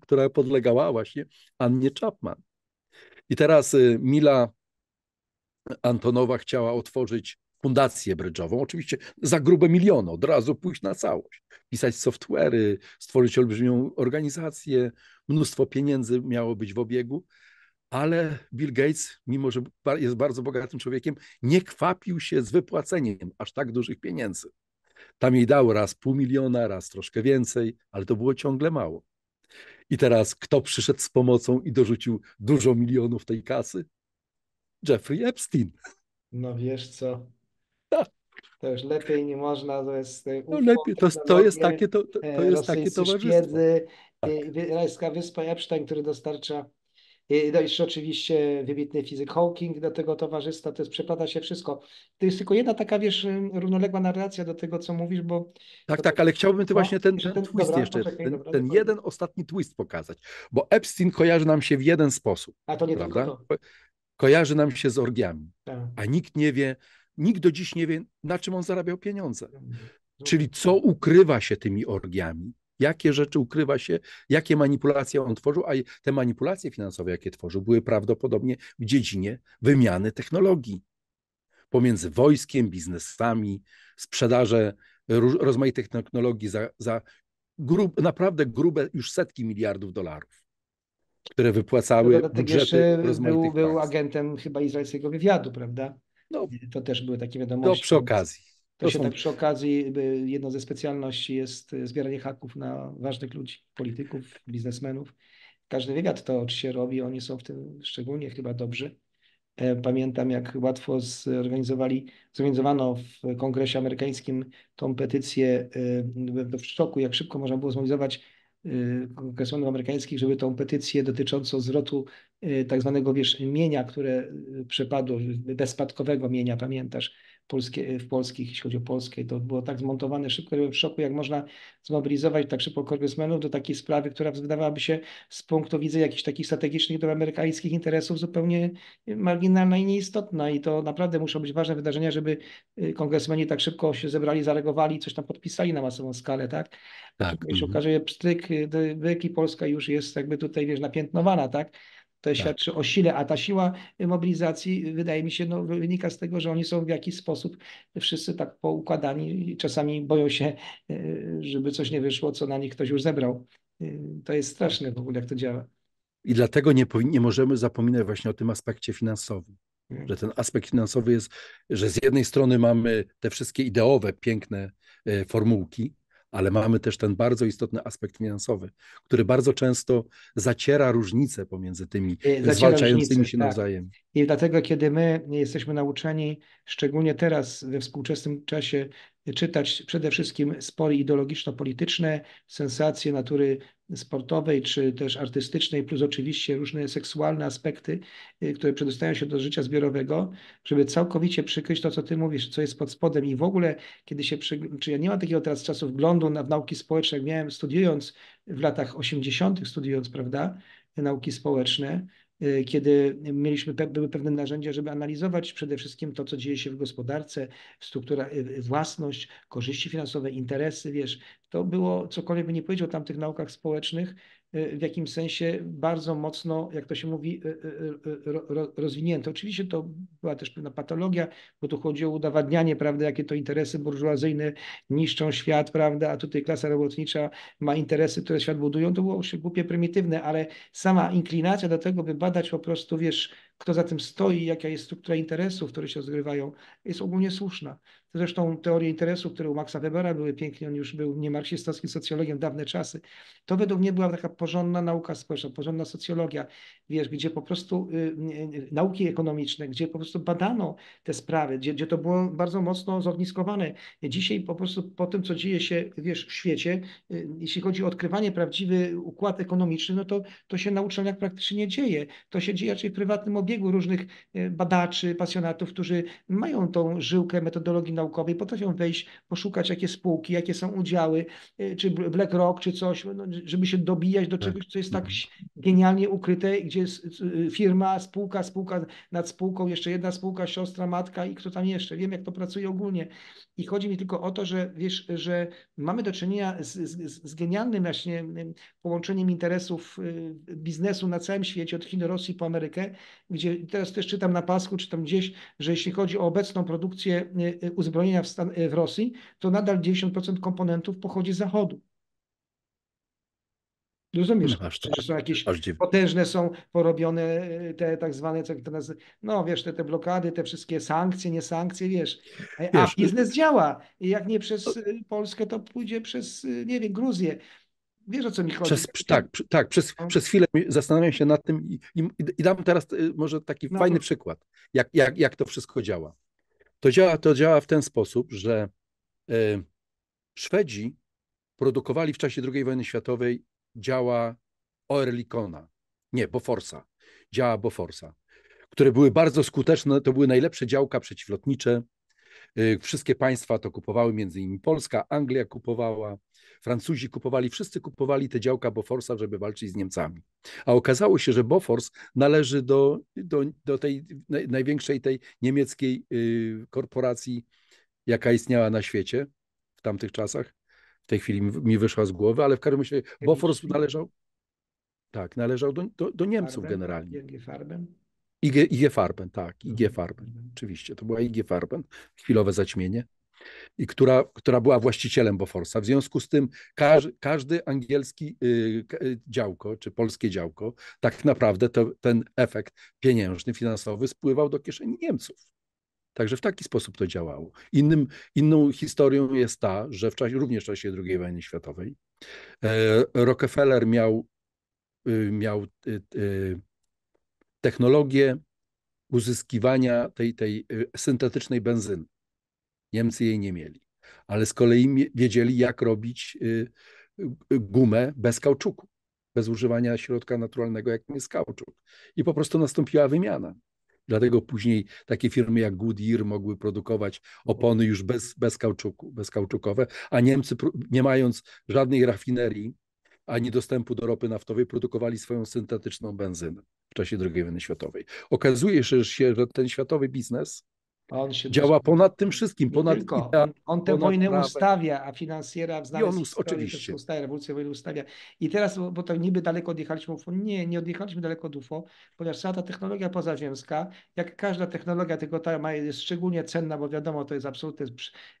która podlegała właśnie Annie Chapman. I teraz y, Mila Antonowa chciała otworzyć fundację brydżową, oczywiście za grube miliony, od razu pójść na całość, pisać software'y, stworzyć olbrzymią organizację, mnóstwo pieniędzy miało być w obiegu, ale Bill Gates, mimo że jest bardzo bogatym człowiekiem, nie kwapił się z wypłaceniem aż tak dużych pieniędzy. Tam jej dał raz pół miliona, raz troszkę więcej, ale to było ciągle mało. I teraz kto przyszedł z pomocą i dorzucił dużo milionów tej kasy? Jeffrey Epstein. No wiesz co? To już lepiej nie można, to jest. E, no lepiej, to, to jest takie, to, to e, jest takie towarzystwo. Szpiedzy, e, tak. Wyspa Epstein, który dostarcza no jeszcze oczywiście wybitny fizyk Hawking do tego towarzystwa, to jest, przepada się wszystko. To jest tylko jedna taka, wiesz, równoległa narracja do tego, co mówisz, bo... Tak, tak, ale chciałbym ty właśnie ten, ten, ten twist dobra, jeszcze, poczekaj, ten, dobra, ten jeden ostatni twist pokazać, bo Epstein kojarzy nam się w jeden sposób. A to nie prawda? tylko to. Kojarzy nam się z orgiami, tak. a nikt nie wie, nikt do dziś nie wie, na czym on zarabiał pieniądze. Czyli co ukrywa się tymi orgiami jakie rzeczy ukrywa się, jakie manipulacje on tworzył, a te manipulacje finansowe, jakie tworzył, były prawdopodobnie w dziedzinie wymiany technologii pomiędzy wojskiem, biznesami, sprzedaże rozmaitych technologii za, za grub, naprawdę grube już setki miliardów dolarów, które wypłacały no, Dodatek budżety e, rozmaitych był, był agentem chyba izraelskiego wywiadu, prawda? No, to też były takie no, wiadomości. No przy okazji. To, to się są... tak przy okazji, jedną ze specjalności jest e, zbieranie haków na ważnych ludzi, polityków, biznesmenów. Każdy wywiad to się robi, oni są w tym szczególnie chyba dobrzy. E, pamiętam, jak łatwo zorganizowali, zorganizowano w kongresie amerykańskim tą petycję. E, w szoku, jak szybko można było zmobilizować kongresmenów amerykańskich, żeby tą petycję dotyczącą zwrotu tak zwanego wiesz, mienia, które przepadło, bezspadkowego mienia, pamiętasz, polskie, e, w polskich, jeśli chodzi o Polskę. to było tak zmontowane szybko, w szoku, jak można zmobilizować tak szybko kongresmenów do takiej sprawy, która wydawałaby się z punktu widzenia jakichś takich strategicznych do amerykańskich interesów zupełnie marginalna i nieistotna. I to naprawdę muszą być ważne wydarzenia, żeby e, kongresmeni tak szybko się zebrali, zareagowali, coś tam podpisali na masową skalę, tak? Tak. okaże się mhm. okazuje, pstryk, byk Polska już jest jakby tutaj, wiesz, napiętnowana, tak? To tak. świadczy o sile, a ta siła mobilizacji wydaje mi się no, wynika z tego, że oni są w jakiś sposób wszyscy tak poukładani i czasami boją się, e, żeby coś nie wyszło, co na nich ktoś już zebrał. E, to jest straszne w ogóle, jak to działa. I dlatego nie, nie możemy zapominać właśnie o tym aspekcie finansowym hmm. że ten aspekt finansowy jest, że z jednej strony mamy te wszystkie ideowe, piękne e, formułki, ale mamy też ten bardzo istotny aspekt finansowy, który bardzo często zaciera różnice pomiędzy tymi e, zaciera zwalczającymi się tak. nawzajem. I dlatego, kiedy my jesteśmy nauczeni, szczególnie teraz we współczesnym czasie, czytać przede wszystkim spory ideologiczno-polityczne, sensacje natury sportowej czy też artystycznej, plus oczywiście różne seksualne aspekty, y, które przedostają się do życia zbiorowego, żeby całkowicie przykryć to, co ty mówisz, co jest pod spodem i w ogóle, kiedy się, przy... czy ja nie mam takiego teraz czasu wglądu na nauki społeczne, jak miałem studiując w latach 80., studiując, prawda, nauki społeczne, Y, kiedy mieliśmy były pewne narzędzia, żeby analizować przede wszystkim to, co dzieje się w gospodarce, struktura, y, własność, korzyści finansowe, interesy, wiesz, to było, cokolwiek by nie powiedział tam tych naukach społecznych, y, w jakimś sensie bardzo mocno, jak to się mówi, y, y, rozwinięte. Oczywiście to była też pewna patologia, bo tu chodzi o udowadnianie, prawda, jakie to interesy burżuazyjne niszczą świat, prawda, a tutaj klasa robotnicza ma interesy, które świat budują. To było już głupie, prymitywne, ale sama inklinacja do tego, by badać po prostu, wiesz, kto za tym stoi, jaka jest struktura interesów, które się rozgrywają, jest ogólnie słuszna. Zresztą teorie interesów, które u Maxa Webera były pięknie, on już był nie marksistowskim socjologiem dawne czasy. To według mnie była taka porządna nauka społeczna, porządna socjologia, wiesz, gdzie po prostu y, y, y nauki ekonomiczne, gdzie po prostu badano te sprawy, gdzie, gdzie to było bardzo mocno zogniskowane. Dzisiaj po prostu po tym, co dzieje się, wiesz, w świecie, y, jeśli chodzi o odkrywanie prawdziwy układ ekonomiczny, no to, to się na uczelniach praktycznie nie dzieje. To się dzieje raczej w prywatnym obiegu różnych e, badaczy, pasjonatów, którzy mają tą żyłkę metodologii naukowej, potrafią wejść, poszukać jakie spółki, jakie są udziały, e, czy BlackRock, czy coś, no, no, żeby się dobijać do tak. czegoś, co jest tak mhm. genialnie ukryte, gdzie jest firma, spółka, spółka nad spółką, jeszcze jedna spółka, siostra, matka i kto tam jeszcze. Wiem, jak to pracuje ogólnie. I chodzi mi tylko o to, że wiesz, że mamy do czynienia z, z, z genialnym właśnie połączeniem interesów e, biznesu na całym świecie, od Chin do Rosji po Amerykę, gdzie teraz też czytam na pasku, czy tam gdzieś, że jeśli chodzi o obecną produkcję e, e, uzbrojenia w, Stan e, w Rosji, to nadal 90% komponentów pochodzi z Zachodu. Rozumiesz, no, są jakieś potężne są porobione te tak zwane, co to no wiesz, te, te blokady, te wszystkie sankcje, nie sankcje, wiesz. A wiesz, no biznes działa. I jak nie przez Polskę, to pójdzie przez, nie wiem, Gruzję. Wiesz, o co mi chodzi. Przez, tak, tak przez, no. przez chwilę zastanawiam się nad tym i, i, i dam teraz y, może taki no. fajny przykład, jak, jak, jak to wszystko działa. To działa, to działa w ten sposób, że y, Szwedzi produkowali w czasie II wojny światowej działa Orlikona, nie, Boforsa, działa Boforsa, które były bardzo skuteczne, to były najlepsze działka przeciwlotnicze Y, wszystkie państwa to kupowały, między innymi Polska, Anglia kupowała, Francuzi kupowali, wszyscy kupowali te działka Boforsa, żeby walczyć z Niemcami. A okazało się, że Bofors należy do, do, do tej największej tej niemieckiej y, korporacji, jaka istniała na świecie w tamtych czasach. W tej chwili mi wyszła z głowy, ale w każdym razie Bofors należał. Tak, należał do, do, do Niemców Farben, generalnie. Farben? IG, IG Farben, tak, IG mhm. Farben, mhm. oczywiście, to była IG Farben, chwilowe zaćmienie, i która, która była właścicielem Boforsa. W związku z tym każ, każdy angielski y, y, działko, czy polskie działko, tak naprawdę to, ten efekt pieniężny, finansowy spływał do kieszeni Niemców. Także w taki sposób to działało. Innym, inną historią jest ta, że w czasie, również w czasie II wojny światowej e, Rockefeller miał, y, miał technologię uzyskiwania tej, tej y, syntetycznej benzyny. Niemcy jej nie mieli, ale z kolei wiedzieli, jak robić y, gumę bez kauczuku, bez używania środka naturalnego, jakim jest kauczuk. I po prostu nastąpiła wymiana. Dlatego później takie firmy jak Goodyear mogły produkować opony już bez, bez kauczuku, bezkauczukowe, a Niemcy, nie mając żadnej rafinerii ani dostępu do ropy naftowej, produkowali swoją syntetyczną benzynę w czasie II wojny światowej. Okazuje się, że ten światowy biznes działa ponad tym wszystkim, ponad tylko. Idea, on, on tę wojnę prawe. ustawia, a finansiera w znanej on, oczywiście. ustawia, rewolucję wojny ustawia. I teraz, bo to niby daleko odjechaliśmy UFO, nie, nie odjechaliśmy daleko od UFO, ponieważ cała ta technologia pozaziemska, jak każda technologia, tylko ta ma, jest szczególnie cenna, bo wiadomo, to jest absolutnie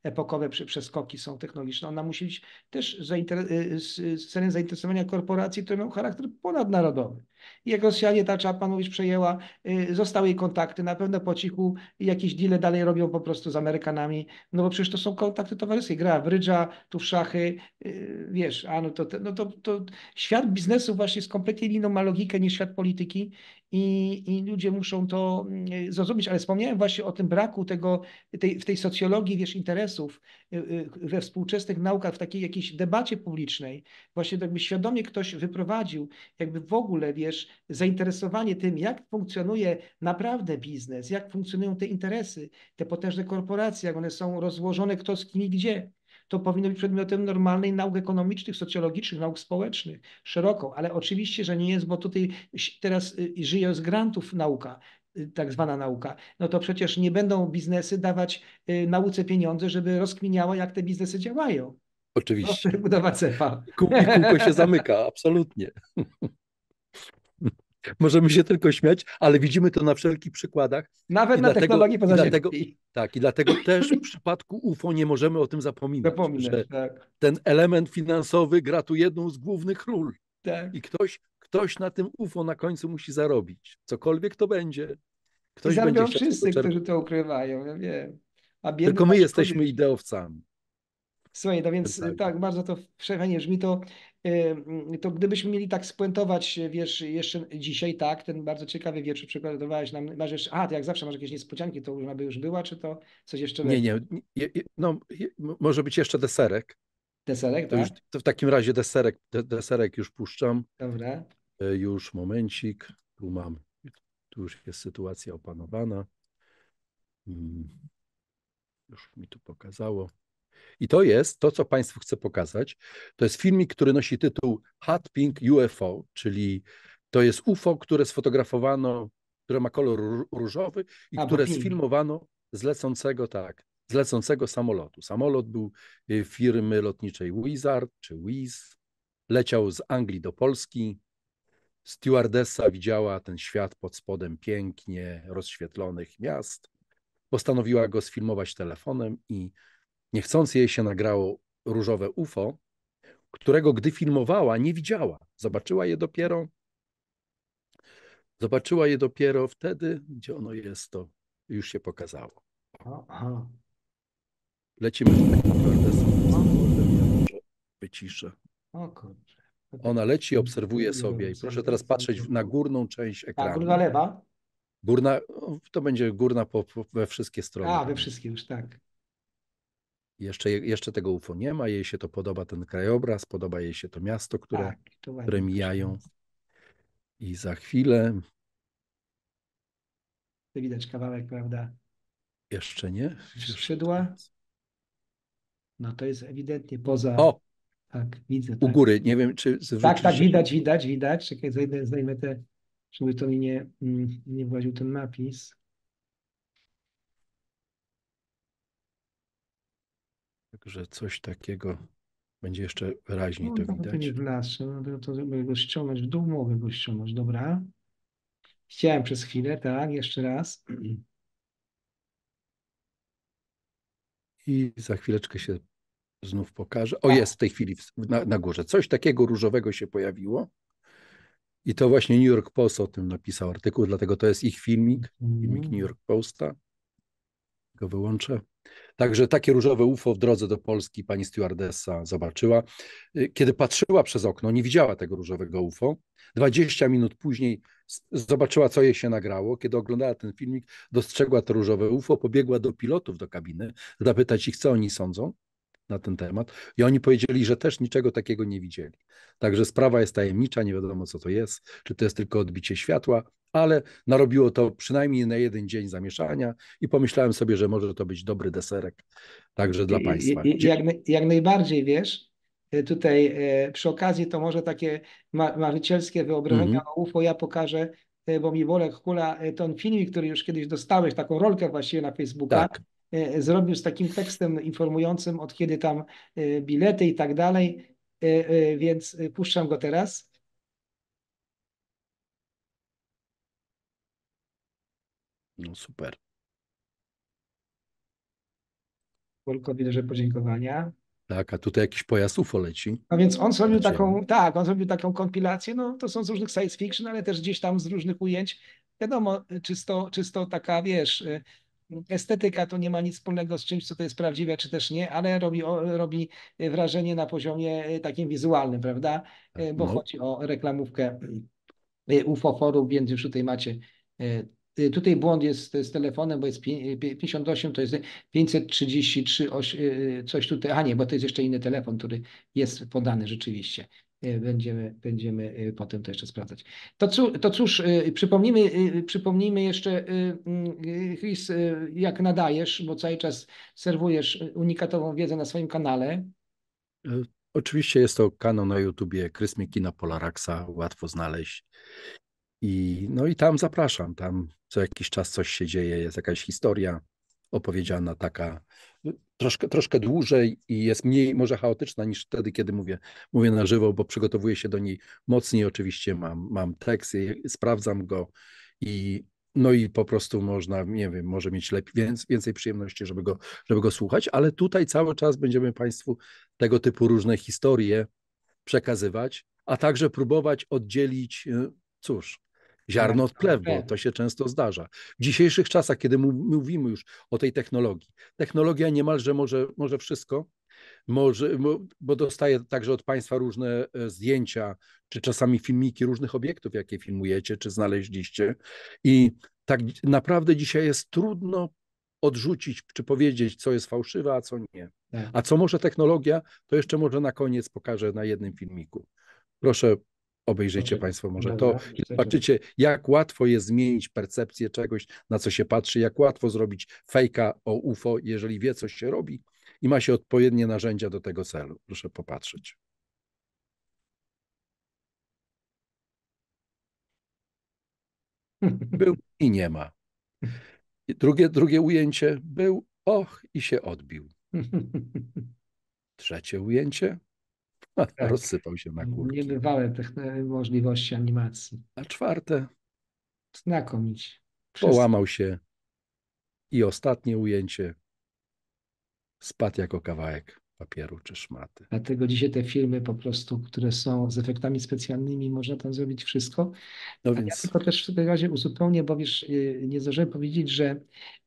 epokowe przeskoki są technologiczne. Ona musi być też zainter- y, y, z celem zainteresowania korporacji, które mają charakter ponadnarodowy jak Rosjanie, ta mówisz, przejęła, y, zostały jej kontakty, na pewno po cichu jakieś deale dalej robią po prostu z Amerykanami, no bo przecież to są kontakty towarzyskie, gra w rydża, tu w szachy, y, wiesz, a no to, no to, to świat biznesu właśnie jest kompletnie inną ma logikę niż świat polityki i, i ludzie muszą to mm, e, zrozumieć. Ale wspomniałem właśnie o tym braku tego, tej, w tej socjologii, wiesz, interesów e, e, we współczesnych naukach, w takiej jakiejś debacie publicznej. Właśnie jakby świadomie ktoś wyprowadził jakby w ogóle, wiesz, zainteresowanie tym, jak funkcjonuje naprawdę biznes, jak funkcjonują te interesy, te potężne korporacje, jak one są rozłożone, kto z kim i gdzie to powinno być przedmiotem normalnej nauk ekonomicznych, socjologicznych, nauk społecznych, szeroko, ale oczywiście, że nie jest, bo tutaj teraz y, żyje z grantów nauka, y, tak zwana nauka, no to przecież nie będą biznesy dawać y, nauce pieniądze, żeby rozkminiała, jak te biznesy działają. Oczywiście. Budowa cepa. Kółko się zamyka, absolutnie. Możemy się tylko śmiać, ale widzimy to na wszelkich przykładach. Nawet I na dlatego, technologii pozaziemskiej. Tak, i dlatego też w przypadku UFO nie możemy o tym zapominać. Zapominać, tak. Ten element finansowy gra tu jedną z głównych ról. Tak. I ktoś, ktoś na tym UFO na końcu musi zarobić. Cokolwiek to będzie. Ktoś I zarobią będzie wszyscy, którzy to ukrywają, ja wiem. Tylko my jesteśmy ideowcami. Słuchaj, no więc tak, tak bardzo to przechanie brzmi to, y, y, to gdybyśmy mieli tak spuentować, wiesz, jeszcze dzisiaj, tak, ten bardzo ciekawy wieczór przygotowałeś nam, masz jeszcze, a, jak zawsze masz jakieś niespodzianki, to już by już była, czy to coś jeszcze? Nie, nie, nie no może być jeszcze deserek. Deserek, to tak? Już, to w takim razie deserek, deserek już puszczam. Dobra. E, już momencik, tu mam, tu już jest sytuacja opanowana. Mm, już mi tu pokazało. I to jest to, co Państwu chcę pokazać. To jest filmik, który nosi tytuł Hot Pink UFO, czyli to jest UFO, które sfotografowano, które ma kolor różowy i A, które sfilmowano z lecącego, tak, z lecącego samolotu. Samolot był y, firmy lotniczej Wizard czy Wiz, leciał z Anglii do Polski. Stewardessa widziała ten świat pod spodem pięknie rozświetlonych miast. Postanowiła go sfilmować telefonem i Niechcąc jej się nagrało różowe UFO, którego gdy filmowała, nie widziała. Zobaczyła je dopiero. Zobaczyła je dopiero wtedy, gdzie ono jest, to już się pokazało. Lecimy tak naprawdę wyciszę. O kurczę. Ona leci, obserwuje sobie i proszę teraz patrzeć na górną część ekranu. A górna lewa? Górna, to będzie górna po, po, we wszystkie strony. A, we wszystkie już, tak. Jeszcze, jeszcze tego UFO nie ma, jej się to podoba ten krajobraz, podoba jej się to miasto, które, tak, które mijają. I za chwilę. ty widać kawałek, prawda? Jeszcze nie? Skrzydła. No to jest ewidentnie poza. O! Tak, widzę. Tak. U góry, nie wiem, czy Tak, tak, widać, widać, widać. Czekaj, zajdę, zdejmę te, żeby to mi nie, mm, nie właził ten napis. że coś takiego będzie jeszcze wyraźniej no, to widać. Nie w las, no, to, to go ściągnąć, w dół mogę go ściągnąć, dobra. Chciałem przez chwilę, tak, jeszcze raz. I za chwileczkę się znów pokaże. O, tak. jest w tej chwili na, na górze. Coś takiego różowego się pojawiło. I to właśnie New York Post o tym napisał artykuł, dlatego to jest ich filmik, filmik mhm. New York Posta go wyłączę. Także takie różowe UFO w drodze do Polski pani stewardessa zobaczyła. Y, kiedy patrzyła przez okno, nie widziała tego różowego UFO. 20 minut później zobaczyła, co jej się nagrało. Kiedy oglądała ten filmik, dostrzegła to różowe UFO, pobiegła do pilotów do kabiny, zapytać ich, co oni sądzą na ten temat. I oni powiedzieli, że też niczego takiego nie widzieli. Także sprawa jest tajemnicza, nie wiadomo, co to jest, czy to jest tylko odbicie światła, ale narobiło to przynajmniej na jeden dzień zamieszania i pomyślałem sobie, że może to być dobry deserek także dla Państwa. Jak, jak najbardziej, wiesz, e, tutaj e, przy okazji to może takie marzycielskie wyobrażenia mhm. mm -hmm. UFO ja pokażę, e, bo mi Bolek Hula ten filmik, który już kiedyś dostałeś, taką rolkę właściwie na Facebooka, tak. zrobił z takim tekstem informującym od kiedy tam bilety i tak dalej, więc puszczam go teraz. No super. Wolko widzę, że podziękowania. Tak, a tutaj jakiś pojazd UFO leci. No więc on zrobił taką, tak, on zrobił taką kompilację, no to są z różnych science fiction, ale też gdzieś tam z różnych ujęć. Wiadomo, czysto, czysto taka, wiesz, estetyka to nie ma nic wspólnego z czymś, co to jest prawdziwe, czy też nie, ale robi, robi wrażenie na poziomie e, takim wizualnym, prawda? E, tak, bo no. chodzi o reklamówkę e, ufo forum więc już tutaj macie Y, tutaj błąd jest z telefonem, bo jest 58, y, to jest 533, y, coś tutaj. A nie, bo to jest jeszcze inny telefon, który jest podany rzeczywiście. Będziemy, będziemy potem to jeszcze sprawdzać. To, cu, to cóż, przypomnijmy, przypomnijmy jeszcze, Chris, jak nadajesz, bo cały czas serwujesz unikatową wiedzę na swoim kanale. E, oczywiście jest to kanał na YouTubie Krysmiki na Polaraxa, łatwo znaleźć. I, no i tam zapraszam, tam co jakiś czas coś się dzieje, jest jakaś historia opowiedziana taka no, troszkę, troszkę dłużej i jest mniej może chaotyczna niż wtedy, kiedy mówię, mówię na żywo, bo przygotowuję się do niej mocniej oczywiście, mam, mam tekst, sprawdzam go i no i po prostu można, nie wiem, może mieć lepiej, więcej, więcej przyjemności, żeby go, żeby go słuchać, ale tutaj cały czas będziemy Państwu tego typu różne historie przekazywać, a także próbować oddzielić, y, cóż, Ziarno od plewu. to się często zdarza. W dzisiejszych czasach, kiedy mówimy już o tej technologii, technologia niemalże może, może wszystko, może, bo dostaję także od Państwa różne e, zdjęcia, czy czasami filmiki różnych obiektów, jakie filmujecie, czy znaleźliście. I tak naprawdę dzisiaj jest trudno odrzucić, czy powiedzieć, co jest fałszywe, a co nie. Tak. A co może technologia, to jeszcze może na koniec pokażę na jednym filmiku. Proszę Obejrzyjcie Państwo może to i zobaczycie, jak łatwo jest zmienić percepcję czegoś, na co się patrzy, jak łatwo zrobić fejka o UFO, jeżeli wie, co się robi i ma się odpowiednie narzędzia do tego celu. Proszę popatrzeć. Był i nie ma. Drugie, drugie ujęcie był, och, i się odbił. Trzecie ujęcie Tak. Rozsypał się na kurki. Niebywałe możliwości animacji. A czwarte. Znakomicie. Wszystko. Połamał się. I ostatnie ujęcie. Spadł jako kawałek papieru czy szmaty. Dlatego dzisiaj te filmy po prostu, które są z efektami specjalnymi, można tam zrobić wszystko. No więc... Ja tylko też w tym razie uzupełnię, bo wiesz, y, nie zdążyłem powiedzieć, że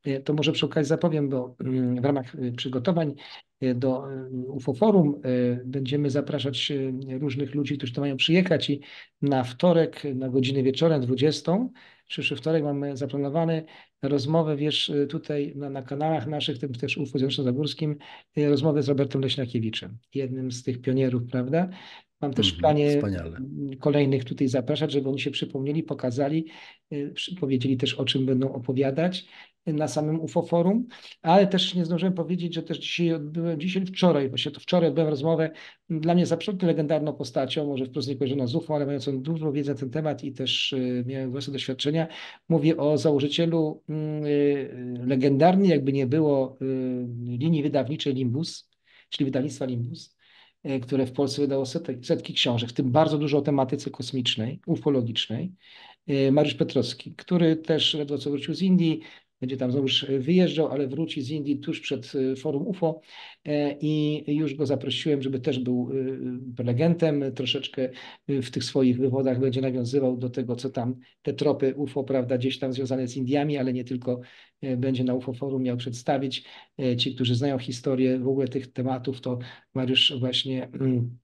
y, to może przy okazji zapowiem, bo mm, w ramach y, przygotowań Y, do y, UFO Forum. Y, będziemy zapraszać różnych ludzi, którzy to mają przyjechać i na wtorek, na godzinę wieczorem 20, przyszły wtorek mamy zaplanowane rozmowę, wiesz, tutaj na, na kanałach naszych, tym też UFO Związku Zagórskim, rozmowę z Robertem Leśniakiewiczem, jednym z tych pionierów, prawda? Mam też w mhm, planie Wspaniale. Mm, kolejnych tutaj zapraszać, żeby oni się przypomnieli, pokazali, powiedzieli też o czym będą opowiadać na samym UFO Forum, ale też nie zdążyłem powiedzieć, że też dzisiaj odbyłem, dzisiaj wczoraj, właśnie to wczoraj odbyłem rozmowę dla mnie absolutnie legendarną postacią, może wprost nie kojarzona z UFO, ale mającą dużo wiedzy na ten temat i też y, miałem własne doświadczenia. Mówię o założycielu y, legendarnej, jakby nie było, y, linii wydawniczej Limbus, czyli wydawnictwa Limbus, które w Polsce wydało setki książek, w tym bardzo dużo o tematyce kosmicznej, ufologicznej. Mariusz Petrowski, który też ledwo co wrócił z Indii, będzie tam znowuż wyjeżdżał, ale wróci z Indii tuż przed e, forum UFO e, i już go zaprosiłem, żeby też był e, prelegentem, troszeczkę w tych swoich wywodach będzie nawiązywał do tego, co tam te tropy UFO, prawda, gdzieś tam związane z Indiami, ale nie tylko będzie na UFO Forum miał przedstawić. Ci, którzy znają historię w ogóle tych tematów, to Mariusz właśnie mm,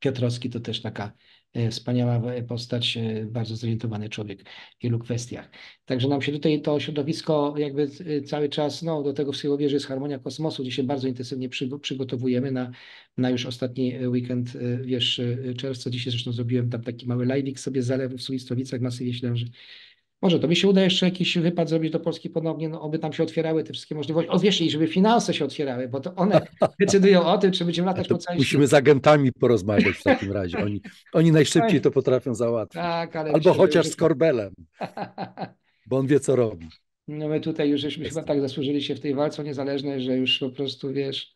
Piotrowski to też taka E, wspaniała e, postać, e, bardzo zorientowany człowiek w wielu kwestiach. Także nam się tutaj to środowisko jakby cały czas, no do tego wszystkiego że jest harmonia kosmosu, gdzie się bardzo intensywnie przygotowujemy na, na już ostatni weekend, wiesz, czerwca. Dzisiaj zresztą zrobiłem tam taki mały live'ik sobie z zalewu w Sulistowicach, masywie Ślęży może to by się uda jeszcze jakiś wypad zrobić do Polski ponownie, no oby tam się otwierały te wszystkie możliwości. i żeby finanse się otwierały, bo to one decydują o tym, czy będziemy latać po całym Musimy z agentami porozmawiać w takim razie. Oni, oni najszybciej to potrafią załatwić. Tak, Albo chociaż z Korbelem, bo on wie, co robi. No my tutaj już żeśmy chyba tak zasłużyli się w tej walce o niezależność, że już po prostu, wiesz,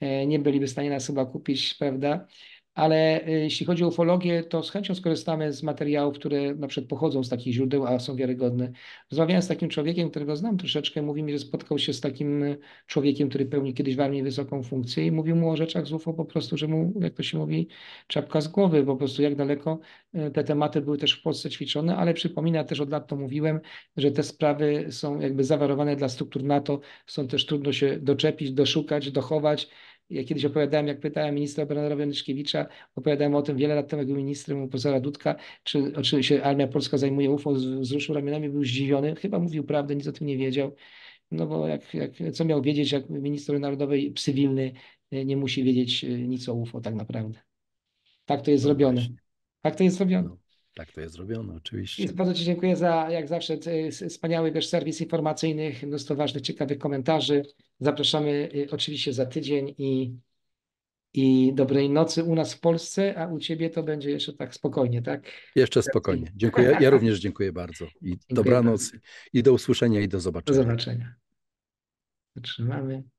e, nie byliby w stanie nas chyba kupić, prawda? ale y, jeśli chodzi o ufologię, to z chęcią skorzystamy z materiałów, które na przykład pochodzą z takich źródeł, a są wiarygodne. Rozmawiałem z takim człowiekiem, którego znam troszeczkę, mówi mi, że spotkał się z takim y, człowiekiem, który pełni kiedyś w armii wysoką funkcję i mówił mu o rzeczach z UFO po prostu, że mu, jak to się mówi, czapka z głowy, po prostu jak daleko y, te tematy były też w Polsce ćwiczone, ale przypomina też, od lat to mówiłem, że te sprawy są jakby zawarowane dla struktur NATO, są też trudno się doczepić, doszukać, dochować, ja kiedyś opowiadałem, jak pytałem ministra obrony Robionyszkiewicza, opowiadałem o tym wiele lat temu, jak był ministrem profesora Dudka, czy, czy się Armia Polska zajmuje UFO, wzruszył ramionami, był zdziwiony, chyba mówił prawdę, nic o tym nie wiedział. No bo jak, jak, co miał wiedzieć, jak minister narodowy cywilny e, nie musi wiedzieć e, nic o UFO tak naprawdę. Tak to jest no zrobione. Tak to jest zrobione. No. Tak to jest robione, oczywiście. I bardzo Ci dziękuję za, jak zawsze, wspaniały wiesz, serwis informacyjny, mnóstwo ważnych, ciekawych komentarzy. Zapraszamy y, oczywiście za tydzień i, i dobrej nocy u nas w Polsce, a u Ciebie to będzie jeszcze tak spokojnie, tak? Jeszcze spokojnie. Dziękuję. Ja również dziękuję bardzo. I dziękuję dobranoc, bardzo. i do usłyszenia, i do zobaczenia. Do zobaczenia. Zatrzymamy.